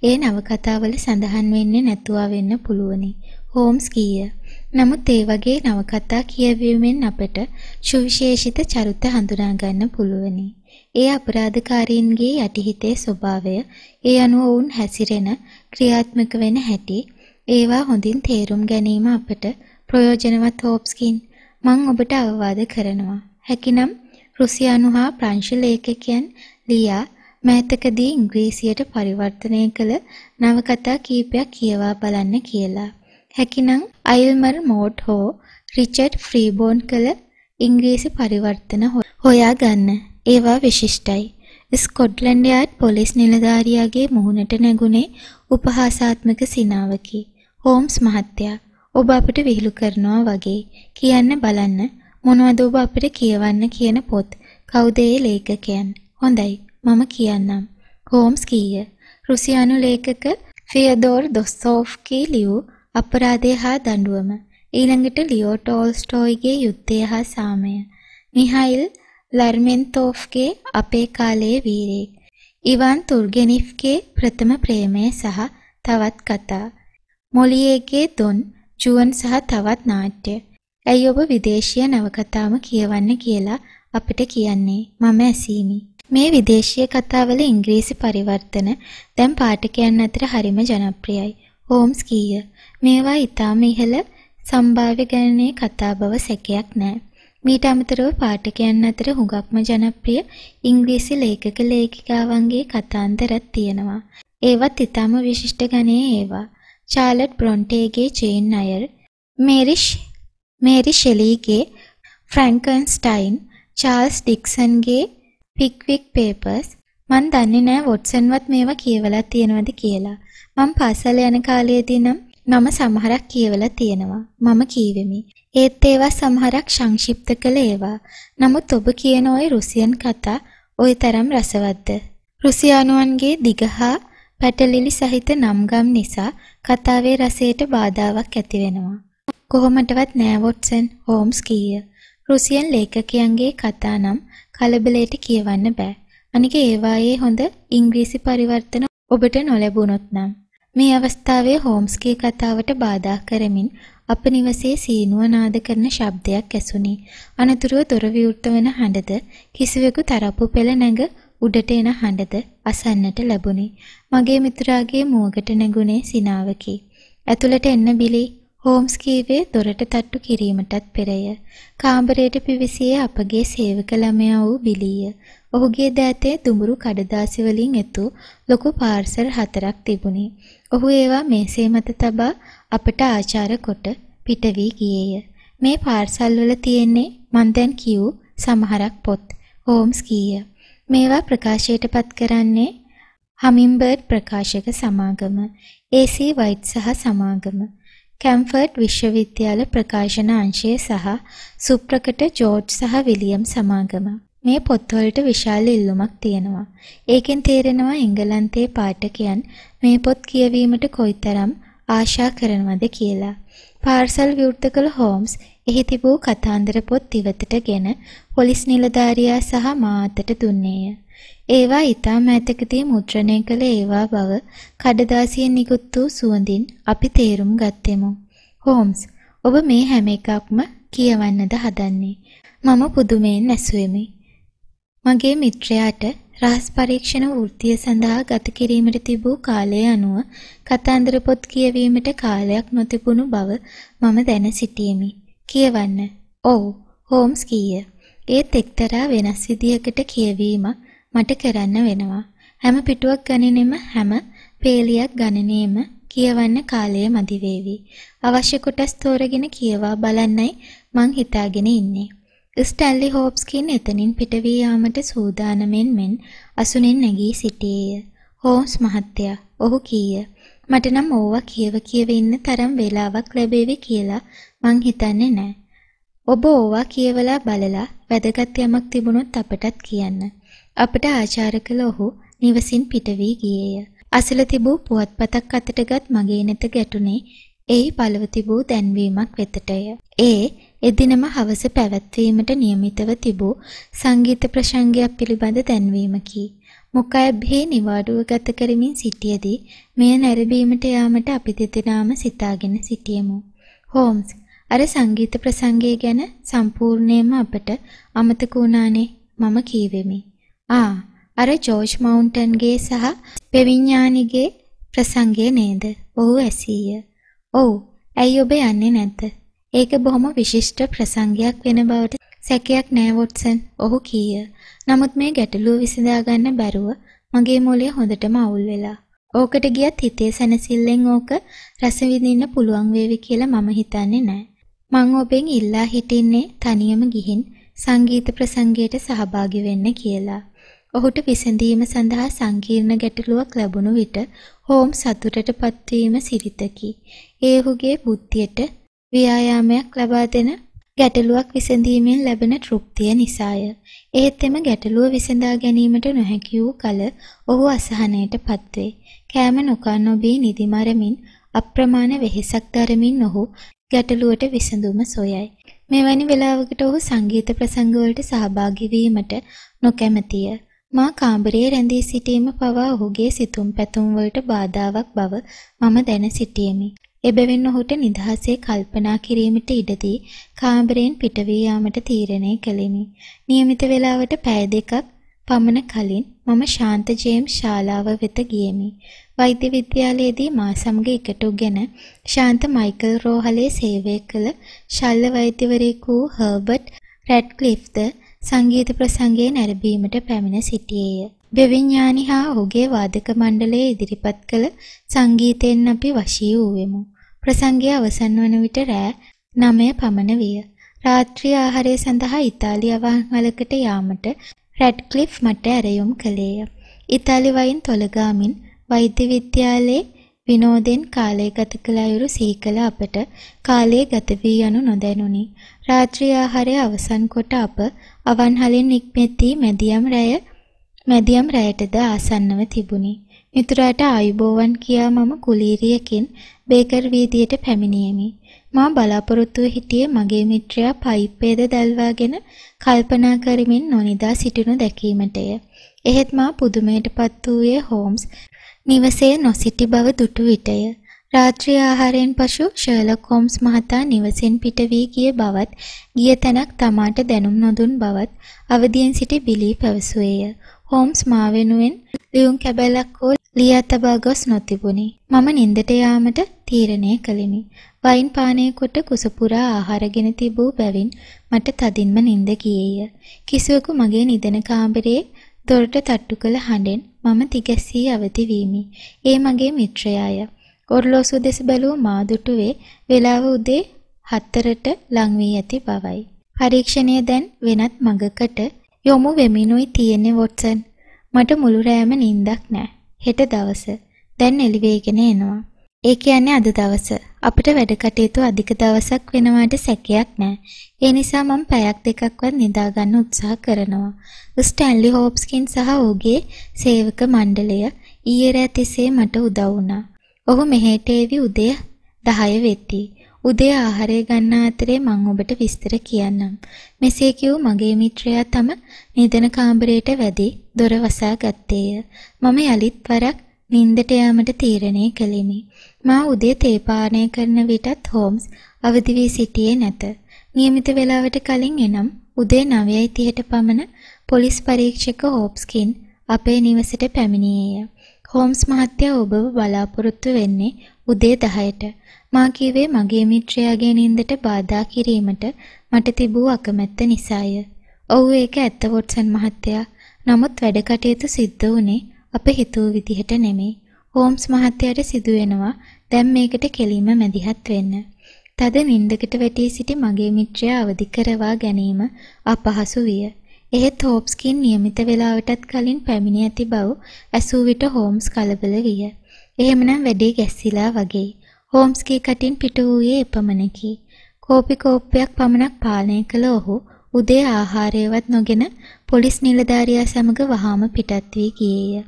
ඒ නවකතාවල සඳහන් වෙන්නේ නැතුව වෙන්න පුළුවනි. හෝම්ස් කීය. නමුත් ඒ වගේ නවකතා කියවීමෙන් අපට සුවිශේෂිත චරිත හඳුනා ගන්න පුළුවනි. ඒ අපරාධකාරීන්ගේ යටිහිතේ ස්වභාවය, ඒ අනුව ඔවුන් හැසිරෙන, ක්‍රියාත්මක වෙන හැටි, ඒවා හොඳින් තේරුම් ගැනීම අපට ප්‍රයෝජනවත් හොප්ස්කින් මම ඔබට අවවාද කරනවා. හැකිනම් රුසියානු හා ප්‍රංශ ලේඛකයන් ලියා මෑතකදී ඉංග්‍රීසියට පරිවර්තනය කළ නවකතා කීපයක් කියවා බලන්න කියලා. හැකිනම් අයිල්මර් මෝට් හෝ රිචඩ් ෆ්‍රීබෝන් කළ ඉංග්‍රීසි පරිවර්තන හොයා ගන්න. ඒවා විශිෂ්ටයි. ස්කොට්ලන්ඩ් යාඩ් පොලිස් නිලධාරියාගේ මුහුණට නැගුණේ උපහාසාත්මක සිනාවකි. හෝම්ස් මහත්තයා ඔබ අපට විහිළු කරනවා වගේ කියන්න බලන්න මොනවද ඔබ අපිට කියවන්න කියන පොත් කවුද ඒ ලේඛකයන් හොඳයි මම කියන්නම් හෝම්ස් කීය රුසියානු ලේඛක ෆියදෝර් දොස්තෝෆ්කී ලියූ අපරාධය හා දඬුවම. ඊළඟට ලියෝ ටෝල්ස්ටෝයිගේ යුද්ධය හා සාමය. මිහායිල් ලර්මෙන්තෝෆ්ගේ අපේ කාලයේ වීරයෙක්. ඉවන් තුර්ගෙනිෆ්ගේ ප්‍රථම ප්‍රේමය සහ තවත් කතා. මොලියේගේ දොන් ජුවන් සහ තවත් නාට්‍ය. ඇයි ඔබ විදේශීය නවකතාම කියවන්න කියලා අපිට කියන්නේ මම ඇසීමි. මේ විදේශීය කතාවල ඉංග්‍රීසි පරිවර්තන දැන් පාඨකයන් අතර හරිම ජනප්‍රියයි. හෝම්ස් කීය. මේවා ඊටාම ඉහළ සම්භාව්‍ය ගණනේ කතා බව සැකයක් නැහැ. මීට අමතරව පාඨකයන් අතර හුඟක්ම ජනප්‍රිය ඉංග්‍රීසි ලේඛක ලේඛිකාවන්ගේ කතාන්තරත් තියෙනවා. ඒවත් ඊටාම විශිෂ්ට ගණයේ ඒවා. චාලට් බ්‍රොන්ටේගේ ජේන් අයර්, මේරිෂ් මේරි ෂෙලීගේ ෆ්‍රැන්කන්ස්ටයින්, චාල්ස් ඩික්සන්ගේ පික්වික් පේපර්ස් මන් දන්නේ නෑ වොට්සන්වත් මේවා කියවලා තියෙනවද කියලා. මම පාසල් යන කාලයේදී නම් නම සමහරක් කියවලා තියෙනවා. මම කීවෙමි. ඒත් ඒවා සමහරක් සංක්ෂිප්ත කළ ඒවා. නමුත් ඔබ කියන ওই රුසියන් කතා ওই තරම් රසවත්ද? රුසියානුවන්ගේ දිගහා පැටලිලි සහිත නම්ගම් නිසා කතාවේ රසයට බාධාවක් ඇති වෙනවා. කොහොමඩවත් නෑ වොට්සන් හෝම්ස් කීය. රුසියන් ලේඛකයන්ගේ කතා නම් කලබලයට කියවන්න බෑ. අනික ඒවායේ හොඳ ඉංග්‍රීසි පරිවර්තන ඔබට නොලැබුණොත් නම් මේ අවස්ථාවේ හෝම්ස්ගේ කතාවට බාධා කරමින් අප නිවසේ සීනුව නාද කරන ශබ්දයක් ඇසුණි. අනතුරුව දොර විවෘත වන හඬද කිසිවෙකු තරප්පු පෙළ නැඟ උඩට එන හඬද අසන්නට ලැබුණි. මගේ මිතුරාගේ මුවකට නැගුණේ සිනාවකි. ඇතුළට එන්න බිලි හෝම්ස් කීවේ දොරට තට්ටු කිරීමටත් පෙරය. කාමරයට පිවිසියේ අපගේ සේවක ළමයා වූ බිලීය. ඔහුගේ දෑතේ දුඹුරු කඩදාසි වලින් එතු ලොකු පාර්සල් හතරක් තිබුණි. ඔහු ඒවා මේසේ මත තබා අපට ආචාර කොට පිට වී ගියේය. මේ පාර්සල් වල තියෙන්නේ මන් දැන් කියූ සමහරක් පොත්. හෝම්ස් කීය. මේවා ප්‍රකාශයට පත් කරන්නේ හමින්බර්ඩ් ප්‍රකාශක සමාගම, AC වයිට් සහ සමාගම, කැම්ෆර්ඩ් විශ්වවිද්‍යාල ප්‍රකාශන අංශය සහ සුප්‍රකට ජෝර්ජ් සහ විලියම් සමාගම. මේ පොත්වලට විශාල ඉල්ලුමක් තියෙනවා. ඒකෙන් තේරෙනවා එංගලන්තයේ පාඨකයන් මේ පොත් කියවීමට කොයිතරම් ආශා කරනවද කියලා. පාර්සල් විවෘත කළ හෝම්ස් එහි තිබූ කතාන්දර පොත් ඉවතටගෙන පොලිස් නිලධාරියා සහ මා අතට දුන්නේය. ඒවා ඊටම ඈතකදී මුද්‍රණය කළ ඒවා බව කඩදාසියෙන් නිකුත් වූ සුවඳින් අපි තේරුම් ගත්තෙමු. හෝම්ස්, ඔබ මේ හැම එකක්ම කියවන්නද හදන්නේ? මම පුදුමයෙන් ඇසුවෙමි. මගේ මිත්‍රයාට රහස් පරීක්ෂණ වෘත්තිය සඳහා ගත කිරීමට තිබූ කාලය අනුව කතන්දර පොත් කියවීමට කාලයක් නොතිබුණු බව මම දැන සිටියෙමි. කියවන්න. ඔව්, හෝම්ස් කීය. ඒත් එක්තරා වෙනස් විදියකට කියවීමක් මට කරන්න වෙනවා. හැම පිටුවක් ගණනෙම හැම පේලියක් ගණනෙම කියවන්න කාලය මදි අවශ්‍ය කොටස් තෝරගෙන කියවා බලන්නයි මං හිතාගෙන ඉන්නේ. ස්ටැන්ලි හෝප්ස්කින් එතනින් පිට වී යාමට සූදානමෙන් මෙන් අසුනෙන් නැගී සිටියේය. හෝම්ස් මහත්තයා, ඔහු කීය. මට නම් ඕවා කියව කියව ඉන්න තරම් වේලාවක් ලැබෙවි කියලා මං හිතන්නේ නෑ. ඔබ ඕවා කියවලා බලලා වැදගත් යමක් තිබුණොත් අපටත් කියන්න. අපට ආචාර කළ ඔහු නිවසින් පිට වී ගියේය. අසල තිබූ පුවත්පතක් අතටගත් මගේ නෙත ගැටුනේ එහි පළව තිබූ දැන්වීමක් වෙතටය. ඒ එදිනම හවස පැවැත්වීමට නියමිතව තිබූ සංගීත ප්‍රසංගයක් පිළිබඳ දැන්වීමකි. මුකයබ්හි නිවාඩුව ගත කරමින් සිටියදී මෙය නැරඹීමට යාමට අපි දෙදෙනාම සිතාගෙන සිටියෙමු. හෝම්ස් අර සංගීත ප්‍රසංගය ගැන සම්පූර්ණයෙන්ම අපට අමතක වුණානේ මම කීවෙමි. ආ අර ජෝර්ජ් මවුන්ටන්ගේ සහ පෙවිඤ්ඤානිගේ ප්‍රසංගය නේද? ඔහු ඇසීය. ඔව්. ඇයි ඔබ යන්නේ නැද්ද? ඒක බොහොම විශිෂ්ට ප්‍රසංගයක් වෙන බවට සැකයක් නෑ වොට්සන්. ඔහු කීය. නමුත් මේ ගැටලුව විසඳා ගන්න බැරුව මගේ මොළය හොඳටම අවුල් වෙලා. ඕකට ගියත් හිතේ සැනසෙල්ලෙන් ඕක රස විඳින්න පුළුවන් වේවි කියලා මම හිතන්නේ නෑ. මං ඔබෙන් ඉල්ලා හිටින්නේ තනියම ගිහින් සංගීත ප්‍රසංගයට සහභාගි වෙන්න කියලා. ඔහුට විසඳීම සඳහා සංකීර්ණ ගැටලුවක් ලැබුණු විට හෝම් සතුටටපත් වීම සිරිතකි. ඒ ඔහුගේ බුද්ධියට ව්‍යායාමයක් ලබා දෙන ගැටලුවක් විසඳීමෙන් ලැබෙන තෘප්තිය නිසාය. එහෙත් එම ගැටලුව විසඳා ගැනීමට නොහැකි වූ කල ඔහු අසහනයටපත් වේ. කෑම නොකා නොබී නිදිමරමින් අප්‍රමාණ වෙහෙසක් දරමින් ඔහු ගැටලුවට විසඳුම සොයයි. මෙවැනි වෙලාවකට ඔහු සංගීත ප්‍රසංග වලට සහභාගී වීමට නොකැමැතිය. මා කාමරයේ රැඳී සිටීම පවා ඔහුගේ සිතුම් පැතුම් වලට බාධාවක් බව මම දැන සිටියෙමි. එබැවින් ඔහුට නිදහසේ කල්පනා කිරීමට ඉඩදී කාමරයෙන් පිට වී යාමට තීරණය කළෙමි. નિયમિત වේලාවට පැය දෙකක් පමණ කලින් මම ශාන්ත ජේම්ස් ශාලාව වෙත ගියෙමි. වෛද්‍ය විද්‍යාලයේදී මා සමග එකතු ගෙන ශාන්ත මයිකල් රෝහලේ සේවය කළ ශල්්‍ය වෛද්‍යවරයෙකු වූ හර්බර්ට් රැඩ්ක්ලිෆ්ද සංගීත ප්‍රසංගයේ නැරඹීමට පැමිණ සිටියේය. බෙවිඥානි හා ඔහුගේ වාදක මණ්ඩලය ඉදිරිපත් කළ සංගීතයෙන් අපි වශී වූවෙමු. ප්‍රසංගය අවසන් වන විට රෑ 9 පමණ විය. රාත්‍රී ආහාරය සඳහා ඉතාලි අවන්වලකට යාමට රැඩ්ක්ලිෆ් මට ඇරයුම් කළේය. ඉතාලි වයින් තොලගාමින් වෛද්‍ය විද්‍යාලයේ විනෝදෙන් කාලය ගත කළ අයුරු සිහි කළ අපට කාලය ගත වී යනු නොදැනුනි. රාත්‍රී ආහාරය අවසන් කොට අප අවන්හලෙන් නික්මෙති මැදියම් රැය මැදියම් රැයටද ආසන්නව තිබුණි. මිතුරාට ආයුබෝවන් කියා මම කුලීරියකින් බේකර් වීදියට පැමිණියෙමි. මා බලාපොරොත්තුව හිටියේ මගේ මිත්‍රයා පයිප්පේද දැල්වාගෙන කල්පනා කරමින් නොනිදා සිටිනු දැකීමටය. එහෙත් මා පුදුමයට පත් වූයේ හෝම්ස් නිවසේ නොසිටි බව දුටු විටය. රාත්‍රී ආහාරයෙන් පසු ෂර්ලොක් හෝම්ස් මහතා නිවසෙන් පිට වී ගිය බවත්, ගිය තැනක් තමාට දැනුම් නොදුන් බවත් අවදියෙන් සිටි බිලී පැවසුවේය. හෝම්ස් මා වෙනුවෙන් ලියුම් කැබැල්ලක් හෝ ලිය අතබා ගොස් නොතිබුණි. මම නින්දට යාමට තීරණය කළෙමි. වයින් පානය කොට කුස පුරා ආහාරගෙන තිබූ බැවින් මට තදින්ම නිින්ද ගියේය. කිසිවෙකු මගේ නිදන කාමරයේ දොරට තට්ටු කළ හඬෙන් මම තිගැස්සී අවදි වීමි. ඒ මගේ මිත්‍රයාය. ඔර්ලෝසු දෙස බැලූ මා දුටුවේ වේලාව උදේ 4ට ලං වී ඇති බවයි. පරීක්ෂණය දැන් වෙනත් මඟකට යොමු වෙමිනුයි තියෙන්නේ වොට්සන්. මට මුළු රැයම නිින්දක් නැහැ. හෙට දවස. දැන් එළි වෙගෙන එනවා. ඒ කියන්නේ අද දවස. අපිට වැඩ කටයුතු අධික දවසක් වෙනවාට සැකයක් නැහැ. ඒ නිසා මම පැයක් දෙකක්වත් නිදා ගන්න උත්සාහ කරනවා. ස්ටැන්ලි හෝප්ස්කින් සහ ඔහුගේ සේවක මණ්ඩලය ඊයේ රෑ තිස්සේ මට උදව් වුණා. ඔහු මෙහෙට එවි උදේ 10 වෙති. උදේ ආහාරය ගන්න අතරේ මම ඔබට විස්තර කියන්නම්. මෙසේ කිව් මගේ මිත්‍රයා තම නිදන කාමරයට වැදී දොර වසා ගත්තේය. මම යලිත් වරක් නිින්දට යාමට තීරණය කළෙමි. මා උදේ තේ පානය කරන විටත් හෝම්ස් අවදි වී සිටියේ නැත. નિયમિત වේලාවට කලින් එනම් උදේ 9:30ට පමණ පොලිස් පරීක්ෂක හෝප්ස්කින් අපේ නිවසට පැමිණියේය. හෝම්ස් මහත්තයා ඔබව බලාපොරොත්තු වෙන්නේ උදේ 10ට. මා කීවේ මගේ මිත්‍රයාගේ නින්දට බාධා කිරීමට මට තිබූ අකමැත්ත නිසාය. ඔව් ඒක ඇත්ත වොට්සන් මහත්තයා. නමුත් වැඩ කටයුතු සිද්ධ වුණේ අප හිතූ විදිහට නෙමෙයි. හෝම්ස් මහත්තයාට සිදු වෙනවා දැන් මේකට කෙලින්ම මැදිහත් වෙන්න. තද නින්දකට වැටී සිටි මගේ මිත්‍රයා අවදි කරවා ගැනීම අපහසු විය. එහෙත් හෝප්ස්කින් નિયમિત වේලාවටත් කලින් පැමිණ ඇති බව ඇසූ විට හෝම්ස් කලබල විය. එහෙමනම් වැඩේ ගැස්සිලා වගේ. හෝම්ස්ගේ කටින් පිට වූයේ එපමණකි. කෝපි කෝප්පයක් පමණක් පාලනය කළ ඔහු උදේ ආහාරයවත් නොගෙන පොලිස් නිලධාරියා සමග වහාම පිටත් වී ගියේය.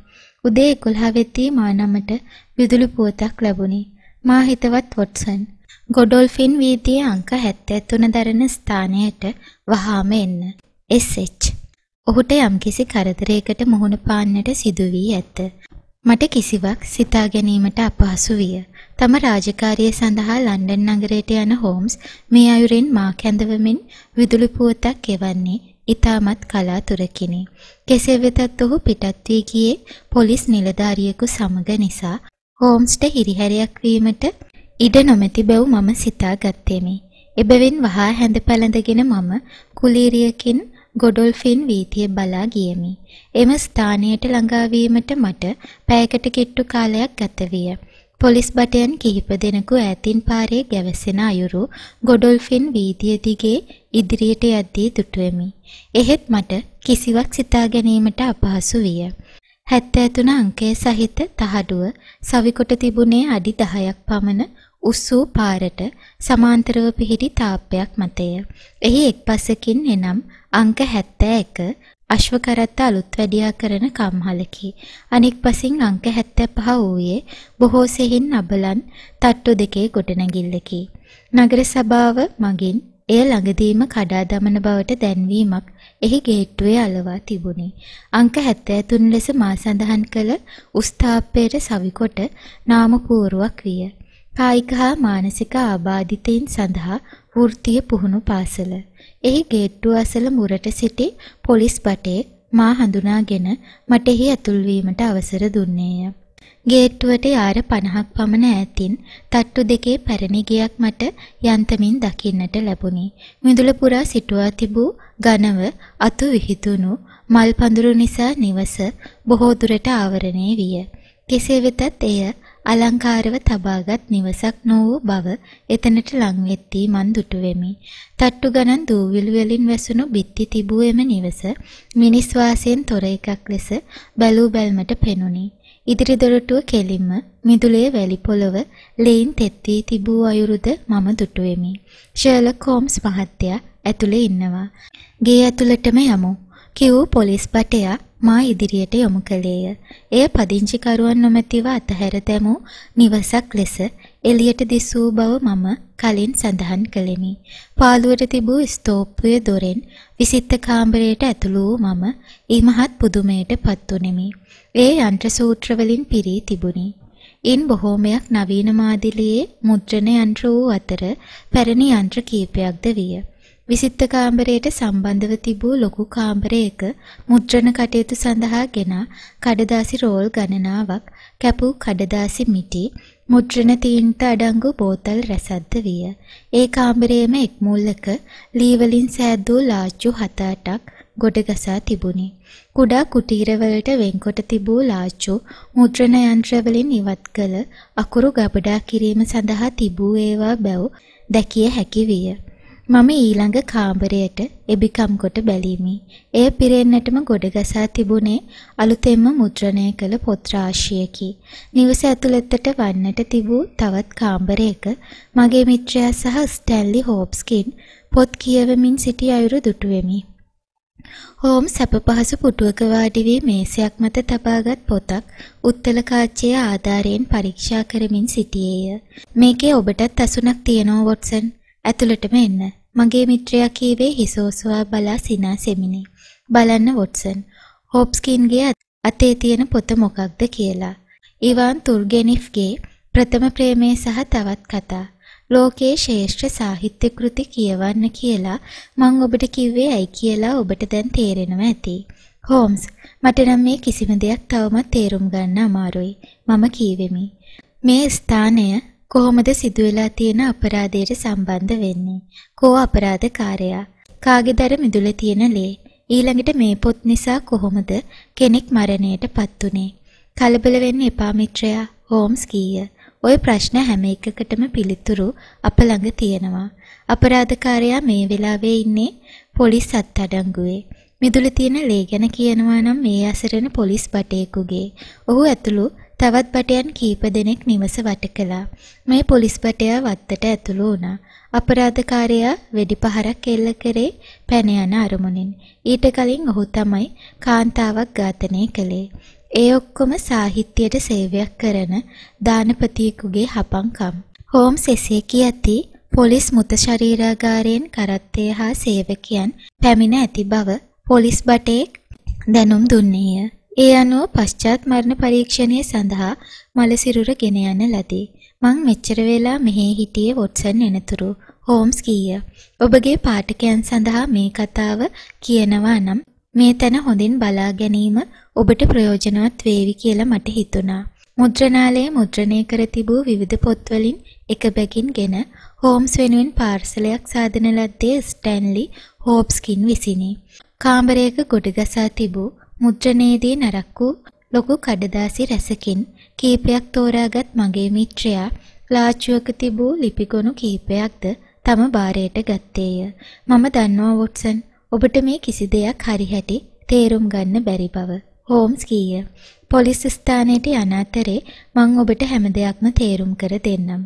උදේ 11 වෙද්දී මා නමට විදුලි පුවතක් ලැබුණි. මා හිතවත් වොට්සන් ගොඩොල්ෆින් වීදියේ අංක 73 දරන ස්ථානයට වහාම එන්න. SH. ඔහුට යම්කිසි කරදරයකට මුහුණ පාන්නට සිදු වී ඇත. මට කිසිවක් සිතා ගැනීමට අපහසු විය. තම රාජකාරිය සඳහා ලන්ඩන් නගරයට යන හෝම්ස් මේ අයුරින් මා කැඳවමින් විදුලි පුවතක් ගෙවන්නේ ඉතාමත් කලාතුරකිනි. කෙසේ වෙතත් ඔහු පිටත් වී ගියේ පොලිස් නිලධාරියෙකු සමග නිසා හෝම්ස්ට හිරිහැරයක් වීමට ඉඩ නොමැති බැව් මම සිතා ගත්තෙමි. එබැවින් වහා හැඳ පැළඳගෙන මම කුලීරියකින් ගොඩොල්ෆින් වීතිය බලා ගියමි. එම ස්ථානයට ළඟා වීමට මට පැයකට කිට්ටු කාලයක් ගත විය. පොලිස් බටයන් කිහිප දෙනෙකු ඈතින් පාරේ ගැවසෙන අයුරු ගොඩොල්ෆින් වීදිය දිගේ ඉදිරියට යද්දී දුටුවෙමි. එහෙත් මට කිසිවක් සිතා ගැනීමට අපහසු විය. 73 අංකය සහිත තහඩුව සවිකොට තිබුණේ අඩි 10ක් පමණ උස් වූ පාරට සමාන්තරව පිහිටි තාප්පයක් මතය. එහි එක් පසකින් එනම් අංක 71 අශ්වකරත්ත අලුත් වැඩියා කරන කම්හලකි. අනෙක් පසින් අංක 75 වූයේ බොහෝ සෙහින් අබලන් තට්ටු දෙකේ ගොඩනැගිල්ලකි. නගර සභාව මගින් එය ළඟදීම කඩා දමන බවට දැන්වීමක් එහි ගේට්ටුවේ අලවා තිබුණි. අංක 73 ලෙස මා සඳහන් කළ උස්ථාප්පයට සවිකොට නාමකූරුවක් විය. කායික හා මානසික ආබාධිතයින් සඳහා වෘත්තීය පුහුණු පාසල. එහි ගේට්ටුව අසල මුරට සිටි පොලිස් බටේ මා හඳුනාගෙන මට එහි ඇතුල් වීමට අවසර දුන්නේය. ගේට්ටුවට යාර 50ක් පමණ ඈතින් තට්ටු දෙකේ පැරණි ගියක් මට යන්තමින් දකින්නට ලැබුණි. මිදුල පුරා සිටුවා තිබූ ඝනව අතු විහිදුණු මල් පඳුරු නිසා නිවස බොහෝ දුරට ආවරණය විය. කෙසේ වෙතත් එය අලංකාරව තබාගත් නිවසක් නොවූ බව එතනට ලංවෙද්දී මන් දුටු වෙමි. තට්ටු ගණන් දූවිලි වලින් වැසුණු බිත්ති තිබූ එම නිවස මිනිස් වාසයෙන් තොර එකක් ලෙස බැලූ බැල්මට පෙනුනි. ඉදිරි දොරටුව කෙලින්ම මිදුලේ වැලි පොළව ලේන් තෙත් වී තිබූ අයුරුද මම දුටු වෙමි. ෂර්ලොක් හෝම්ස් මහත්තයා ඇතුලේ ඉන්නවා. ගේ ඇතුළටම යමු. කිව් පොලිස් බටයා මා ඉදිරියට යොමු කළේය. එය පදිංචිකරුවන් නොමැතිව අතහැර දැමූ නිවසක් ලෙස එළියට දිස් වූ බව මම කලින් සඳහන් කළෙමි. පාළුවට තිබූ ස්තෝප්පුවේ දොරෙන් විසිත්ත කාමරයට ඇතුළු වූ මම ඊමහත් පුදුමයට පත්වුනෙමි. ඒ යන්ත්‍ර සූත්‍ර වලින් පිරී තිබුණි. ඉන් බොහෝමයක් නවීන මාදිලියේ මුද්‍රණ යන්ත්‍ර වූ අතර පැරණි යන්ත්‍ර කීපයක්ද විය. විසිත්ත කාමරයට සම්බන්ධව තිබූ ලොකු කාමරයක මුද්‍රණ කටයුතු සඳහා ගෙනා කඩදාසි රෝල් ගණනාවක් කැපූ කඩදාසි මිටි මුද්‍රණ තීන්ත අඩංගු බෝතල් රැසද්ද විය. ඒ කාමරයේම එක් මුල්ලක ලී වලින් සෑදූ ලාච්චු හත අටක් ගොඩගසා තිබුණි. කුඩා කුටීරවලට වෙන්කොට තිබූ ලාච්චු මුද්‍රණ යන්ත්‍ර වලින් ඉවත් කළ අකුරු ගබඩා කිරීම සඳහා තිබූ ඒවා බැව් දැකිය හැකි විය. මම ඊළඟ කාමරයට එබිකම් කොට බැලීමි. එය පිරෙන්නටම ගොඩගසා තිබුණේ අලුතෙන්ම මුද්‍රණය කළ පොත් රාශියකි. නිවස ඇතුළතට වන්නට තිබූ තවත් කාමරයක මගේ මිත්‍රයා සහ ස්ටැන්ලි හෝප්ස්කින් පොත් කියවමින් සිටි අයුරු දුටු වෙමි. හෝම් සැප පහසු පුටුවක වාඩි වී මේසයක් මත තබාගත් පොතක් උත්තල කාච්චයේ ආධාරයෙන් පරීක්ෂා කරමින් සිටියේය. මේකේ ඔබටත් අසුණක් තියෙනවා වොට්සන්. ඇතුළටම එන්න. මගේ මිත්‍රයා කීවේ හිසෝසුවා බලා සිනා සෙමිනි. බලන්න වොට්සන්. හොප්ස්කින්ගේ අතේ තියෙන පොත මොකක්ද කියලා. ඉවාන් තුර්ගෙනිෆ්ගේ ප්‍රථම ප්‍රේමය සහ තවත් කතා. ලෝකයේ ශ්‍රේෂ්ඨ සාහිත්‍ය කෘති කියවන්න කියලා මං ඔබට කිව්වේ ඇයි කියලා ඔබට දැන් තේරෙනවා ඇති. හෝම්ස් මට නම් මේ කිසිම දෙයක් තවම තේරුම් ගන්න අමාරුයි. මම කීවෙමි. මේ ස්ථානය කොහොමද සිදුවෙලා තියෙන අපරාධයට සම්බන්ධ වෙන්නේ? කෝ අපරාධකාරයා? කාගේදර මිදුලේ තියෙන ලේ? ඊළඟට මේ පොත් නිසා කොහොමද කෙනෙක් මරණයටපත් උනේ? කලබල වෙන්න එපා මිත්‍රයා. හෝම්ස් කීය. ওই ප්‍රශ්න හැම එකකටම පිළිතුරු අප ළඟ තියෙනවා. අපරාධකාරයා මේ වෙලාවේ ඉන්නේ පොලිස් අත්අඩංගුවේ. මිදුලේ තියෙන ලේ ගැන කියනවා නම් මේ අසරණ පොලිස් බටේකුගේ. ඔහු ඇතුළු තවත් බටයන් කීප දෙනෙක් නිවස වට කළා. මේ පොලිස් බටයා වත්තට ඇතුළු වුණා. අපරාධකාරයා වෙඩි පහරක් එල්ල කරේ පැන යන අරමුණෙන්. ඊට කලින් ඔහු තමයි කාන්තාවක් ඝාතනය කළේ. ඒ ඔක්කොම සාහිත්‍යයට සේවයක් කරන දානපතියෙකුගේ හපංකම්. හෝම්ස් එසේ කියති පොලිස් මුත ශරීරාගාරයෙන් කරත්තය හා සේවකයන් පැමිණ ඇති බව පොලිස් බටේක් දැනුම් දුන්නේය. ඒ අනුව පශ්චාත් මරණ පරීක්ෂණය සඳහා මලසිරුර ගෙන යන ලදී. මං මෙච්චර වෙලා මෙහි හිටියේ වොට්සන් එනතුරු. හෝම්ස් කීය. ඔබගේ පාඨකයන් සඳහා මේ කතාව කියනවා නම් මේ තැන හොඳින් බලා ගැනීම ඔබට ප්‍රයෝජනවත් වේවි කියලා මට හිතුණා. මුද්‍රණාලයේ මුද්‍රණය කර තිබූ විවිධ පොත්වලින් එක බැගින්ගෙන හෝම්ස් වෙනුවෙන් පාර්සලයක් සාදන ලද්දේ ස්ටැන්ලි හෝප්ස්කින් විසිනි. කාමරයක ගොඩගසා තිබූ මුද්‍රණයේදී නරක්කු ලොකු කඩදාසි රැසකින් කීපයක් තෝරාගත් මගේ මිත්‍රයා ලාච්චුවක තිබූ ලිපිගොනු කීපයක්ද තම බාරයට ගත්තේය. මම දන්නවා වොට්සන්, ඔබට මේ කිසි දෙයක් හරි හැටි තේරුම් ගන්න බැරි බව. හෝම්ස් කීය. පොලිස් ස්ථානයට යන අතරේ මං ඔබට හැම දෙයක්ම තේරුම් කර දෙන්නම්.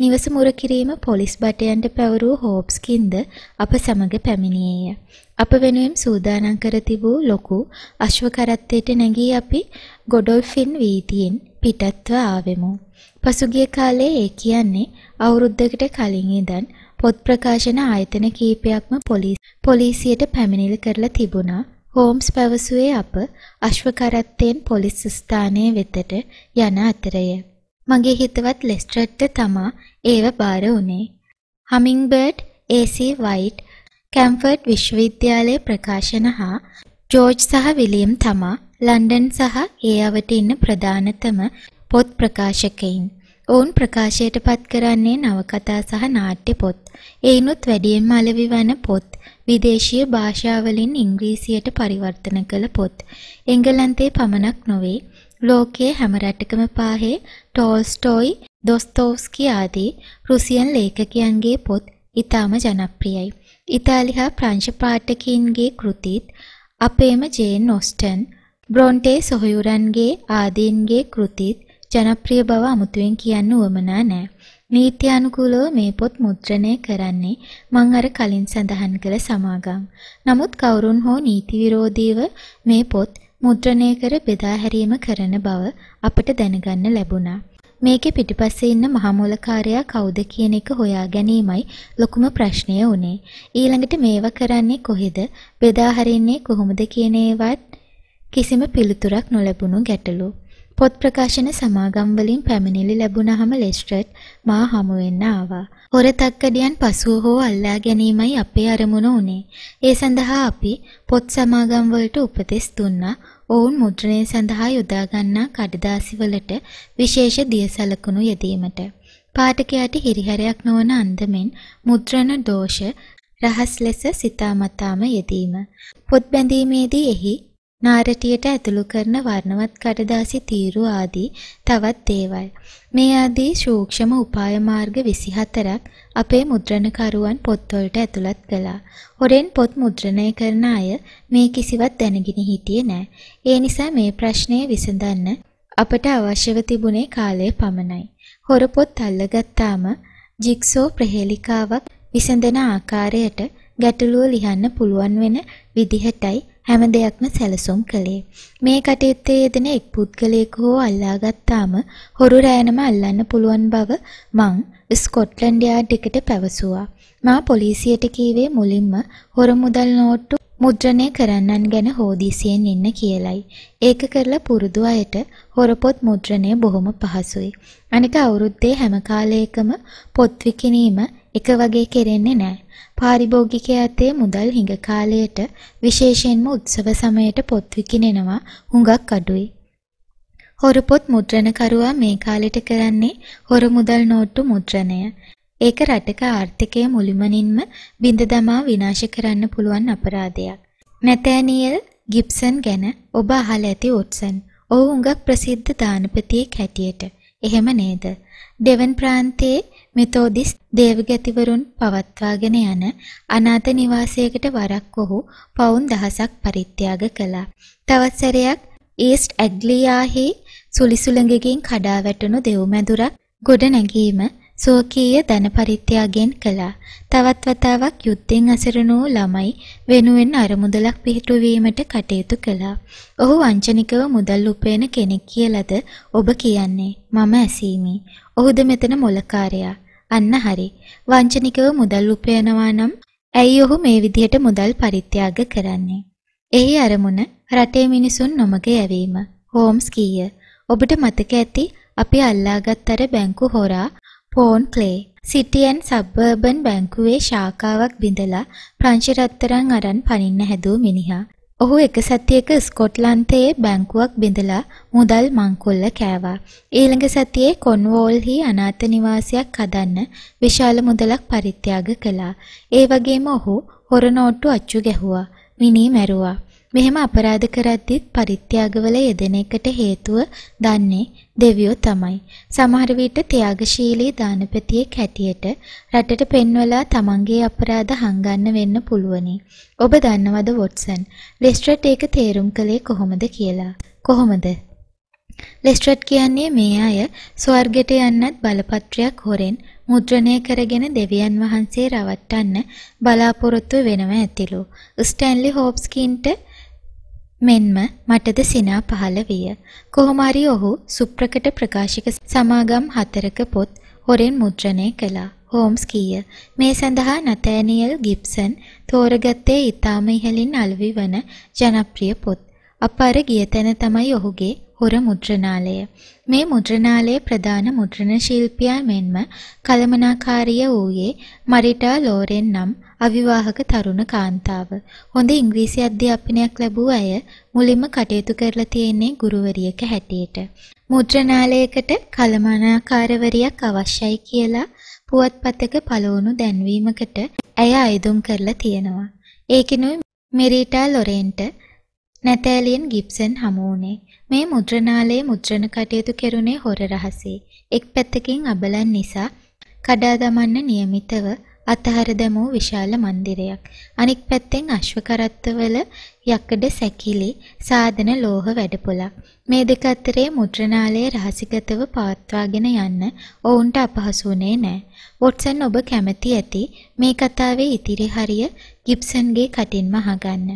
නිවස මුර කිරීම පොලිස් බටයන්ට පැවරූ හෝප්ස් කින්ද අප සමග පැමිණියේය. අප වෙනුවෙන් සූදානම් කර තිබූ ලොකු අශ්ව කරත්තයට නැගී අපි ගොඩොල්ෆින් වීතියෙන් පිටත්ව ආවෙමු. පසුගිය කාලේ ඒ කියන්නේ අවුරුද්දකට කලින් ඉඳන් පොත් ප්‍රකාශන ආයතන කීපයක්ම පොලිසියට පැමිණිලි කරලා තිබුණා. හෝම්ස් පැවසුවේ අප අශ්වකරත්තයෙන් පොලිස් ස්ථානය වෙතට යන අතරය. මගේ හිතවත් ලෙස්ට්‍රට්ට තමා ඒව බාර වුණේ. හමින්බර්ඩ් AC වයිට් කැම්ෆර්ඩ් විශ්වවිද්‍යාලයේ ප්‍රකාශන හා ජෝර්ජ් සහ විලියම් තමා ලන්ඩන් සහ ඒ අවට ඉන්න ප්‍රධානතම පොත් ප්‍රකාශකයින්. ඔවුන් ප්‍රකාශයට පත් කරන්නේ නවකතා සහ නාට්‍ය පොත්. එයිනුත් වැඩියෙන් මළවි වන පොත්, විදේශීය භාෂාවලින් ඉංග්‍රීසියට පරිවර්තන කළ පොත්. එංගලන්තයේ පමණක් නොවේ, ලෝකයේ හැම රටකම පාහේ ටෝල්ස්ටෝයි, දොස්තෝව්ස්කි ආදී රුසියන් ලේඛකයන්ගේ පොත් ඉතාම ජනප්‍රියයි. ඉතාලි හා ප්‍රංශ පාඨකීන්ගේ කෘතිත් අපේම ජේන් ඔස්ටන්, බ්‍රොන්ටේ සොහොයුරන්ගේ ආදීන්ගේ කෘතිත් ජනප්‍රිය බව අමුතුවෙන් කියන්න උවමනා නෑ. නීත්‍යානුකූලව මේ පොත් මුද්‍රණය කරන්නේ මං අර කලින් සඳහන් කළ සමාගම්. නමුත් කවුරුන් හෝ නීති විරෝධීව මේ පොත් මුද්‍රණය කර බෙදා හැරීම කරන බව අපට දැනගන්න ලැබුණා. මේකේ පිටිපස්සේ ඉන්න මහමූලකාරයා කවුද කියන එක හොයා ගැනීමයි ලොකුම ප්‍රශ්නය උනේ. ඊළඟට මේවා කරන්නේ කොහෙද? බෙදා හරින්නේ කොහොමද කියන ඒවත් කිසිම පිළිතුරක් නොලැබුණු ගැටලුව. පොත් ප්‍රකාශන සමාගම් වලින් පැමිණිලි ලැබුණහම ලෙස්ට්‍රට් මා හමු වෙන්න ආවා. හොරතක්කඩියන් පසුව හෝ අල්ලා ගැනීමයි අපේ අරමුණ උනේ. ඒ සඳහා අපි පොත් සමාගම් වලට උපදෙස් දුන්නා. ඔවුන් මුද්‍රණය සඳහා යොදා ගන්නා කඩදාසිවලට විශේෂ දියසලකුණු යෙදීමට. පාඨකයාට හිරිහැරයක් නොවන අන්දමින් මුද්‍රණ දෝෂ රහස් ලෙස සිතාමතාම යෙදීම. පොත් බැඳීමේදී එහි නාරටියට ඇතුළු කරන වර්ණවත් කඩදාසි තීරු ආදී තවත් දේවල්. මේ ආදී සූක්ෂම උපාය මාර්ග 24ක් අපේ මුද්‍රණකරුවන් පොත්වලට ඇතුළත් කළා. හොරෙන් පොත් මුද්‍රණය කරන අය මේ කිසිවත් දැනගෙන හිටියේ නැහැ. ඒ නිසා මේ ප්‍රශ්නය විසඳන්න අපට අවශ්‍යව තිබුණේ කාලය පමණයි. හොර පොත් අල්ලගත්තාම ජික්සෝ ප්‍රහේලිකාවක් විසඳන ආකාරයට ගැටලුව ලියන්න පුළුවන් වෙන විදිහටයි හැම දෙයක්ම සැලසුම් කළේ. මේ කටයුත්තේ යෙදෙන එක් පුද්ගලයෙකු හෝ අල්ලාගත්තාම හොරු රෑනම අල්ලන්න පුළුවන් බව මං ස්කොට්ලන්ඩ් යාඩ් එකට පැවසුවා. මා පොලිසියට කීවේ මුලින්ම හොර මුදල් නෝට්ටු මුද්‍රණය කරන්නන් ගැන හෝදිසියෙන් ඉන්න කියලයි. ඒක කරලා පුරුදු අයට හොරපොත් මුද්‍රණය බොහොම පහසුයි. අනික අවුරුද්දේ හැම කාලයකම පොත් විකිණීම එක වගේ කෙරෙන්නේ නැහැ. පාරිභෝගිකයා ඇතේ මුදල් හිඟ කාලයට විශේෂයෙන්ම උත්සව සමයට පොත් විකිනෙනවා හුඟක් අඩුයි. හොර පොත් මුද්‍රණකරුවා මේ කාලෙට කරන්නේ හොර මුදල් නෝට්ටු මුද්‍රණය. ඒක රටක ආර්ථිකය මුළුමනින්ම බිඳ දමා විනාශ කරන්න පුළුවන් අපරාධයක්. නැතෑනියල් ගිප්සන් ගැන ඔබ අහලා ඇති ඕට්සන්. ඔහු හුඟක් ප්‍රසිද්ධ දානපතියෙක් හැටියට. එහෙම නේද? දෙවන් ප්‍රාන්තයේ මෙතෝදිස් දේවගතිවරුන් පවත්වාගෙන යන අනාථ නිවාසයකට වරක් ඔහු පවුන් දහසක් පරිත්‍යාග කළා. තවත් සැරයක් ඊස්ට් ඇග්ලියාහි සුලිසුළඟකින් කඩා වැටුණු දෙව්මැදුරක් ගොඩ නැගීම ස්වකීය ධන පරිත්‍යාගයෙන් කළා. තවත් වතාවක් යුද්ධෙන් අසරණ වූ ළමයි වෙනුවෙන් අරමුදලක් පිහිටුවීමට කටයුතු කළා. ඔහු වංචනිකව මුදල් උපයන කෙනෙක් කියලාද ඔබ කියන්නේ? මම ඇසීමි. ඔහුද මෙතන මොලකාරයා. අන්න හරි. වංචනිකව මුදල් උපයනවා නම් ඇයි ඔහු මේ විදිහට මුදල් පරිත්‍යාග කරන්නේ? එහි අරමුණ රටේ මිනිසුන් නොමග යැවීම. හෝම්ස් කීය. ඔබට මතක ඇති අපි අල්ලාගත් අර බැංකු හොරා පෝන් ප්ලේ සිටියන් සබ්බර්බන් බැංකුවේ ශාඛාවක් බිඳලා ප්‍රංශ රත්තරන් අරන් පනින්න හැදූ මිනිහා. ඔහු එක සතියක ස්කොට්ලන්තයේ බැංකුවක් බිඳලා මුදල් මංකොල්ල කෑවා. ඊළඟ සතියේ කොන්වෝල්හි අනාථ නිවාසයක් හදන්න විශාල මුදලක් පරිත්‍යාග කළා. ඒ වගේම ඔහු හොර නෝට්ටු අච්චු ගැහුවා. මිනී මැරුවා. මෙහෙම අපරාධ කරද්දිත් පරිත්‍යාගවල යෙදෙන එකට හේතුව දන්නේ දෙවියෝ තමයි. සමහර විට ත්‍යාගශීලී දානපතියෙක් හැටියට රටට පෙන්වලා තමන්ගේ අපරාධ හංගන්න වෙන්න පුළුවනි. ඔබ දන්නවද වොට්සන්? ලෙස්ට්‍රට් ඒක තේරුම් කළේ කොහොමද කියලා? කොහොමද? ලෙස්ට්‍රට් කියන්නේ මේ අය ස්වර්ගයට යන්නත් බලපත්‍රයක් හොරෙන් මුද්‍රණය කරගෙන දෙවියන් වහන්සේ රවට්ටන්න බලාපොරොත්තු වෙනවා ඇතිලු. ස්ටැන්ලි හොප්ස්කින්ට මෙන්ම මටද සිනා පහළ විය. කොහොමරි ඔහු සුප්‍රකට ප්‍රකාශික සමාගම් හතරක පොත් හොරෙන් මුද්‍රණය කළා. හෝම්ස් කීය. මේ සඳහා නතෑනියල් ගිබ්සන් තෝරගත්තේ ඉතාම ඉහළින් අලවි වන ජනප්‍රිය පොත්. අප අර ගිය තැන තමයි ඔහුගේ හොර මුද්‍රණාලය. මේ මුද්‍රණාලය ප්‍රධාන මුද්‍රණ ශිල්පියා මෙන්ම කළමනාකාරී වූයේ මරිටා ලෝරෙන් නම් අවිවාහක තරුණ කාන්තාව. හොඳ ඉංග්‍රීසි අධ්‍යාපනයක් ලැබූ අය මුලින්ම කටයුතු කරලා තියෙන්නේ ගුරුවරියක හැටියට. මුද්‍රණාලයකට කළමනාකාරවරියක් අවශ්‍යයි කියලා පුවත්පතක පළවුණු දැන්වීමකට ඇය අයදුම් කරලා තියෙනවා. ඒකිනුයි මෙරිටා ලොරෙන්ට නැතෑලියන් ගිබ්සන් හමුවුණේ. මේ මුද්‍රණාලයේ මුද්‍රණ කටයුතු කෙරුණේ හොර රහසේ. එක් පැත්තකින් අබලන් නිසා කඩා දමන්න નિયમિતව අතහර දැමූ විශාල મંદિરයක්. අනෙක් පැත්තෙන් අශ්ව කරත්තවල යකඩ සැකිලි සාධන ලෝහ වැඩපොළක්. මේ දෙක අතරේ මුද්‍රණාලයේ රහසිගතව පවත්වාගෙන යන්න ඔවුන්ට අපහසු වුණේ නැහැ. වොට්සන් ඔබ කැමති ඇති මේ කතාවේ ඉතිරි හරිය ගිබ්සන්ගේ කටින්ම අහගන්න.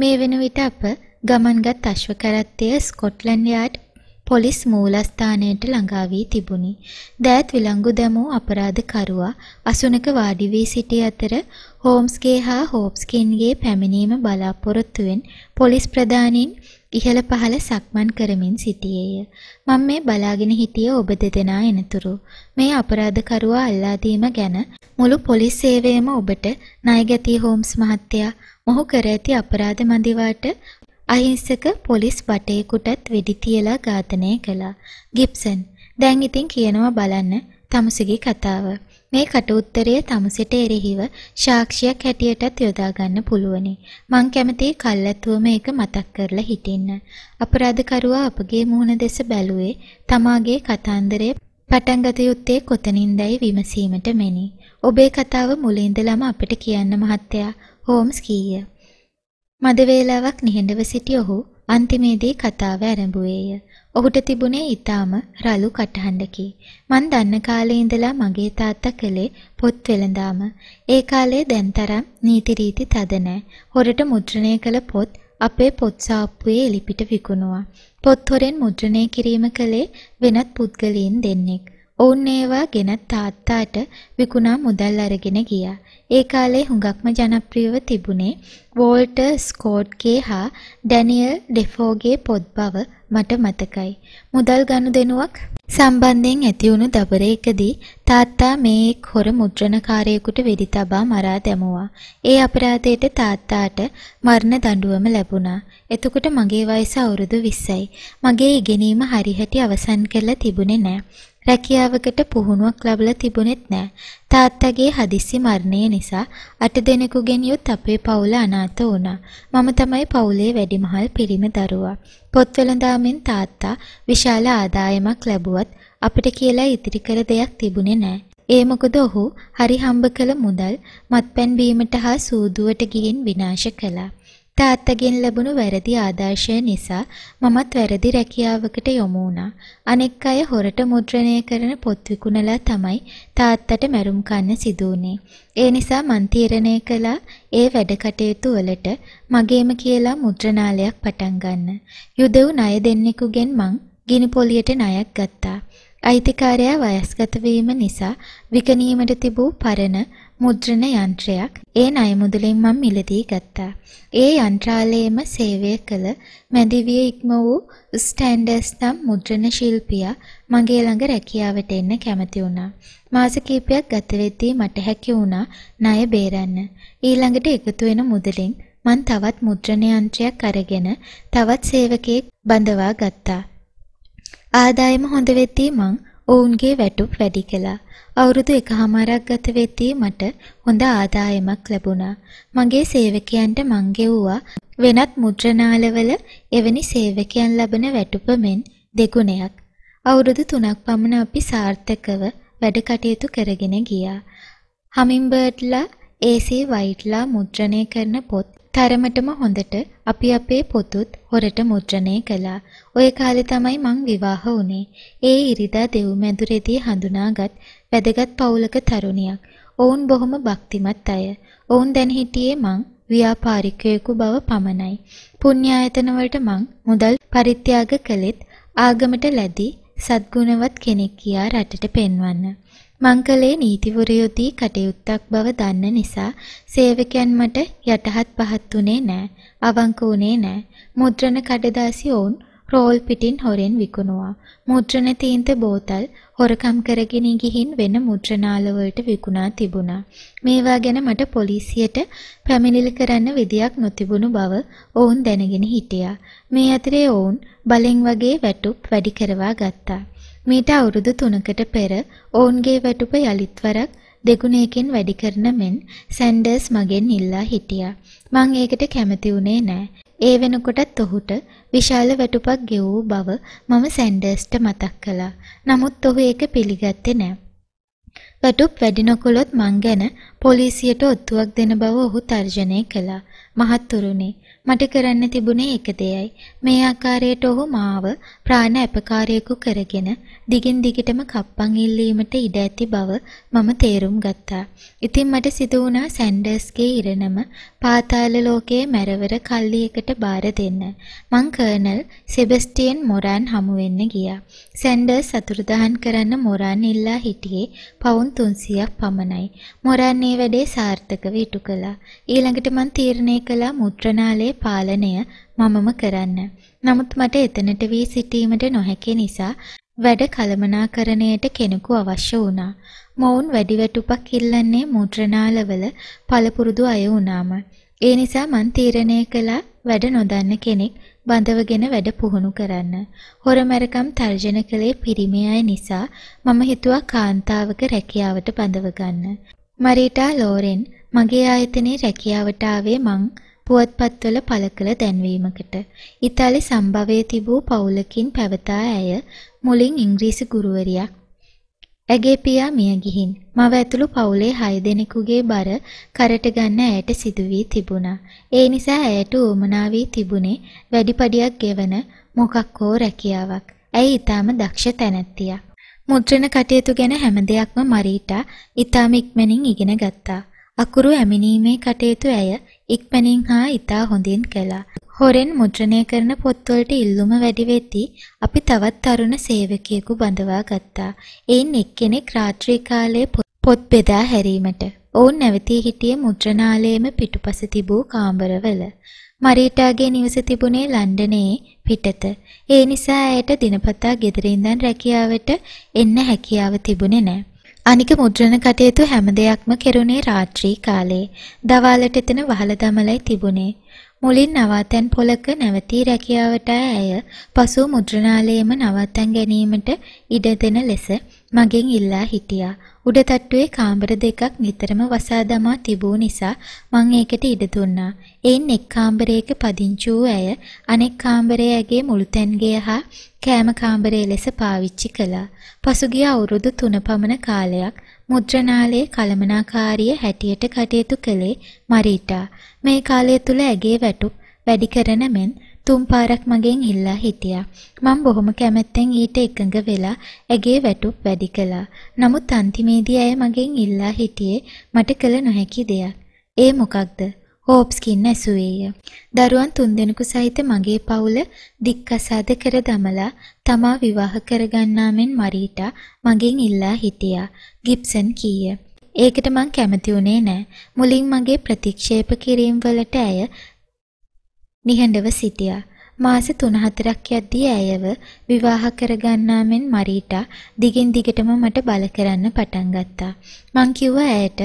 මේ වෙන විට අප ගමන්ගත් අශ්ව කරත්තය ස්කොට්ලන්ඩ් යාඩ් පොලිස් මූලස්ථානයට ළඟා වී තිබුණි. දෑත් විලංගු දැමූ අපරාධකරුවා අසුනක වාඩි වී සිටි අතර හෝම්ස්ගේ හා හෝප්ස්කින්ගේ පැමිණීම බලාපොරොත්තුවෙන් පොලිස් ප්‍රධානීන් ඉහළ පහළ සක්මන් කරමින් සිටියේය. මම මේ බලාගෙන හිටිය ඔබ දෙදෙනා එනතුරු මේ අපරාධකරුවා අල්ලා දීම ගැන මුළු පොලිස් සේවයම ඔබට ණයගැති හෝම්ස් මහත්තයා මොහු කර ඇති අපරාධ මදිවාට අහිංසක පොලිස් බටයෙකුටත් වෙඩි තියලා ඝාතනය කළා. ගිබ්සන් දැන් ඉතින් කියනවා බලන්න තමුසෙගේ කතාව. මේ කටඋත්තරය තමුසෙට එරෙහිව සාක්ෂියක් හැටියටත් යොදා ගන්න පුළුවනි. මං කැමතියි කල්ැතුවම ඒක මතක් කරලා හිටින්න. අපරාධකරුවා අපගේ මුහුණ දෙස බැලුවේ තමාගේ කතන්දරය පටන් ගත යුත්තේ කොතනින්දයි විමසීමට මෙනි. ඔබේ කතාව මුලින්දලම අපිට කියන්න මහත්තයා හෝම්ස් කීය. මද වේලාවක් නිහඬව සිටි ඔහු අන්තිමේදී කතාව ආරම්භුවේය. ඔහුට තිබුණේ ඊටාම රළු කටහඬකි. මං දන්න කාලේ ඉඳලා මගේ තාත්තා කළේ පොත් වෙළඳාම. ඒ කාලේ දැන් තරම් නීති රීති තද නැහැ. හොරට මුද්‍රණය කළ පොත් අපේ පොත් සාප්පුවේ එලිපිට විකුණුවා. පොත් හොරෙන් මුද්‍රණය කිරීම කළේ වෙනත් පුද්ගලයන් දෙන්නෙක්. ඔවුන් ඒවා ගෙනත් තාත්තාට විකුණා මුදල් අරගෙන ගියා. ඒ කාලේ හුඟක්ම ජනප්‍රියව තිබුණේ වෝල්ටර් ස්කෝට්ගේ හා ඩැනියල් ඩෙෆෝගේ පොත් බව මට මතකයි. මුදල් ගනුදෙනුවක් සම්බන්ධයෙන් ඇතිවුණු දබරයකදී තාත්තා මේ එක් හොර මුද්‍රණකාරයෙකුට වෙඩි තබා මරා දැමුවා. ඒ අපරාධයට තාත්තාට මරණ දඬුවම ලැබුණා. එතකොට මගේ වයස අවුරුදු 20යි. මගේ ඉගෙනීම හරිහැටි අවසන් කරලා තිබුණේ නැහැ. රැකියාවකට පුහුණුවක් ලැබලා තිබුණෙත් නෑ. තාත්තගේ හදිස්සි මරණය නිසා අට දෙනෙකුගෙන් යුත් අපේ පවුල අනාථ වුණා. මම තමයි පවුලේ වැඩිමහල් පිරිමි දරුවා. පොත් වෙළඳාමෙන් තාත්තා විශාල ආදායමක් ලැබුවත් අපිට කියලා ඉතිරි කර දෙයක් තිබුණේ නෑ. ඒ මොකද ඔහු හරි හම්බ කළ මුදල් මත්පැන් බීමට හා සූදුවට ගිහින් විනාශ කළා. තාත්තගෙන් ලැබුණු වැරදි ආදර්ශය නිසා මමත් වැරදි රැකියාවකට යොමු වුණා. අනෙක් අය හොරට මුද්‍රණය කරන පොත් විකුණලා තමයි තාත්තට මැරුම් කන්න සිදු වුණේ. ඒ නිසා මං තීරණය කළා ඒ වැඩ කටයුතු වලට මගේම කියලා මුද්‍රණාලයක් පටන් ගන්න. යුදෙව් ණය දෙන්නෙකුගෙන් මං ගිනි පොලියට ණයක් ගත්තා. අයිතිකාරයා වයස්ගත වීම නිසා විකණීමට තිබූ පරණ මුද්‍රණ යන්ත්‍රයක් ඒ ණය මුදලින් මම මිලදී ගත්තා. ඒ යන්ත්‍රාලයේම සේවය කළ මැදිවිය ඉක්ම වූ ස්ටැන්ඩර්ස් නම් මුද්‍රණ ශිල්පියා මගේ ළඟ රැකියාවට එන්න කැමති වුණා. මාස කිහිපයක් ගත වෙද්දී මට හැකි වුණා ණය බේරන්න. ඊළඟට එකතු වෙන මුදලින් මන් තවත් මුද්‍රණ යන්ත්‍රයක් අරගෙන තවත් සේවකයෙක් බඳවා ගත්තා. ආදායම හොඳ වෙද්දී මං ඔවුන්ගේ වැටුප් වැඩි කළා. අවුරුදු එකහමාරක් ගත වෙද්දී මට හොඳ ආදායමක් ලැබුණා. මගේ සේවකයන්ට මං ගෙව්වා වෙනත් මුද්‍රණාලවල එවැනි සේවකයන් ලබන වැටුප මෙන් දෙගුණයක්. අවුරුදු 3ක් පමණ අපි සාර්ථකව වැඩ කටයුතු කරගෙන ගියා. හමින්බර්ඩ්ලා, AC වයිට්ලා මුද්‍රණය කරන පොත් තරමටම හොඳට අපි අපේ පොතුත් හොරට මුද්‍රණය කළා. ඔය කාලේ තමයි මං විවාහ වුනේ. ඒ ඉරිදා දෙව් මැදුරේදී හඳුනාගත් වැදගත් පවුලක තරුණියක්. ඔවුන් බොහොම භක්තිමත් අය. ඔවුන් දැන් හිටියේ මං ව්‍යාපාරිකයෙකු බව පමණයි. පුණ්‍යායතන වලට මං මුදල් පරිත්‍යාග කළෙත් ආගමට ලැබී සත්ගුණවත් කෙනෙක් කියා රටට පෙන්වන්න. මංකලේ නීතිවරයෝදී කටයුත්තක් බව දන්න නිසා සේවකයන් මට යටහත් පහත් උනේ නෑ. අවංක උනේ නෑ. මුද්‍රණ කඩදාසි ඔවුන් රෝල් පිටින් හොරෙන් විකුණුවා. මුද්‍රණ තීන්ත බෝතල් හොරකම් කරගෙන ගිහින් වෙන මුද්‍රණාල වලට විකුණා තිබුණා. මේවා ගැන මට පොලිසියට පැමිණිලි කරන්න විදියක් නොතිබුණු බව ඔවුන් දැනගෙන හිටියා. මේ අතරේ ඔවුන් බලෙන් වගේ වැටුප් වැඩි කරවා ගත්තා. මීට අවුරුදු තුනකට පෙර ඔවුන්ගේ වැටුප යළිත්වරක් දෙගුණයකින් වැඩි කරන මෙන් සැන්ඩර්ස් මගෙන් ඉල්ලා හිටියා. මං ඒකට කැමති වුණේ නෑ. ඒ වෙනකොටත් ඔහුට විශාල වැටුපක් ගෙවූ බව මම සැන්ඩර්ස්ට මතක් කළා. නමුත් ඔහු ඒක පිළිගත්තේ නෑ. වැටුප් වැඩි නොකළොත් මං ගැන පොලිසියට ඔත්තුවක් දෙන බව ඔහු තර්ජනය කළා. මහත්තුරුනේ මට කරන්න තිබුණේ එක දෙයයි. මේ ආකාරයට ඔහු මාව ප්‍රාණ අපකාරයෙකු කරගෙන දිගින් දිගටම කප්පන් ඉල්ලීමට ඉඩ ඇති බව මම තේරුම් ගත්තා. ඉතින් මට සිදු වුණා සැන්ඩර්ස්ගේ ඉරණම පාතාල ලෝකයේ මැරවර කල්ලියකට බාර දෙන්න. මං කර්නල් සෙබස්ටියන් මොරාන් හමු වෙන්න ගියා. සැන්ඩර්ස් සතුරුදහන් කරන්න මොරාන් ඉල්ලා හිටියේ පවුන් 300ක් පමණයි. මොරාන් මේ වැඩේ සාර්ථකව ඉටු කළා. ඊළඟට මං තීරණය කළා මුද්‍රණාලයේ පාලනය මමම කරන්න. නමුත් මට එතනට වී සිටීමට නොහැකි නිසා වැඩ කළමනාකරණයට කෙනෙකු අවශ්‍ය වුණා. මොවුන් වැඩි වැටුපක් ඉල්ලන්නේ මුද්‍රණාලවල පළපුරුදු අය වුණාම. ඒ නිසා මං තීරණය කළා වැඩ නොදන්න කෙනෙක් බඳවගෙන වැඩ පුහුණු කරන්න. හොරමැරකම් තර්ජන කළේ පිරිමේ අය නිසා මම හිතුවා කාන්තාවක රැකියාවට බඳව ගන්න. මරීටා ලෝරෙන් මගේ ආයතනයේ රැකියාවට ආවේ මං පුවත්පත්වල පළ කළ දැන්වීමකට ඉතාලි සම්භවයේ තිබූ පවුලකින් පැවතා ඇය මුලින් ඉංග්‍රීසි ගුරුවරියක් ඇගේ පියා මිය ගිහින් මව ඇතුළු පවුලේ 6 දෙනෙකුගේ බර කරට ගන්න ඇයට සිදු වී තිබුණා. ඒ නිසා ඇයට උවමනා වී තිබුණේ වැඩි පඩියක් ගෙවන මොකක් හෝ රැකියාවක්. ඇයි ඊටාම දක්ෂ තැනැත්තියක්. මුද්‍රණ කටයුතු ගැන හැම දෙයක්ම මරීටා ඊටාම ඉක්මනින් ඉගෙන ගත්තා. අකුරු ඇමිනීමේ කටයුතු ඇය ඉක්මනින් හා ඉතා හොඳින් කළා. හොරෙන් මුද්‍රණය කරන පොත්වලට ඉල්ලුම වැඩි වෙද්දී අපි තවත් තරුණ සේවකයෙකු බඳවා ගත්තා. එයින් එක්කෙනෙක් රාත්‍රී කාලයේ පොත් බෙදා හැරීමට. ඔවුන් නැවතී හිටියේ මුද්‍රණාලයේම පිටුපස තිබූ කාමරවල. මරීටාගේ නිවස තිබුණේ ලන්ඩනයේ පිටත. ඒ නිසා ඇයට දිනපතා ගෙදර ඉඳන් රැකියාවට එන්න හැකියාව තිබුණේ නැහැ. අනික මුද්‍රණ කටයුතු හැම දෙයක්ම කෙරුණේ රාත්‍රී කාලේ. දවාලට එතන වහල දමලයි තිබුණේ. මුලින් නවාතැන් පොලක නැවතී රැකියාවට ඇය පසු මුද්‍රණාලයේම නවාතැන් ගැනීමට ඉඩ දෙන ලෙස මගෙන් ඉල්ලා හිටියා. උඩ තට්ටුවේ කාමර දෙකක් නිතරම වසා දමා තිබූ නිසා මං ඒකට ඉඩ දුන්නා. එයින් එක් කාමරයක පදිංචි වූ ඇය අනෙක් කාමරයේ ඇගේ මුළු තැන්ගේ හා කෑම කාමරයේ ලෙස පාවිච්චි කළා. පසුගිය අවුරුදු 3 පමණ කාලයක් මුද්‍රණාලයේ කළමනාකාරිය හැටියට කටයුතු කළේ මරීටා. මේ කාලය තුල ඇගේ වැටුප් වැඩි කරන මෙන් තුන් පාරක් මගෙන් ඉල්ලා හිටියා. මම බොහොම කැමැත්තෙන් ඊට එකඟ වෙලා ඇගේ වැටුප් වැඩි කළා. නමුත් අන්තිමේදී ඇය මගෙන් ඉල්ලා හිටියේ මට කළ නොහැකි දෙයක්. ඒ මොකක්ද? හෝප්ස්කින් ඇසුවේය. දරුවන් තුන්දෙනෙකු සහිත මගේ පවුල දික්කසාද කර දමලා තමා විවාහ කරගන්නා මෙන් මරීටා මගෙන් ඉල්ලා හිටියා. ගිබ්සන් කීය. ඒකට මං කැමති වුණේ නෑ. මුලින් මගේ ප්‍රතික්ෂේප කිරීම් වලට ඇය නිහඬව සිටියා. මාස 3-4ක් යද්දී ඇයව විවාහ කරගන්නා මෙන් මරීටා දිගින් දිගටම මට බල කරන්න පටන් ගත්තා. මං කිව්වා ඇයට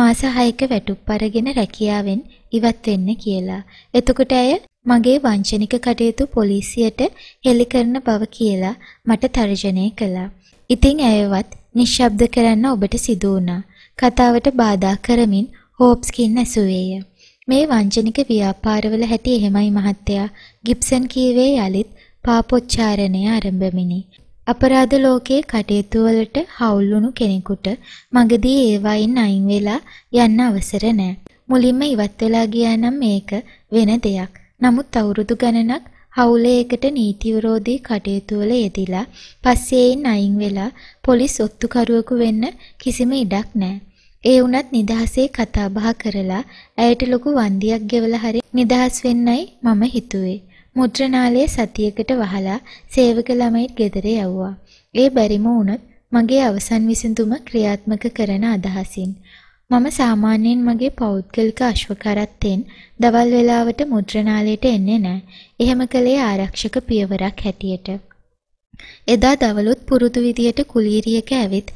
මාස 6ක වැටුප් අරගෙන රැකියාවෙන් ඉවත් වෙන්න කියලා. එතකොට ඇය මගේ වංචනික කටයුතු පොලිසියට හෙළි කරන බව කියලා මට තර්ජනය කළා. ඉතින් ඇයවත් නිශ්ශබ්ද කරන්න ඔබට සිදු වුණා. කතාවට බාධා කරමින් හෝප්ස්කින් ඇසුවේය. මේ වංචනික ව්‍යාපාරවල හැටි එහෙමයි මහත්තයා. ගිබ්සන් කීවේ යලිත් පාපොච්චාරණය ආරම්භමිනි. අපරාධ ලෝකයේ කටයුතු වලට හවුල් වුණු කෙනෙකුට මගදී ඒවයින් අයින් වෙලා යන්න අවසර නැහැ. මුලින්ම ඉවත් වෙලා ගියා නම් මේක වෙන දෙයක්. නමුත් අවුරුදු ගණනක් හවුලේකට නීති විරෝධී කටයුතු වල යෙදিলা පස්සේයින් අයින් වෙලා පොලිස් ඔත්තුකරුවෙකු වෙන්න කිසිම ඉඩක් නැහැ. ඒ වුණත් නිදහසේ කතා බහ කරලා ඇයට ලොකු වන්දියක් ගෙවලා හරි නිදහස් වෙන්නයි මම හිතුවේ. මුද්‍රණාලය සතියකට වහලා සේවක ළමයිත් ගෙදර යවුවා. ඒ බැරිම වුණත් මගේ අවසන් විසඳුම ක්‍රියාත්මක කරන අදහසින් මම සාමාන්‍යයෙන් මගේ පෞද්ගලික අශ්වකරත්තෙන් දවල් වෙලාවට මුද්‍රණාලයට එන්නේ නැහැ. එහෙම කළේ ආරක්ෂක පියවරක් හැටියට. එදා දවලුත් පුරුදු විදියට කුලීරියක ඇවිත්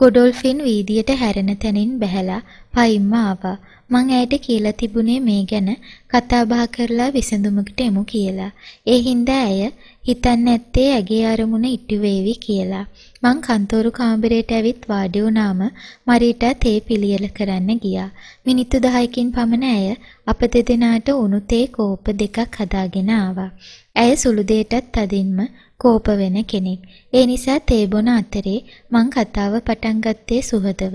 ගොඩොල්ෆින් වීදියට හැරෙන තැනින් බැහැලා පයින්ම ආවා. මං ඇයට කියලා තිබුණේ මේ ගැන කතා බහ කරලා විසඳුමකට එමු කියලා. ඒ හින්දා ඇය හිතන්න ඇත්තේ ඇගේ අරමුණ ඉටු වේවි කියලා. මං කන්තෝරු කාමරයට ඇවිත් වාඩි වුණාම මරීටත් ඒ පිළියෙල කරන්න ගියා. මිනිත්තු 10කින් පමණ ඇය අප දෙදෙනාට උණු තේ කෝප දෙකක් හදාගෙන ආවා. ඇය සුළු දෙයටත් තදින්ම කෝප වෙන කෙනෙක්. ඒ නිසා තේ බොන අතරේ මං කතාව පටන් ගත්තේ සුහදව.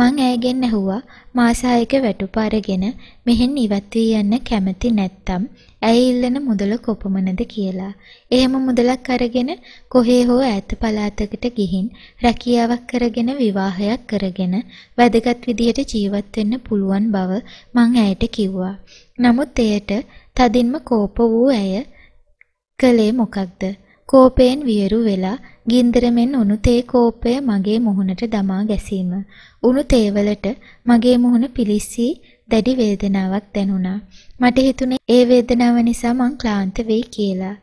මං ඇයගෙන් ඇහුවා මාසායක වැටුප අරගෙන මෙහෙන් ඉවත් වී යන්න කැමති නැත්තම් ඇයි ඉල්ලන මුදල කොපමණද කියලා. එහෙම මුදලක් අරගෙන කොහේ හෝ ඈත පළාතකට ගිහින් රැකියාවක් කරගෙන විවාහයක් කරගෙන වැදගත් විදියට ජීවත් වෙන්න පුළුවන් බව මං ඇයට කිව්වා. නමුත් එයට තදින්ම කෝප වූ ඇය කලේ මොකක්ද? කෝපයෙන් වියරු වෙලා ගින්දර මෙන් උණු තේ කෝපය මගේ මුහුණට දමා ගැසීම. උණු තේ වලට මගේ මුහුණ පිලිස්සී දැඩි වේදනාවක් දැනුණා. මට හිතුනේ ඒ වේදනාව නිසා මං ක්ලාන්ත වෙයි කියලා.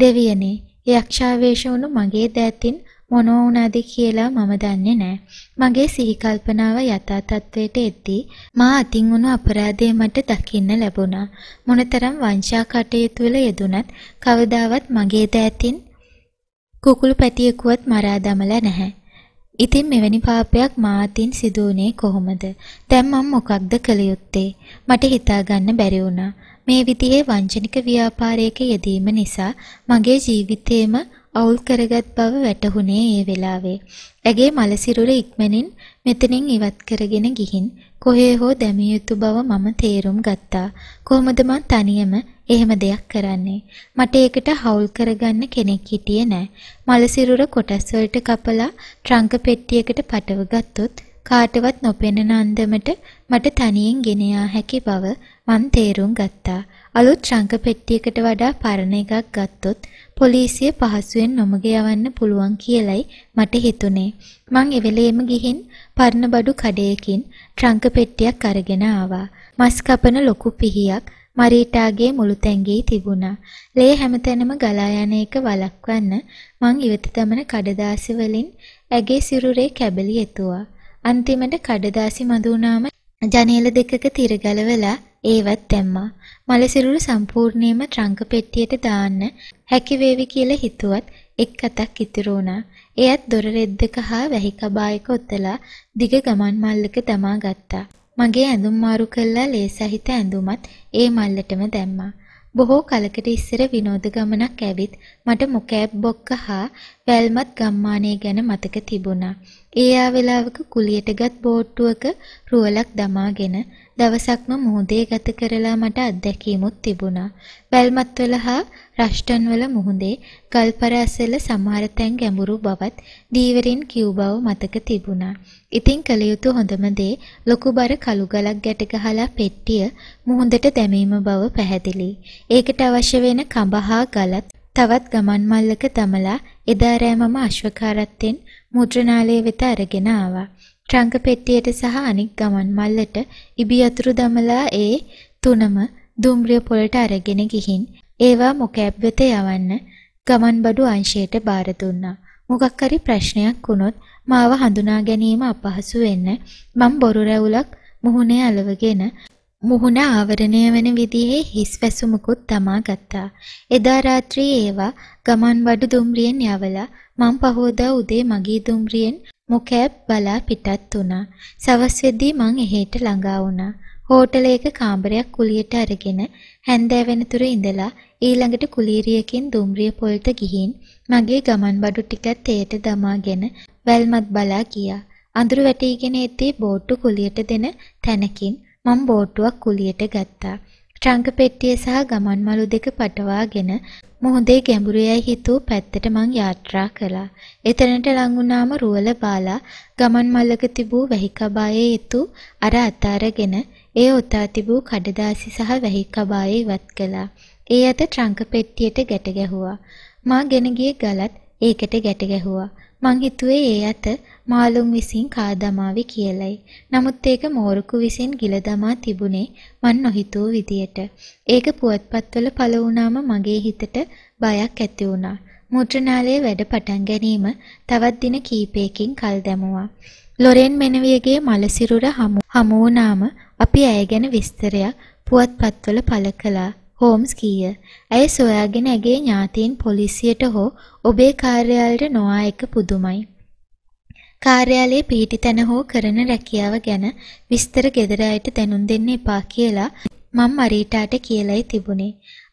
දෙවියනේ, යක්ෂාවේශ වුණු මගේ දෑතින් මොනෝ වුණාද කියලා මම දන්නේ නැහැ. මගේ සිහි කල්පනාව යථා තත්වයට එද්දී මා අතින් වුණු අපරාධය මට දකින්න ලැබුණා. මොනතරම් වංශා කටයුතු වල යෙදුණත් කවදාවත් මගේ දෑතින් කුකුළු පැටියෙකුවත් මරා දමලා නැහැ. ඉතින් මෙවැනි පාපයක් මාතින් සිදු වුණේ කොහොමද? දැන් මම මොකක්ද කළ යුත්තේ? මට හිතා ගන්න බැරි වුණා. මේ විදිහේ වංචනික ව්‍යාපාරයක යෙදීම නිසා මගේ ජීවිතේම අවුල් කරගත් බව වැටහුණේ ඒ වෙලාවේ. ඇගේ මලසිරුර ඉක්මනින් මෙතනින් ඉවත් කරගෙන ගිහින් කොහේ හෝ දැමිය යුතු බව මම තේරුම් ගත්තා. කොහොමද මං තනියම එහෙම දෙයක් කරන්නේ. මට ඒකට හවුල් කරගන්න කෙනෙක් හිටියේ නෑ. මලසිරුර කොටස් වලට කපලා ට්‍රංක පෙට්ටියකට පටව ගත්තොත් කාටවත් නොපෙනෙන අන්දමට මට තනියෙන් ගෙන යා හැකි බව මං තේරුම් ගත්තා. අලුත් ට්‍රංක පෙට්ටියකට වඩා පරණ එකක් ගත්තොත් පොලිසිය පහසුවෙන් නොමග යවන්න පුළුවන් කියලයි මට හිතුනේ. මං එවෙලේම ගිහින් පරණ බඩු කඩයකින් ට්‍රංක පෙට්ටියක් අරගෙන ආවා. මස් කපන ලොකු පිහියක් මරීටාගේ මුළු තැඟී තිබුණා. ලේ හැමතැනම ගලා යන එක වළක්වන්න මං ඉවත දමන කඩදාසි වලින් ඇගේ සිරුරේ කැබලි එතුවා. අන්තිමට කඩදාසි මඳුනාම ජනේල දෙකක තිර ගලවලා ඒවත් දැම්මා. මලසිරුරු සම්පූර්ණයෙන්ම ට්‍රංක පෙට්ටියට දාන්න හැකි වේවි කියලා හිතුවත් එක් අතක් ඉතුරු වුණා. එයත් දොර රෙද්දක හා වැහි කබායක ඔතලා දිග ගමන් මල්ලක දමා ගත්තා. මගේ ඇඳුම් මාරු කළා ලේ සහිත ඇඳුමත් ඒ මල්ලටම දැම්මා. බොහෝ කලකට ඉස්සර විනෝද ගමනක් ඇවිත් මට මොකෑබ් බොක්ක හා වැල්මත් ගම්මානය ගැන මතක තිබුණා. ඒ ආවෙලාවක කුලියටගත් බෝට්ටුවක රුවලක් දමාගෙන දවසක්ම මුහුදේ ගත කරලා මට අත්දැකීමුත් තිබුණා. වැල්මත්වල හා රෂ්ටන්වල මුහුදේ ගල්පරාසල සමහර තැන් ගැඹුරු බවත් දීවරින් කිව් බව මතක තිබුණා. ඉතින් කළ යුතු හොඳම දේ ලොකු බර කළු ගලක් ගැට ගහලා පෙට්ටිය මුහුදට දැමීම බව පැහැදිලි. ඒකට අවශ්‍ය වෙන කඹ හා ගලත් තවත් ගමන් මල්ලක දමලා එදා රෑ මම අශ්වකාරත්තෙන් මුද්‍රණාලය වෙත අරගෙන ආවා. ට්‍රංක පෙට්ටියට සහ අනික් ගමන් මල්ලට ඉබි අතුරු දමලා ඒ තුනම දුම්රිය පොළට අරගෙන ගිහින් ඒවා මොකැබ් වෙත යවන්න ගමන් බඩු අංශයට බාර දුන්නා. මොකක් හරි ප්‍රශ්නයක් වුණොත් මාව හඳුනා ගැනීම අපහසු වෙන්න මම බොරු රැවුලක් මුහුණේ අලවගෙන මුහුණ ආවරණය වන විදිහේ හිස් වැසුමකුත් තමා ගත්තා. එදා රාත්‍රියේ ඒවා ගමන් බඩු දුම්රියෙන් යවලා මං පහෝදා උදේ මගේ දුම්රියෙන් මොකෑබ් බලා පිටත් වුණා. සවස් වෙද්දී මං එහෙට ළඟා වුණා. හෝටලයක කාමරයක් කුලියට අරගෙන හැන්දෑ වෙනතුරු ඉඳලා ඊළඟට කුලීරියකින් දුම්රිය පොල්ට ගිහින් මගේ ගමන් බඩු ටිකත් එයට දමාගෙන වැල්මත් බලා ගියා. අඳුර වැටීගෙන එද්දී බෝට්ටු කුලියට දෙන තැනකින් මං බෝට්ටුවක් කුලියට ගත්තා. ට්‍රංක පෙට්ටිය සහ ගමන් මළු දෙක පටවාගෙන මුහුදේ ගැඹුරයයි හිතූ පැත්තට මං යාත්‍රා කළා. එතනට ලං වුණාම රුවල බාලා ගමන් මල්ලක තිබූ වැහිකබායේ යතු අර අතාරගෙන ඒ ඔතා තිබූ කඩදාසි සහ වැහිකබායේ ඉවත් කළා. ඒ අත ට්‍රංක පෙට්ටියට ගැට ගැහුවා. මා ගෙන ගිය ගලත් ඒකට ගැට ගැහුවා. මං හිතුවේ ඒ ඇත මාළුන් විසින් කා දමාවි කියලයි. නමුත් ඒක මෝරුකු විසින් ගිල දමා තිබුණේ මන් නොහිතූ විදියට. ඒක පුවත්පත්වල පළ වුණාම මගේ හිතට බයක් ඇති වුණා. මුද්‍රණාලයේ වැඩ පටන් ගැනීම තවත් දින කීපයකින් කල් දැමුවා. ලොරෙන් මෙනවියගේ මලසිරුර හමු වුණාම අපි ඇය ගැන විස්තරයක් පුවත්පත්වල පළ කළා. හෝම්ස් කීය. ඇය සොයාගෙන ඇගේ ඥාතීන් පොලිසියට හෝ ඔබේ කාර්යාලයට නොආ එක පුදුමයි. කාර්යාලයේ පිහිටි තැන හෝ කරන රැකියාව ගැන විස්තර ගෙදර අයට දැනුම් දෙන්න එපා කියලා මම මරීටාට කියලයි තිබුණේ.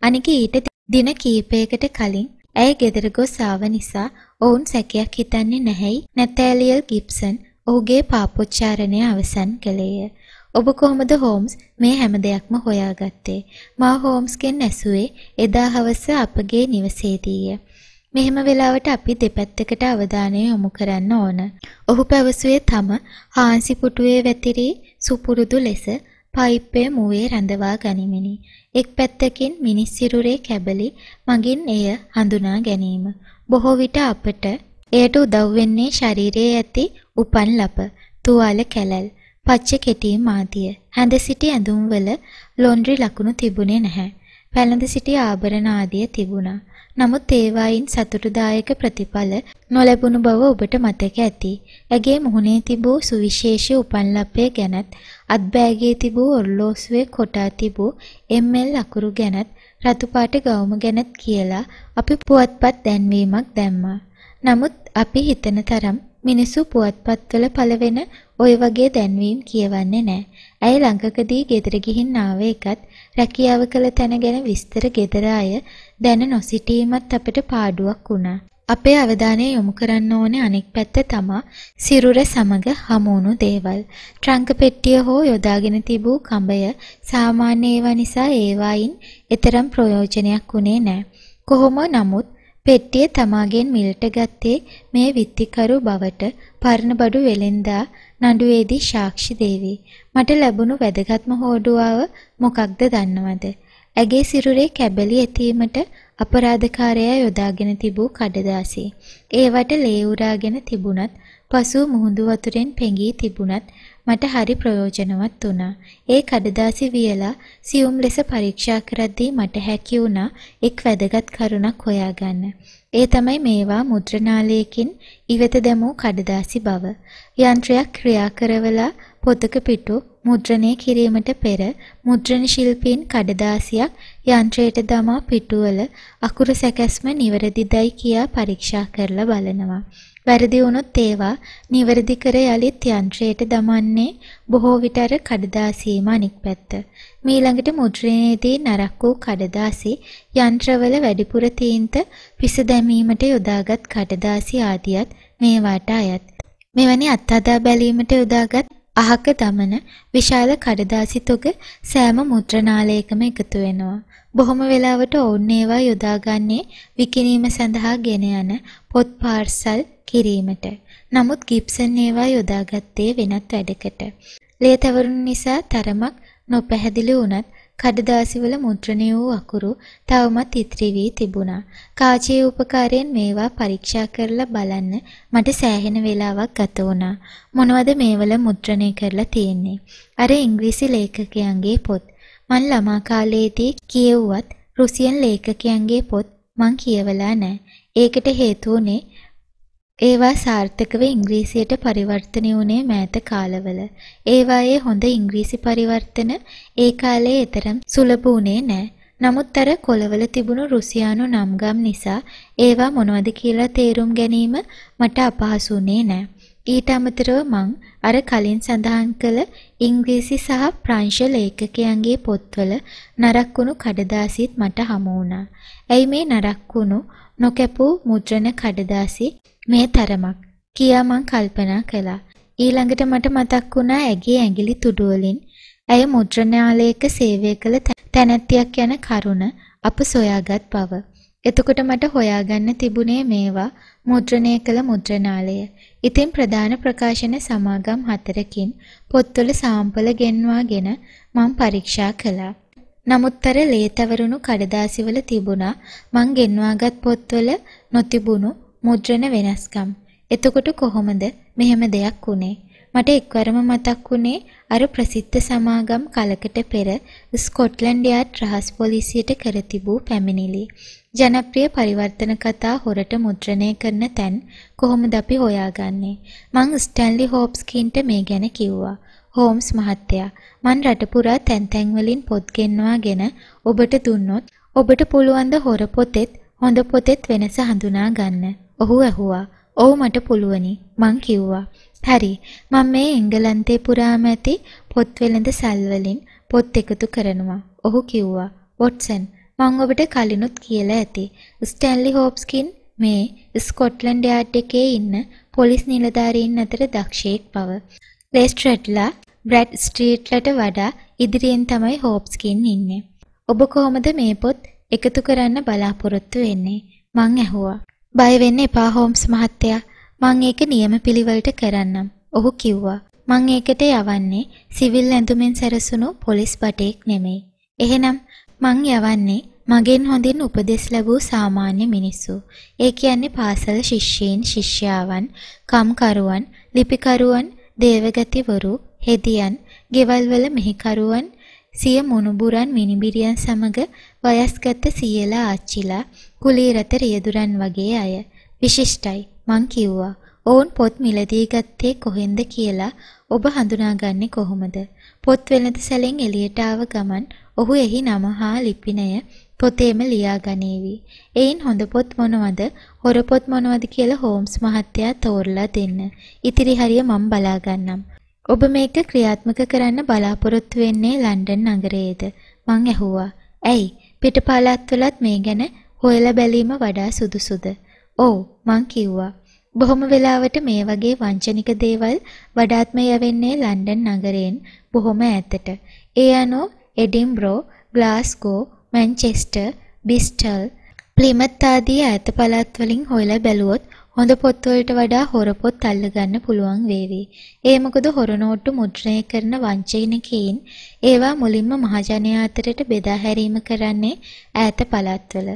අනික ඊට දින කීපයකට කලින් ඇය ගෙදර ගොස් ආව නිසා ඔවුන් සැකයක් හිතන්නේ නැහැයි නැතෑලියල් ගිබ්සන් ඔහුගේ පාපොච්චාරණය අවසන් කළේය. ඔබ කොහොමද හෝම්ස් මේ හැම දෙයක්ම හොයාගත්තේ? මා හෝම්ස්ගෙන් ඇසුවේ එදා හවස අපගේ නිවසේදීය. මෙහෙම වෙලාවට අපි දෙපැත්තකට අවධානය යොමු කරන්න ඕන. ඔහු පැවසුවේ තම හාන්සි පුටුවේ වැතිරි සුපුරුදු ලෙස පයිප්පේ මුවේ රඳවා ගනිමිනි. එක් පැත්තකින් මිනිස් සිරුරේ කැබලි මගින් එය හඳුනා ගැනීම. බොහෝ විට අපට එයට උදව් වෙන්නේ ශරීරයේ ඇති උපන් ලප, තුවාල කැලල්. පච්ච කෙටි මාතිය. හැඳ සිටි ඇඳුම්වල ලොන්ඩ්‍රි ලකුණු තිබුණේ නැහැ. පැළඳ සිටි ආභරණ ආදිය තිබුණා. නමුත් ඒවායින් සතුටුදායක ප්‍රතිඵල නොලැබුණු බව ඔබට මතක ඇති. ඇගේ මුහුණේ තිබූ සුවිශේෂී උපන්ලප්පය ගැනත්, අත්බෑගේ තිබූ ඔරලෝසුවේ කොටා තිබූ ML අකුරු ගැනත්, රතුපාට ගවුම ගැනත් කියලා අපි පුවත්පත් දැන්වීමක් දැම්මා. නමුත් අපි හිතන තරම් මිනිසු පුවත්පත්වල පළවෙන ඔය වගේ දැන්වීම් කියවන්නේ නැහැ. ඇය ළඟකදී ගෙදර ගිහින් ආව එකත් රැකියාව කළ තැන ගැන විස්තර ගෙදර අය දැන නොසිටීමත් අපට පාඩුවක් වුණා. අපේ අවධානය යොමු කරන්න ඕනේ අනෙක් පැත්ත තමා සිරුර සමග හමුණු දේවල්. ට්‍රංක පෙට්ටිය හෝ යොදාගෙන තිබූ කඹය සාමාන්‍ය ඒවා නිසා ඒවායින් එතරම් ප්‍රයෝජනයක් වුණේ නැහැ. කොහොම නමුත් පෙට්ටිය තමාගෙන් මිලට ගත්තේ මේ විත්තිකරු බවට පර්ණබඩු වෙලෙන්දා නඩුවේදී සාක්ෂි දේවි. මට ලැබුණු වැදගත්ම හෝඩුවාව මොකක්ද දන්නවද? ඇගේ සිරුරේ කැබලි ඇතීමට අපරාධකාරයා යොදාගෙන තිබූ කඩදාසි. ඒවට ලේ උරාගෙන තිබුණත්, පසු මුහුදු වතුරෙන් පෙඟී තිබුණත් මට හරි ප්‍රයෝජනවත් වුණා. ඒ කඩදාසි වියලා සියුම් ලෙස පරීක්ෂා කරද්දී මට හැකි වුණා එක් වැදගත් කරුණක් හොයාගන්න. ඒ තමයි මේවා මුද්‍රණාලයකින් ඉවත දැමූ කඩදාසි බව. යන්ත්‍රයක් ක්‍රියා කරවලා පොතක පිටු මුද්‍රණය කිරීමට පෙර මුද්‍රණ ශිල්පීන් කඩදාසියක් යන්ත්‍රයට දමා පිටුවල අකුරු සැකැස්ම නිවැරදිදයි කියා පරීක්ෂා කරලා බලනවා. වැරදි වුණොත් ඒවා නිවැරදි කර යලිත් යන්ත්‍රයට දමන්නේ බොහෝ විට අර කඩදාසියම අනික් පැත්ත. මීළඟට මුද්‍රණයේදී නරක් වූ කඩදාසි යන්ත්‍රවල වැඩිපුර තීන්ත පිස දැමීමට යොදාගත් කඩදාසි ආදියත් මේවාට අයත්. මෙවැනි අත්හදා බැලීමට යොදාගත් අහක දමන විශාල කඩදාසි තොග සෑම මුද්‍රණාලයකම එකතු වෙනවා. බොහොම වෙලාවට ඔවුන් ඒවා යොදාගන්නේ විකිණීම සඳහා ගෙන යන පොත් පාර්සල් කිරීමට. නමුත් ගිබ්සන් ඒවා යොදාගත්තේ වෙනත් වැඩකට. ලේතවරුන් නිසා තරමක් නොපැහැදිලි වුණත් කඩදාසිවල මුද්‍රණය වූ අකුරු තවමත් ඉතිරි වී තිබුණා. කාචයේ උපකාරයෙන් මේවා පරීක්ෂා කරලා බලන්න මට සෑහෙන වේලාවක් ගත වුණා. මොනවද මේවල මුද්‍රණය කරලා තියෙන්නේ? අර ඉංග්‍රීසි ලේඛකයන්ගේ පොත්. මං ළමා කාලයේදී කියෙව්වත් රුසියන් ලේඛකයන්ගේ පොත් මං කියවලා නෑ. ඒකට හේතුව උනේ ඒවා සාර්ථකව ඉංග්‍රීසියට පරිවර්තනය වුණේ මෑත කාලවල. ඒවායේ හොඳ ඉංග්‍රීසි පරිවර්තන ඒ කාලේ එතරම් සුලභ වුණේ නෑ. නමුත් අර කොළවල තිබුණු රුසියානු නම්ගම් නිසා ඒවා මොනවද කියලා තේරුම් ගැනීම මට අපහසු වුණේ නෑ. ඊට අමතරව මං අර කලින් සඳහන් කළ ඉංග්‍රීසි සහ ප්‍රංශ ලේඛකයන්ගේ පොත්වල නරක්කුණු කඩදාසිත් මට හමු වුණා. ඇයි මේ නරක්කුණු නොකැපූ මුද්‍රණ කඩදාසි මේ තරමක් කියා මං කල්පනා කළා. ඊළඟට මට මතක් වුණා ඇගේ ඇඟිලි තුඩු වලින් ඇය මුද්‍රණාලයක සේවය කළ තැනැත්තියක් යන කරුණ අප සොයාගත් බව. එතකොට මට හොයාගන්න තිබුණේ මේවා මුද්‍රණය කළ මුද්‍රණාලය. ඉතින් ප්‍රධාන ප්‍රකාශන සමාගම් හතරකින් පොත්වල සාම්පල ගෙන්වාගෙන මම පරීක්ෂා කළා. නමුත්තර ලේතවරුණු කඩදාසිවල තිබුණා මං ගෙන්වාගත් පොත්වල නොතිබුණු මුද්‍රණ වෙනස්කම්. එතකොට කොහොමද මෙහෙම දෙයක් වුනේ? මට එක්වරම මතක් වුණේ අර ප්‍රසිද්ධ සමාගම් කලකට පෙර ස්කොට්ලන්ඩ් යාඩ් රහස් පොලිසියට කර තිබූ පැමිණිලි. ජනප්‍රිය පරිවර්තන කතා හොරට මුද්‍රණය කරන තැන් කොහොමද අපි හොයාගන්නේ? මං ස්ටැන්ලි හෝප්ස්කින්ට මේ ගැන කිව්වා. හෝම්ස් මහත්තයා මන් රට පුරා තැන් තැන් වලින් පොත් ගෙන්වාගෙන ඔබට දුන්නොත් ඔබට පුළුවන් ද හොර පොතෙත් හොඳ පොතෙත් වෙනස හඳුනා ගන්න. ඔහු ඇහුවා. "ඔව් මට පුළුවනි." මං කිව්වා. හරි. මම මේ එංගලන්තේ පුරාම ඇති පොත් වෙළඳ සල්වලින් පොත් එකතු කරනවා. ඔහු කිව්වා. "වොට්සන්, මම ඔබට කලිනුත් කියලා ඇති. ස්ටැන්ලි හොප්ස්කින් මේ ස්කොට්ලන්ඩ් යාඩ් එකේ ඉන්න පොලිස් නිලධාරීන් අතර දක්ෂයෙක් බව. ලේස්ට්‍රඩ්ලා බ්‍රැඩ් ස්ට්‍රීට්ලට වඩා ඉදිරියෙන් තමයි හෝප්ස්කින් ඉන්නේ. ඔබ කොහොමද මේ පොත් එකතු කරන්න බලාපොරොත්තු වෙන්නේ? මං ඇහුවා. බය වෙන්න එපා හෝම්ස් මහත්තයා. මං ඒක නියම පිළිවෙලට කරන්නම්. ඔහු කිව්වා. මං ඒකට යවන්නේ සිවිල් ඇඳුමෙන් සැරසුණු පොලිස් බටේක් නෙමෙයි. එහෙනම් මං යවන්නේ මගෙන් හොඳින් උපදෙස් ලැබූ සාමාන්‍ය මිනිස්සු. ඒ කියන්නේ පාසල් ශිෂ්‍යීන්, ශිෂ්‍යාවන්, කම්කරුවන්, ලිපිකරුවන්, දේවගතිවරු, හෙදියන්, ගෙවල්වල මෙහිකරුවන්, සිය මොනුබුරන් මිනිබිරියන් සමග වයස්ගත සියලා ආච්චිලා කුලීරත රියදුරන් වගේ අය. විශිෂ්ටයි. මං කිව්වා ඔවුන් පොත් මිලදී ගත්තේ කොහෙන්ද කියලා ඔබ හඳුනාගන්නේ කොහොමද? පොත් වෙළඳ සැලෙන් එළියට ආව ගමන් ඔහු එහි නම හා ලිපිනය පොතේම ලියා ගනීවි. එයින් හොඳ පොත් මොනවද, හොර පොත් මොනවද කියලා හෝම්ස් මහත්තයා තෝරලා දෙන්න. ඉතිරි හරිය මම බලා ගන්නම්. ඔබ මේක ක්‍රියාත්මක කරන්න බලාපොරොත්තු වෙන්නේ ලන්ඩන් නගරයේද? මං ඇහුවා. ඇයි? පිටපලාත්වලත් මේ ගැන හොයලා බැලීම වඩා සුදුසුද? "ඔව්" මං කිව්වා. බොහොම වෙලාවට මේ වගේ වංචනික දේවල් වඩාත්ම යවෙන්නේ ලන්ඩන් නගරයෙන් බොහොම ඈතට. ඒ අනුව එඩින්බ්‍රෝ, ග්ලාස්ගෝ, මැන්චෙස්ටර්, බිස්ටල්, ප්ලිමත් ආදී ඈත පළාත් වලින් හොයලා බැලුවොත් හොඳ පොත් වලට වඩා හොර පොත් අල්ලගන්න පුළුවන් වේවි. ඒ මොකද හොර නෝට්ටු මුද්‍රණය කරන වංචනිකයින් ඒවා මුලින්ම මහජනයා අතරට බෙදා හැරීම කරන්නේ ඈත පළාත්වල.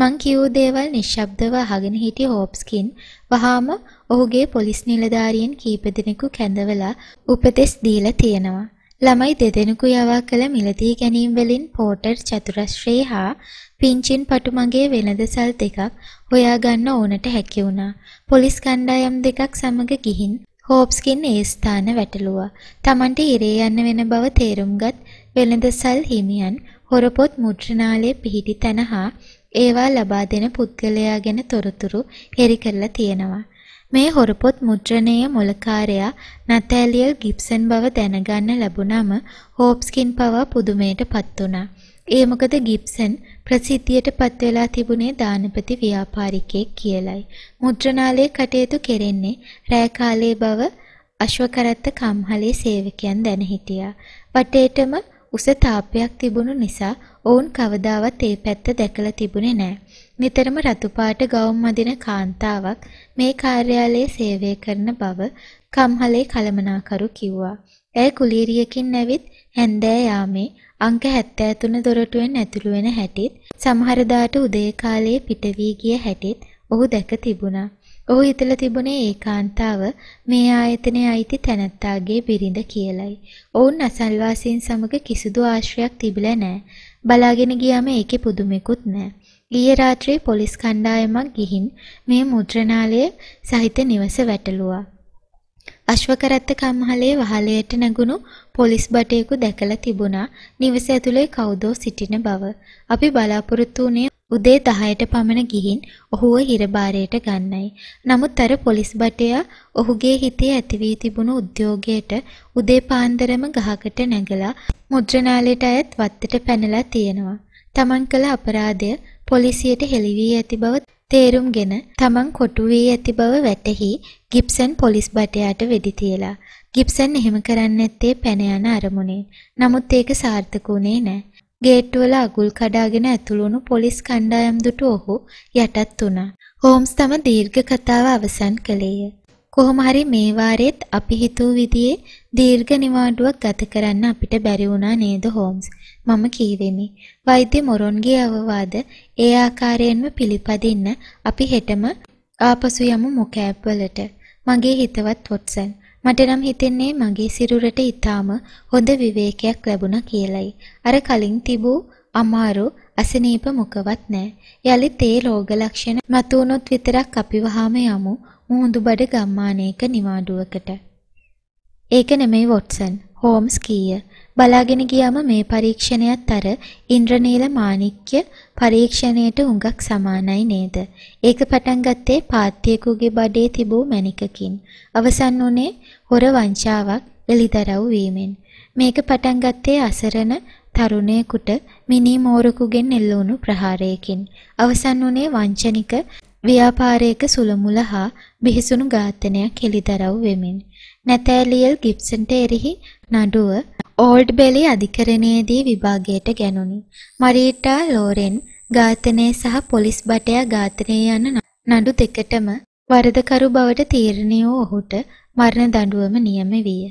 මං කියූ දේවල් නිශ්ශබ්දව අහගෙන හිටි හෝප්ස්කින් වහාම ඔහුගේ පොලිස් නිලධාරියන් කීප දෙනෙකු කැඳවලා උපදෙස් දීලා තියෙනවා. ළමයි දෙදෙනෙකු යවා කළ මිලදී ගැනීම් වලින් පෝටර් චතුරස්‍රේ හා පින්චින් පටුමගේ වෙළඳසල් දෙකක් හොයාගන්න ඕනට හැකි වුණා. පොලිස් කණ්ඩායම් දෙකක් සමග ගිහින් හෝප්ස්කින් ඒ ස්ථාන වැටලුවා. Tamanට ඉරේ යන්න වෙන බව තේරුම්ගත් වෙළඳසල් හිමියන් හොරපොත් මුද්‍රණාලයේ පිහිටි තැන හා ඒවා ලබා දෙන පුද්ගලයා ගැන තොරතුරු හෙළි කරලා තියෙනවා. මේ හොරපොත් මුද්‍රණයේ මොලකාරයා නැතැලියල් ගිබ්සන් බව දැනගන්න ලැබුණම හෝප්ස්කින් පවා පුදුමයට පත් වුණා. ඒ මොකද ගිබ්සන් ප්‍රසිද්ධියට පත් වෙලා තිබුණේ දානපති ව්‍යාපාරිකයෙක් කියලයි. මුද්‍රණාලයේ කටයුතු කෙරෙන්නේ රෑ කාලයේ බව අශ්වකරත්ත කම්හලේ සේවකයන් දැන හිටියා. වටේටම උස තාපයක් තිබුණු නිසා ඔවුන් කවදාවත් ඒ පැත්ත දැකලා තිබුණේ නැහැ. නිතරම රතු පාට ගවුම් අදින කාන්තාවක් මේ කාර්යාලයේ සේවය කරන බව කම්හලේ කළමනාකරු කිව්වා. ඇය කුලීරියකින් නැවිත් හැන්දෑ යාමේ අංක 73 දොරටුවෙන් ඇතුළු වෙන හැටිත් සමහර දාට උදේ කාලයේ පිට වී ගිය හැටිත් ඔහු දැක තිබුණා. ඔහු හිතලා තිබුණේ ඒකාන්තාව මේ ආයතනයේ අයිති තැනැත්තාගේ බිරිඳ කියලයි. ඔවුන් අසල්වාසීන් සමග කිසිදු ආශ්‍රයක් තිබිලා නැහැ. බලාගෙන ගියාම ඒකේ පුදුමෙකුත් නැහැ. ගිය රාත්‍රියේ පොලිස් කණ්ඩායමක් ගිහින් මේ මුද්‍රණාලය සහිත නිවස වැටලුවා. අශ්වකරත්ත කම්හලේ වහලයට නැගුණු පොලිස් බටයෙකු දැකලා තිබුණා නිවස ඇතුලේ කවුදෝ සිටින බව. අපි බලාපොරොත්තු වුණේ උදේ 10ට පමණ ගිහින් ඔහුව හිරබාරයට ගන්නයි. නමුත් අර පොලිස් බටයා ඔහුගේ හිතේ ඇති වී තිබුණු උද්‍යෝගයට උදේ පාන්දරම ගහකට නැගලා මුද්‍රණාලයට අයත් වත්තට පැනලා තියෙනවා. තමන් කළ අපරාධය පොලිසියට හෙළි වී ඇති බව තේරුම්ගෙන තමන් කොටු වී ඇති බව වැටහි ගිප්සන් පොලිස් බටයාට වෙඩි තියලා. ගිප්සන් එහෙම කරන්නේ නැත්තේ පැන යන අරමුණේ. නමුත් ඒක සාර්ථක වුණේ නැහැ. ගේට්ටුවල අගුල් කඩාගෙන ඇතුළුණු පොලිස් කණ්ඩායම් දුටු ඔහු යටත් වුණා. හෝම්ස් තම දීර්ඝ කතාව අවසන් කළේය. කොහොම හරි මේ වාරෙත් අපි හිතූ විදිහේ දීර්ඝ නිවාඩුවක් ගත කරන්න අපිට බැරි වුණා නේද හෝම්ස්? මම කීවෙමි. වෛද්‍ය මොරොන්ගේ අවවාද ඒ ආකාරයෙන්ම පිළිපදින්න අපි හෙටම ආපසු යමු මොකෑබ් වලට. මගේ හිතවත් වොට්සන්. මට නම් හිතෙන්නේ මගේ සිරුරට ඊටාම හොඳ විවේකයක් ලැබුණා කියලයි. අර කලින් තිබූ අමාරු අසනීප මොකවත් නැහැ. යලිත් ඒ රෝග ලක්ෂණ මතුනොත් විතරක් අපි වහාම යමු මුහුදුබඩ ගම්මානයක නිවාඩුවකට. ඒක නෙමෙයි වොට්සන්. හෝම්ස් කීය. බලාගෙන ගියාම මේ පරීක්ෂණයත් අර ඉන්ද්‍රනීල මාණික්‍ය පරීක්ෂණයට හුඟක් සමානයි නේද? ඒක පටන් ගත්තේ පාත්‍යකුගේ බඩේ තිබූ මණිකකින්. අවසන් වුනේ හොර වංචාවක් එලිදරව් වීමෙන්. මේක පටන් ගත්තේ අසරණ තරුණයෙකුට මිනි මෝරකුගෙන් එල්ලුණු ප්‍රහාරයකින්. අවසන් වුනේ වංචනික ව්‍යාපාරයක සුළුමුල හා බිහිසුණු ඝාතනයක් එලිදරව් වෙමින්. නැතෑලියල් ගිබ්සන්ට එරෙහි නඩුව ඕල්ඩ් බෙලි අධිකරණයේදී විභාගයට ගැනුනි. මරීටා ලෝරෙන් ඝාතනය සහ පොලිස් බටයා ඝාතනය යන නඩු දෙකටම වරදකරු බවට තීරණය වූ ඔහුට මරණ දඬුවම නියම විය.